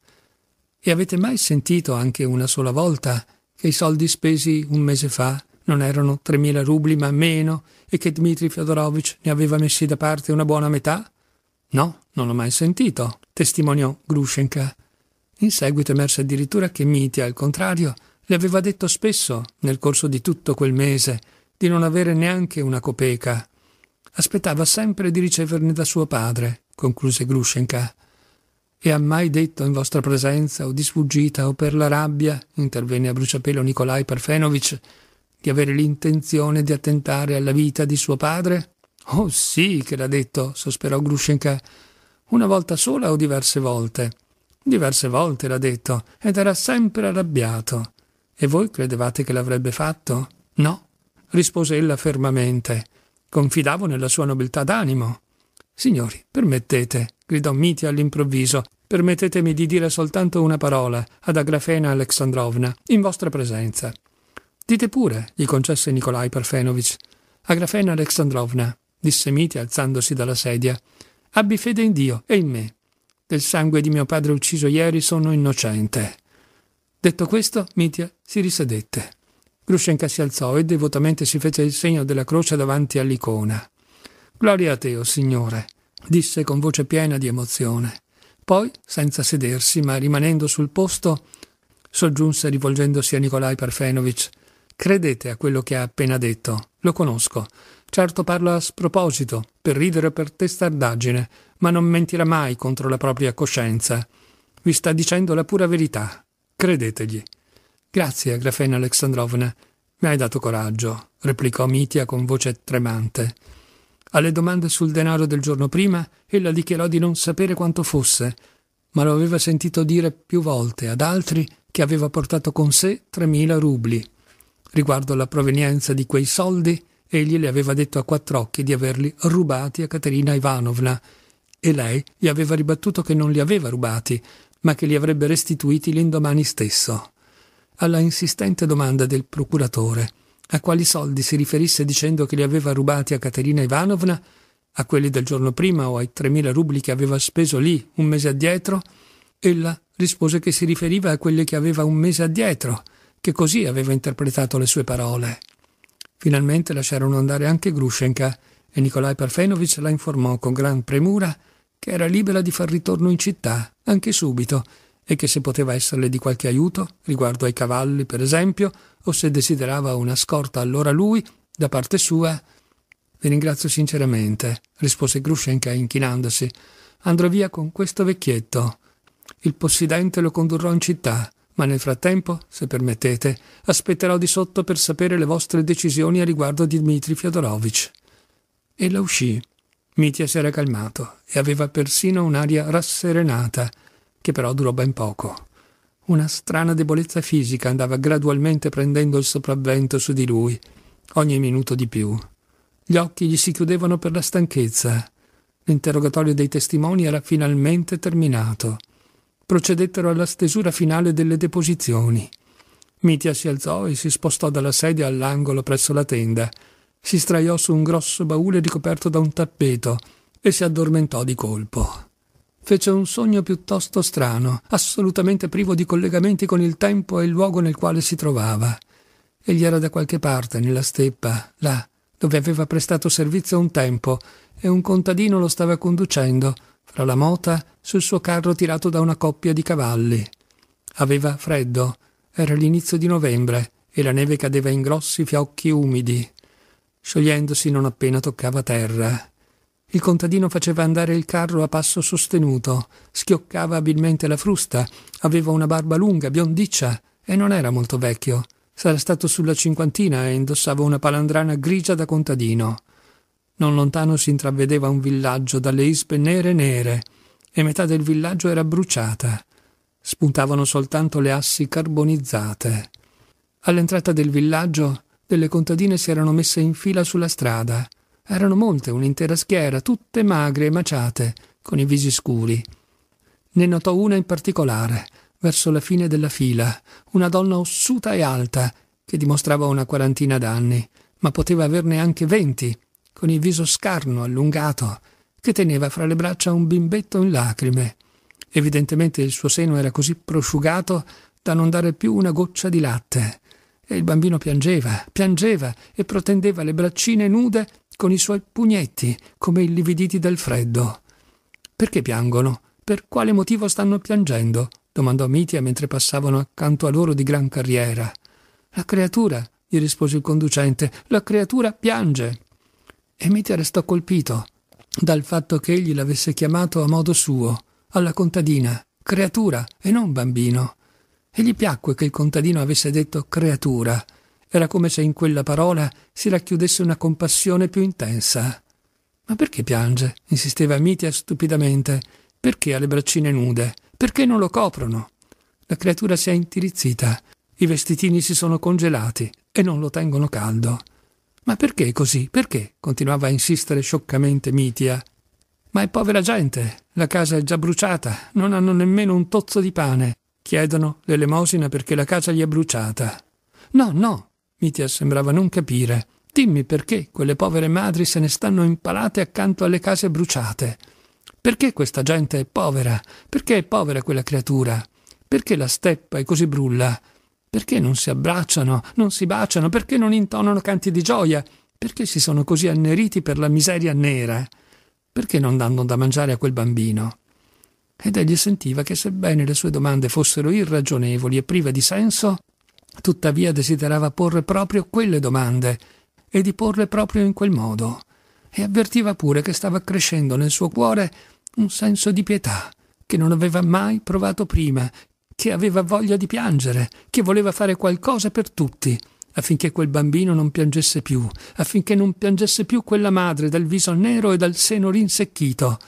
E avete mai sentito anche una sola volta che i soldi spesi un mese fa non erano 3.000 rubli ma meno e che Dmitri Fyodorovich ne aveva messi da parte una buona metà? No, non l'ho mai sentito, testimoniò Grushenka. In seguito emerse addirittura che Mitia, al contrario, le aveva detto spesso, nel corso di tutto quel mese, di non avere neanche una copeca. Aspettava sempre di riceverne da suo padre, concluse Grushenka. E ha mai detto in vostra presenza o di sfuggita o per la rabbia, intervenne a bruciapelo Nikolai Parfenovich, di avere l'intenzione di attentare alla vita di suo padre? Oh sì che l'ha detto, sosperò Grushenka. Una volta sola o diverse volte? Diverse volte l'ha detto, ed era sempre arrabbiato. E voi credevate che l'avrebbe fatto? No, rispose ella fermamente. Confidavo nella sua nobiltà d'animo. Signori, permettete, gridò Miti all'improvviso, permettetemi di dire soltanto una parola ad Agrafena Alexandrovna, in vostra presenza. Dite pure, gli concesse Nikolai Parfenovich. Agrafena Alexandrovna, disse Miti alzandosi dalla sedia, abbi fede in Dio e in me. Del sangue di mio padre ucciso ieri sono innocente. Detto questo, Mitia si risedette. Grushenka si alzò e devotamente si fece il segno della croce davanti all'icona. Gloria a te, o oh Signore, disse con voce piena di emozione. Poi, senza sedersi, ma rimanendo sul posto, soggiunse rivolgendosi a Nikolai Parfenovich Credete a quello che ha appena detto. Lo conosco. Certo parla a sproposito, per ridere o per testardaggine, ma non mentirà mai contro la propria coscienza. Vi sta dicendo la pura verità. Credetegli. Grazie, Grafena Alexandrovna. Mi hai dato coraggio, replicò Mitia con voce tremante. Alle domande sul denaro del giorno prima, ella dichiarò di non sapere quanto fosse, ma lo aveva sentito dire più volte ad altri che aveva portato con sé tremila rubli riguardo alla provenienza di quei soldi, egli le aveva detto a quattro occhi di averli rubati a Caterina Ivanovna e lei gli aveva ribattuto che non li aveva rubati, ma che li avrebbe restituiti l'indomani stesso. Alla insistente domanda del procuratore a quali soldi si riferisse dicendo che li aveva rubati a Caterina Ivanovna, a quelli del giorno prima o ai 3.000 rubli che aveva speso lì un mese addietro, ella rispose che si riferiva a quelli che aveva un mese addietro che così aveva interpretato le sue parole. Finalmente lasciarono andare anche Grushenka e Nikolai Parfenovic la informò con gran premura che era libera di far ritorno in città, anche subito, e che se poteva esserle di qualche aiuto, riguardo ai cavalli per esempio, o se desiderava una scorta allora lui, da parte sua, vi ringrazio sinceramente, rispose Grushenka inchinandosi. Andrò via con questo vecchietto. Il possidente lo condurrò in città. Ma nel frattempo, se permettete, aspetterò di sotto per sapere le vostre decisioni a riguardo di Dmitri Fyodorovich. Ella uscì. Mitya si era calmato e aveva persino un'aria rasserenata, che però durò ben poco. Una strana debolezza fisica andava gradualmente prendendo il sopravvento su di lui, ogni minuto di più. Gli occhi gli si chiudevano per la stanchezza. L'interrogatorio dei testimoni era finalmente terminato procedettero alla stesura finale delle deposizioni. Mitia si alzò e si spostò dalla sedia all'angolo presso la tenda. Si straiò su un grosso baule ricoperto da un tappeto e si addormentò di colpo. Fece un sogno piuttosto strano, assolutamente privo di collegamenti con il tempo e il luogo nel quale si trovava. Egli era da qualche parte, nella steppa, là, dove aveva prestato servizio un tempo, e un contadino lo stava conducendo, fra la mota sul suo carro tirato da una coppia di cavalli. Aveva freddo, era l'inizio di novembre e la neve cadeva in grossi fiocchi umidi, sciogliendosi non appena toccava terra. Il contadino faceva andare il carro a passo sostenuto, schioccava abilmente la frusta, aveva una barba lunga, biondiccia, e non era molto vecchio. Sarà stato sulla cinquantina e indossava una palandrana grigia da contadino. Non lontano si intravedeva un villaggio dalle ispe nere nere, e metà del villaggio era bruciata. Spuntavano soltanto le assi carbonizzate. All'entrata del villaggio delle contadine si erano messe in fila sulla strada. Erano molte, un'intera schiera, tutte magre e maciate, con i visi scuri. Ne notò una in particolare, verso la fine della fila, una donna ossuta e alta, che dimostrava una quarantina d'anni, ma poteva averne anche venti, con il viso scarno, allungato, che teneva fra le braccia un bimbetto in lacrime. Evidentemente il suo seno era così prosciugato da non dare più una goccia di latte. E il bambino piangeva, piangeva e protendeva le braccine nude con i suoi pugnetti, come illividiti dal freddo. Perché piangono? Per quale motivo stanno piangendo? domandò Mitia mentre passavano accanto a loro di gran carriera. La creatura, gli rispose il conducente, la creatura piange e Mite restò colpito dal fatto che egli l'avesse chiamato a modo suo, alla contadina, creatura e non bambino. E gli piacque che il contadino avesse detto creatura. Era come se in quella parola si racchiudesse una compassione più intensa. Ma perché piange? insisteva Mitia stupidamente. Perché ha le braccine nude? Perché non lo coprono? La creatura si è intirizzita. I vestitini si sono congelati e non lo tengono caldo. Ma perché così? Perché? continuava a insistere scioccamente Mitia. Ma è povera gente, la casa è già bruciata, non hanno nemmeno un tozzo di pane. Chiedono l'elemosina perché la casa gli è bruciata. No, no, Mitia sembrava non capire. Dimmi perché quelle povere madri se ne stanno impalate accanto alle case bruciate. Perché questa gente è povera? Perché è povera quella creatura? Perché la steppa è così brulla? Perché non si abbracciano, non si baciano, perché non intonano canti di gioia? Perché si sono così anneriti per la miseria nera? Perché non danno da mangiare a quel bambino? Ed egli sentiva che sebbene le sue domande fossero irragionevoli e prive di senso, tuttavia desiderava porre proprio quelle domande e di porle proprio in quel modo. E avvertiva pure che stava crescendo nel suo cuore un senso di pietà che non aveva mai provato prima, che aveva voglia di piangere, che voleva fare qualcosa per tutti, affinché quel bambino non piangesse più, affinché non piangesse più quella madre dal viso nero e dal seno rinsecchito,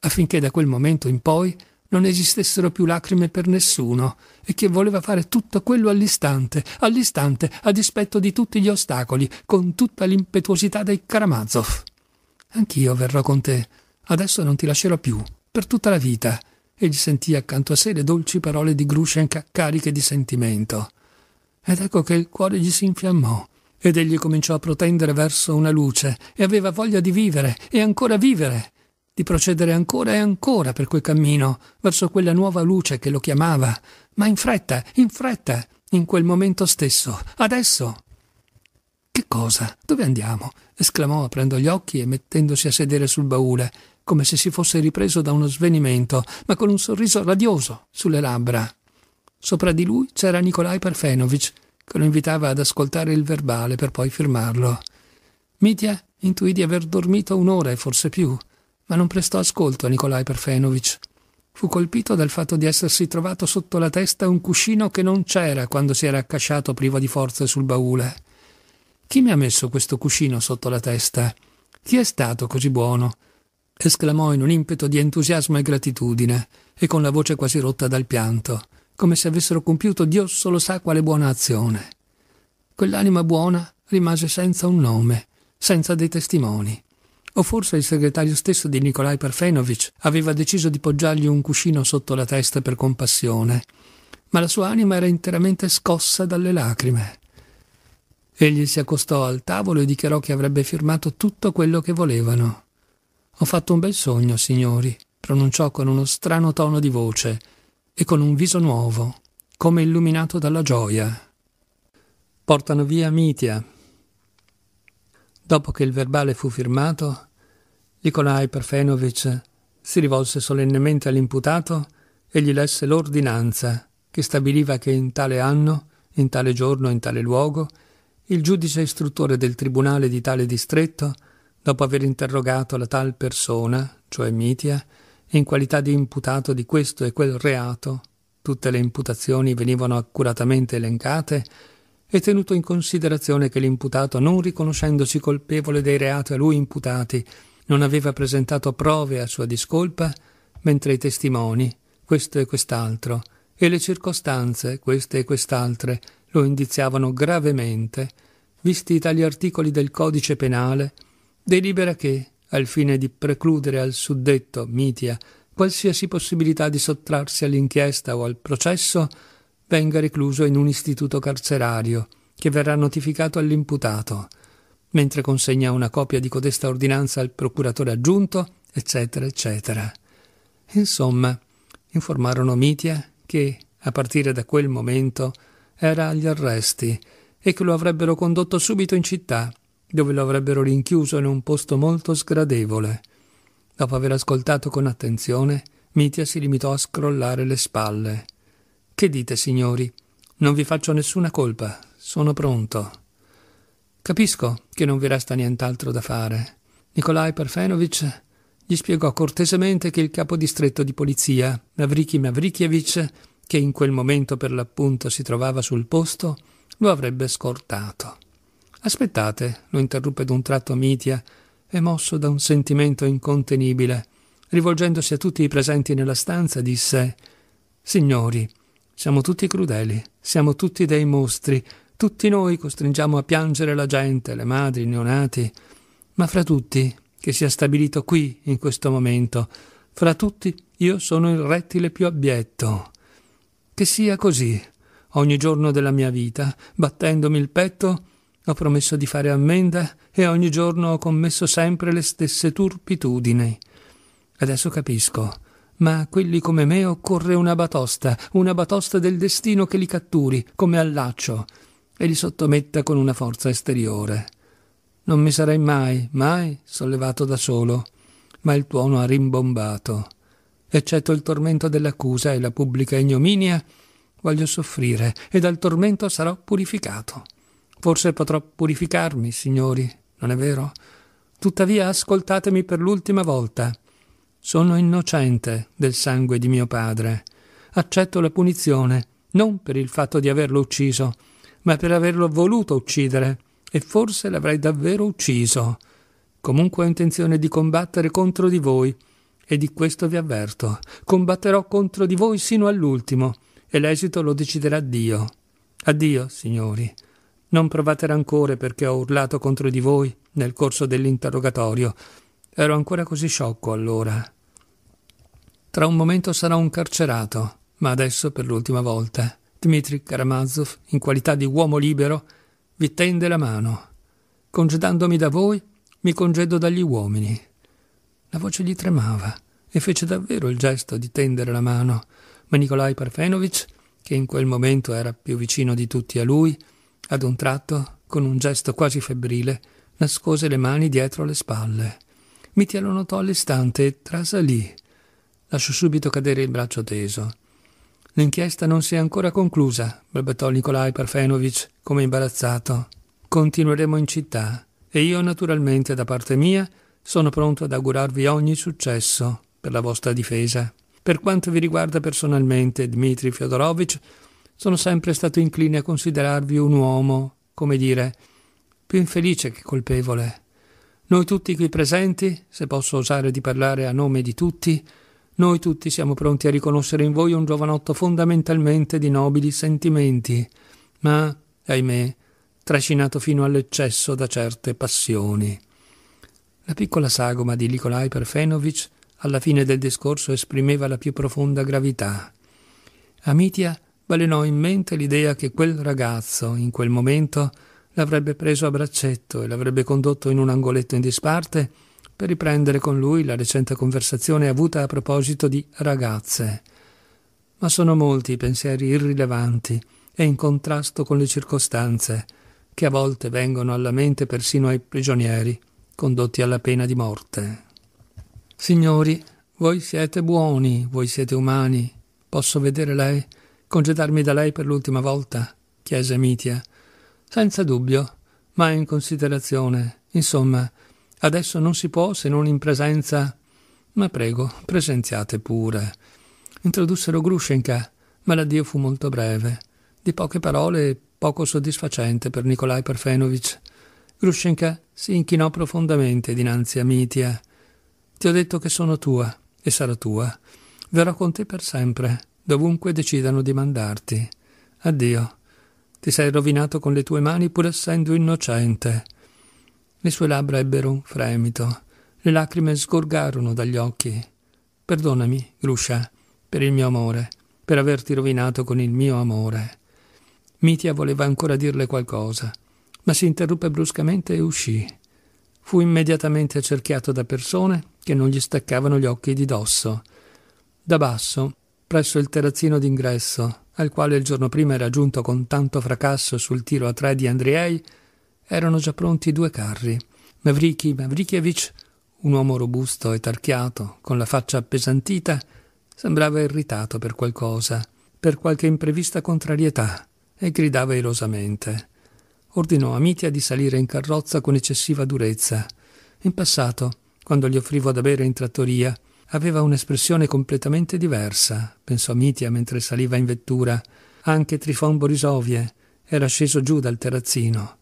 affinché da quel momento in poi non esistessero più lacrime per nessuno e che voleva fare tutto quello all'istante, all'istante, a dispetto di tutti gli ostacoli, con tutta l'impetuosità dei Karamazov. Anch'io verrò con te. Adesso non ti lascerò più, per tutta la vita Egli sentì accanto a sé le dolci parole di Grushenka cariche di sentimento. Ed ecco che il cuore gli si infiammò ed egli cominciò a protendere verso una luce e aveva voglia di vivere e ancora vivere, di procedere ancora e ancora per quel cammino, verso quella nuova luce che lo chiamava, ma in fretta, in fretta, in quel momento stesso, adesso. Che cosa? Dove andiamo? esclamò aprendo gli occhi e mettendosi a sedere sul baule come se si fosse ripreso da uno svenimento, ma con un sorriso radioso sulle labbra. Sopra di lui c'era Nikolai Parfenovic, che lo invitava ad ascoltare il verbale per poi firmarlo. Mitya intuì di aver dormito un'ora e forse più, ma non prestò ascolto a Nikolai Parfenovic. Fu colpito dal fatto di essersi trovato sotto la testa un cuscino che non c'era quando si era accasciato privo di forze sul baule. Chi mi ha messo questo cuscino sotto la testa? Chi è stato così buono? esclamò in un impeto di entusiasmo e gratitudine, e con la voce quasi rotta dal pianto, come se avessero compiuto Dio solo sa quale buona azione. Quell'anima buona rimase senza un nome, senza dei testimoni. O forse il segretario stesso di Nikolai Parfenovich aveva deciso di poggiargli un cuscino sotto la testa per compassione, ma la sua anima era interamente scossa dalle lacrime. Egli si accostò al tavolo e dichiarò che avrebbe firmato tutto quello che volevano. Ho fatto un bel sogno, signori, pronunciò con uno strano tono di voce e con un viso nuovo, come illuminato dalla gioia. Portano via Mitia. Dopo che il verbale fu firmato, Nikolai Parfenovic si rivolse solennemente all'imputato e gli lesse l'ordinanza che stabiliva che in tale anno, in tale giorno, in tale luogo, il giudice istruttore del tribunale di tale distretto dopo aver interrogato la tal persona, cioè Mitia, in qualità di imputato di questo e quel reato, tutte le imputazioni venivano accuratamente elencate, e tenuto in considerazione che l'imputato, non riconoscendosi colpevole dei reati a lui imputati, non aveva presentato prove a sua discolpa, mentre i testimoni, questo e quest'altro, e le circostanze, queste e quest'altre, lo indiziavano gravemente, visti tali articoli del codice penale, delibera che, al fine di precludere al suddetto Mitia qualsiasi possibilità di sottrarsi all'inchiesta o al processo, venga recluso in un istituto carcerario, che verrà notificato all'imputato, mentre consegna una copia di codesta ordinanza al procuratore aggiunto, eccetera, eccetera. Insomma, informarono Mitia che, a partire da quel momento, era agli arresti e che lo avrebbero condotto subito in città dove lo avrebbero rinchiuso in un posto molto sgradevole. Dopo aver ascoltato con attenzione, Mitia si limitò a scrollare le spalle. Che dite, signori? Non vi faccio nessuna colpa. Sono pronto. Capisco che non vi resta nient'altro da fare. Nikolai Parfenovic gli spiegò cortesemente che il capodistretto di polizia, Mavrichi Mavrichievich, che in quel momento per l'appunto si trovava sul posto, lo avrebbe scortato. Aspettate, lo interruppe d'un tratto Mitia, e mosso da un sentimento incontenibile, rivolgendosi a tutti i presenti nella stanza, disse Signori, siamo tutti crudeli, siamo tutti dei mostri, tutti noi costringiamo a piangere la gente, le madri, i neonati, ma fra tutti, che sia stabilito qui, in questo momento, fra tutti io sono il rettile più abietto. Che sia così, ogni giorno della mia vita, battendomi il petto, ho promesso di fare ammenda e ogni giorno ho commesso sempre le stesse turpitudini. Adesso capisco, ma a quelli come me occorre una batosta, una batosta del destino che li catturi come al laccio e li sottometta con una forza esteriore. Non mi sarei mai, mai sollevato da solo, ma il tuono ha rimbombato. Eccetto il tormento dell'accusa e la pubblica ignominia, voglio soffrire e dal tormento sarò purificato. Forse potrò purificarmi, signori, non è vero? Tuttavia ascoltatemi per l'ultima volta. Sono innocente del sangue di mio padre. Accetto la punizione, non per il fatto di averlo ucciso, ma per averlo voluto uccidere, e forse l'avrei davvero ucciso. Comunque ho intenzione di combattere contro di voi, e di questo vi avverto. Combatterò contro di voi sino all'ultimo, e l'esito lo deciderà Dio. Addio, signori. Non provate rancore perché ho urlato contro di voi nel corso dell'interrogatorio. Ero ancora così sciocco allora. Tra un momento sarò un carcerato, ma adesso per l'ultima volta Dmitri Karamazov, in qualità di uomo libero, vi tende la mano. Congedandomi da voi, mi congedo dagli uomini. La voce gli tremava e fece davvero il gesto di tendere la mano, ma Nikolai Parfenovic, che in quel momento era più vicino di tutti a lui, ad un tratto, con un gesto quasi febbrile, nascose le mani dietro le spalle. Mitya lo notò all'istante e trasalì. Lasciò subito cadere il braccio teso. L'inchiesta non si è ancora conclusa, balbettò Nikolai Parfenovic, come imbarazzato. Continueremo in città e io, naturalmente, da parte mia, sono pronto ad augurarvi ogni successo per la vostra difesa. Per quanto vi riguarda personalmente, Dmitri Fyodorovich, sono sempre stato incline a considerarvi un uomo, come dire, più infelice che colpevole. Noi tutti qui presenti, se posso osare di parlare a nome di tutti, noi tutti siamo pronti a riconoscere in voi un giovanotto fondamentalmente di nobili sentimenti, ma, ahimè, trascinato fino all'eccesso da certe passioni. La piccola sagoma di Nikolai Perfenovic alla fine del discorso esprimeva la più profonda gravità. Amitia balenò in mente l'idea che quel ragazzo, in quel momento, l'avrebbe preso a braccetto e l'avrebbe condotto in un angoletto in disparte per riprendere con lui la recente conversazione avuta a proposito di ragazze. Ma sono molti i pensieri irrilevanti e in contrasto con le circostanze che a volte vengono alla mente persino ai prigionieri condotti alla pena di morte. Signori, voi siete buoni, voi siete umani. Posso vedere lei? congedarmi da lei per l'ultima volta? chiese Mitia. Senza dubbio, ma in considerazione. Insomma, adesso non si può se non in presenza. Ma prego, presenziate pure. Introdussero Grushenka, ma l'addio fu molto breve, di poche parole e poco soddisfacente per Nikolai Parfenovic. Grushenka si inchinò profondamente dinanzi a Mitia. Ti ho detto che sono tua e sarò tua. Verrò con te per sempre dovunque decidano di mandarti. Addio. Ti sei rovinato con le tue mani pur essendo innocente. Le sue labbra ebbero un fremito. Le lacrime sgorgarono dagli occhi. Perdonami, Gruscia, per il mio amore, per averti rovinato con il mio amore. Mitia voleva ancora dirle qualcosa, ma si interruppe bruscamente e uscì. Fu immediatamente accerchiato da persone che non gli staccavano gli occhi di dosso. Da basso presso il terrazzino d'ingresso, al quale il giorno prima era giunto con tanto fracasso sul tiro a tre di Andrei, erano già pronti due carri. Mavriki Mavrikievich, un uomo robusto e tarchiato, con la faccia appesantita, sembrava irritato per qualcosa, per qualche imprevista contrarietà, e gridava irosamente. Ordinò a Mitia di salire in carrozza con eccessiva durezza. In passato, quando gli offrivo da bere in trattoria, aveva un'espressione completamente diversa, pensò Mitia mentre saliva in vettura. Anche Trifon Borisovie era sceso giù dal terrazzino.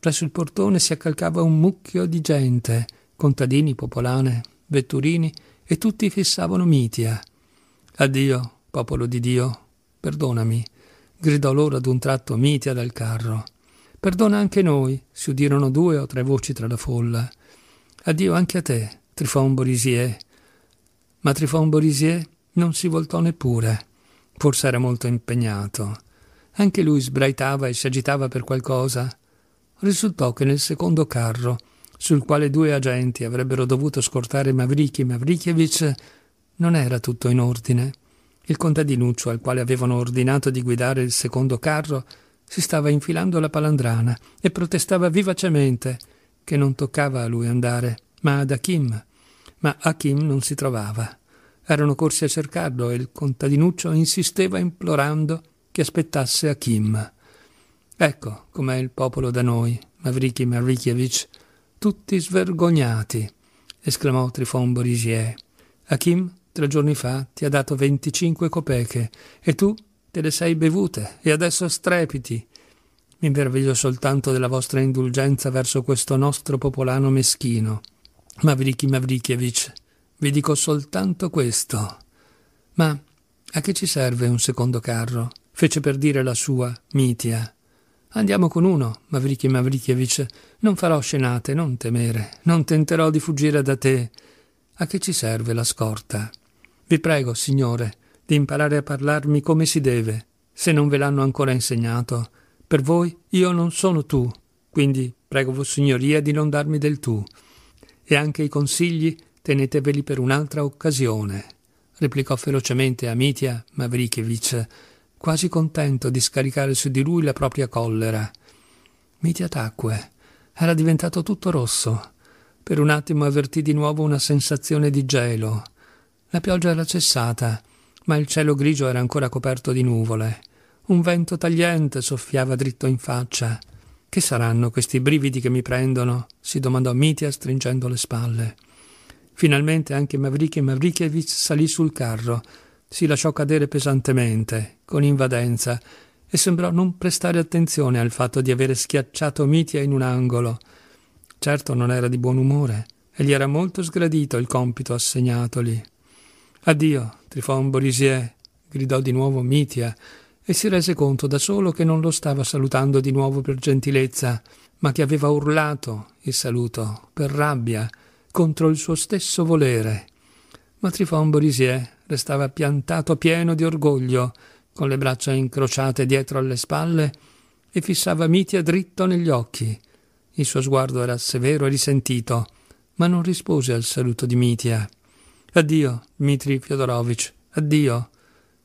Presso il portone si accalcava un mucchio di gente, contadini, popolane, vetturini, e tutti fissavano Mitia. Addio, popolo di Dio, perdonami, gridò loro ad un tratto Mitia dal carro. Perdona anche noi, si udirono due o tre voci tra la folla. Addio anche a te, Trifon Borisier, ma Trifon Borisier non si voltò neppure. Forse era molto impegnato. Anche lui sbraitava e si agitava per qualcosa. Risultò che nel secondo carro, sul quale due agenti avrebbero dovuto scortare Mavrichi Mavrichievich, non era tutto in ordine. Il contadinuccio al quale avevano ordinato di guidare il secondo carro si stava infilando la palandrana e protestava vivacemente che non toccava a lui andare, ma ad Achim. Ma Achim non si trovava. Erano corsi a cercarlo e il contadinuccio insisteva implorando che aspettasse Achim. Ecco com'è il popolo da noi, Mavriki Mavrikievich, tutti svergognati, esclamò Trifon Borisier. Achim, tre giorni fa, ti ha dato 25 copeche e tu te le sei bevute e adesso strepiti. Mi meraviglio soltanto della vostra indulgenza verso questo nostro popolano meschino. Mavriki Mavrikievich, vi dico soltanto questo. Ma a che ci serve un secondo carro? fece per dire la sua Mitia. Andiamo con uno, Mavrichi Mavrichievich. Non farò scenate, non temere. Non tenterò di fuggire da te. A che ci serve la scorta? Vi prego, signore, di imparare a parlarmi come si deve, se non ve l'hanno ancora insegnato. Per voi io non sono tu, quindi prego Signoria, di non darmi del tu. E anche i consigli teneteveli per un'altra occasione, replicò ferocemente Amitia Mavrichevich, quasi contento di scaricare su di lui la propria collera. Mitia tacque. Era diventato tutto rosso. Per un attimo avvertì di nuovo una sensazione di gelo. La pioggia era cessata, ma il cielo grigio era ancora coperto di nuvole. Un vento tagliente soffiava dritto in faccia. Che saranno questi brividi che mi prendono? si domandò Mitia stringendo le spalle. Finalmente anche Mavriky Mavrikievich salì sul carro, si lasciò cadere pesantemente, con invadenza, e sembrò non prestare attenzione al fatto di avere schiacciato Mitia in un angolo. Certo non era di buon umore, e gli era molto sgradito il compito assegnatogli. Addio, Trifon Borisier, gridò di nuovo Mitia, e si rese conto da solo che non lo stava salutando di nuovo per gentilezza, ma che aveva urlato il saluto per rabbia contro il suo stesso volere. Ma Trifon Borisier restava piantato pieno di orgoglio, con le braccia incrociate dietro alle spalle, e fissava Mitia dritto negli occhi. Il suo sguardo era severo e risentito, ma non rispose al saluto di Mitia. Addio, Dmitri Fyodorovich, addio.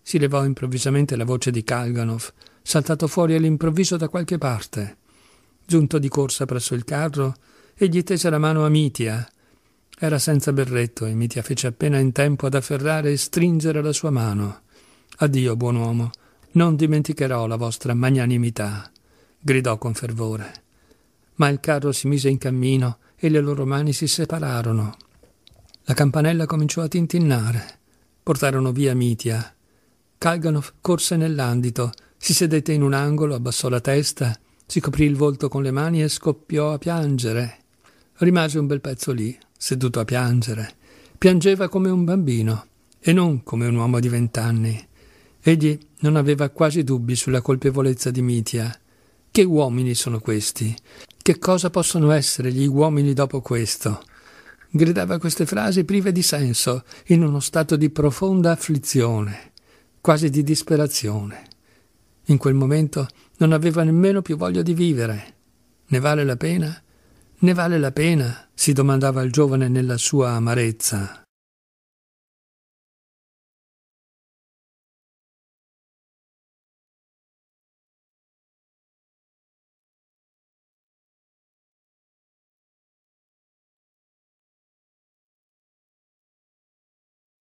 Si levò improvvisamente la voce di Kalganov, saltato fuori all'improvviso da qualche parte. Giunto di corsa presso il carro, egli tese la mano a Mitia, era senza berretto e Mitia fece appena in tempo ad afferrare e stringere la sua mano. Addio, buon uomo, non dimenticherò la vostra magnanimità, gridò con fervore. Ma il carro si mise in cammino e le loro mani si separarono. La campanella cominciò a tintinnare. Portarono via Mitia. Kalganov corse nell'andito, si sedette in un angolo, abbassò la testa, si coprì il volto con le mani e scoppiò a piangere. Rimase un bel pezzo lì, seduto a piangere. Piangeva come un bambino e non come un uomo di vent'anni. Egli non aveva quasi dubbi sulla colpevolezza di Mitia. Che uomini sono questi? Che cosa possono essere gli uomini dopo questo? Gridava queste frasi prive di senso, in uno stato di profonda afflizione, quasi di disperazione. In quel momento non aveva nemmeno più voglia di vivere. Ne vale la pena? Ne vale la pena? si domandava il giovane nella sua amarezza.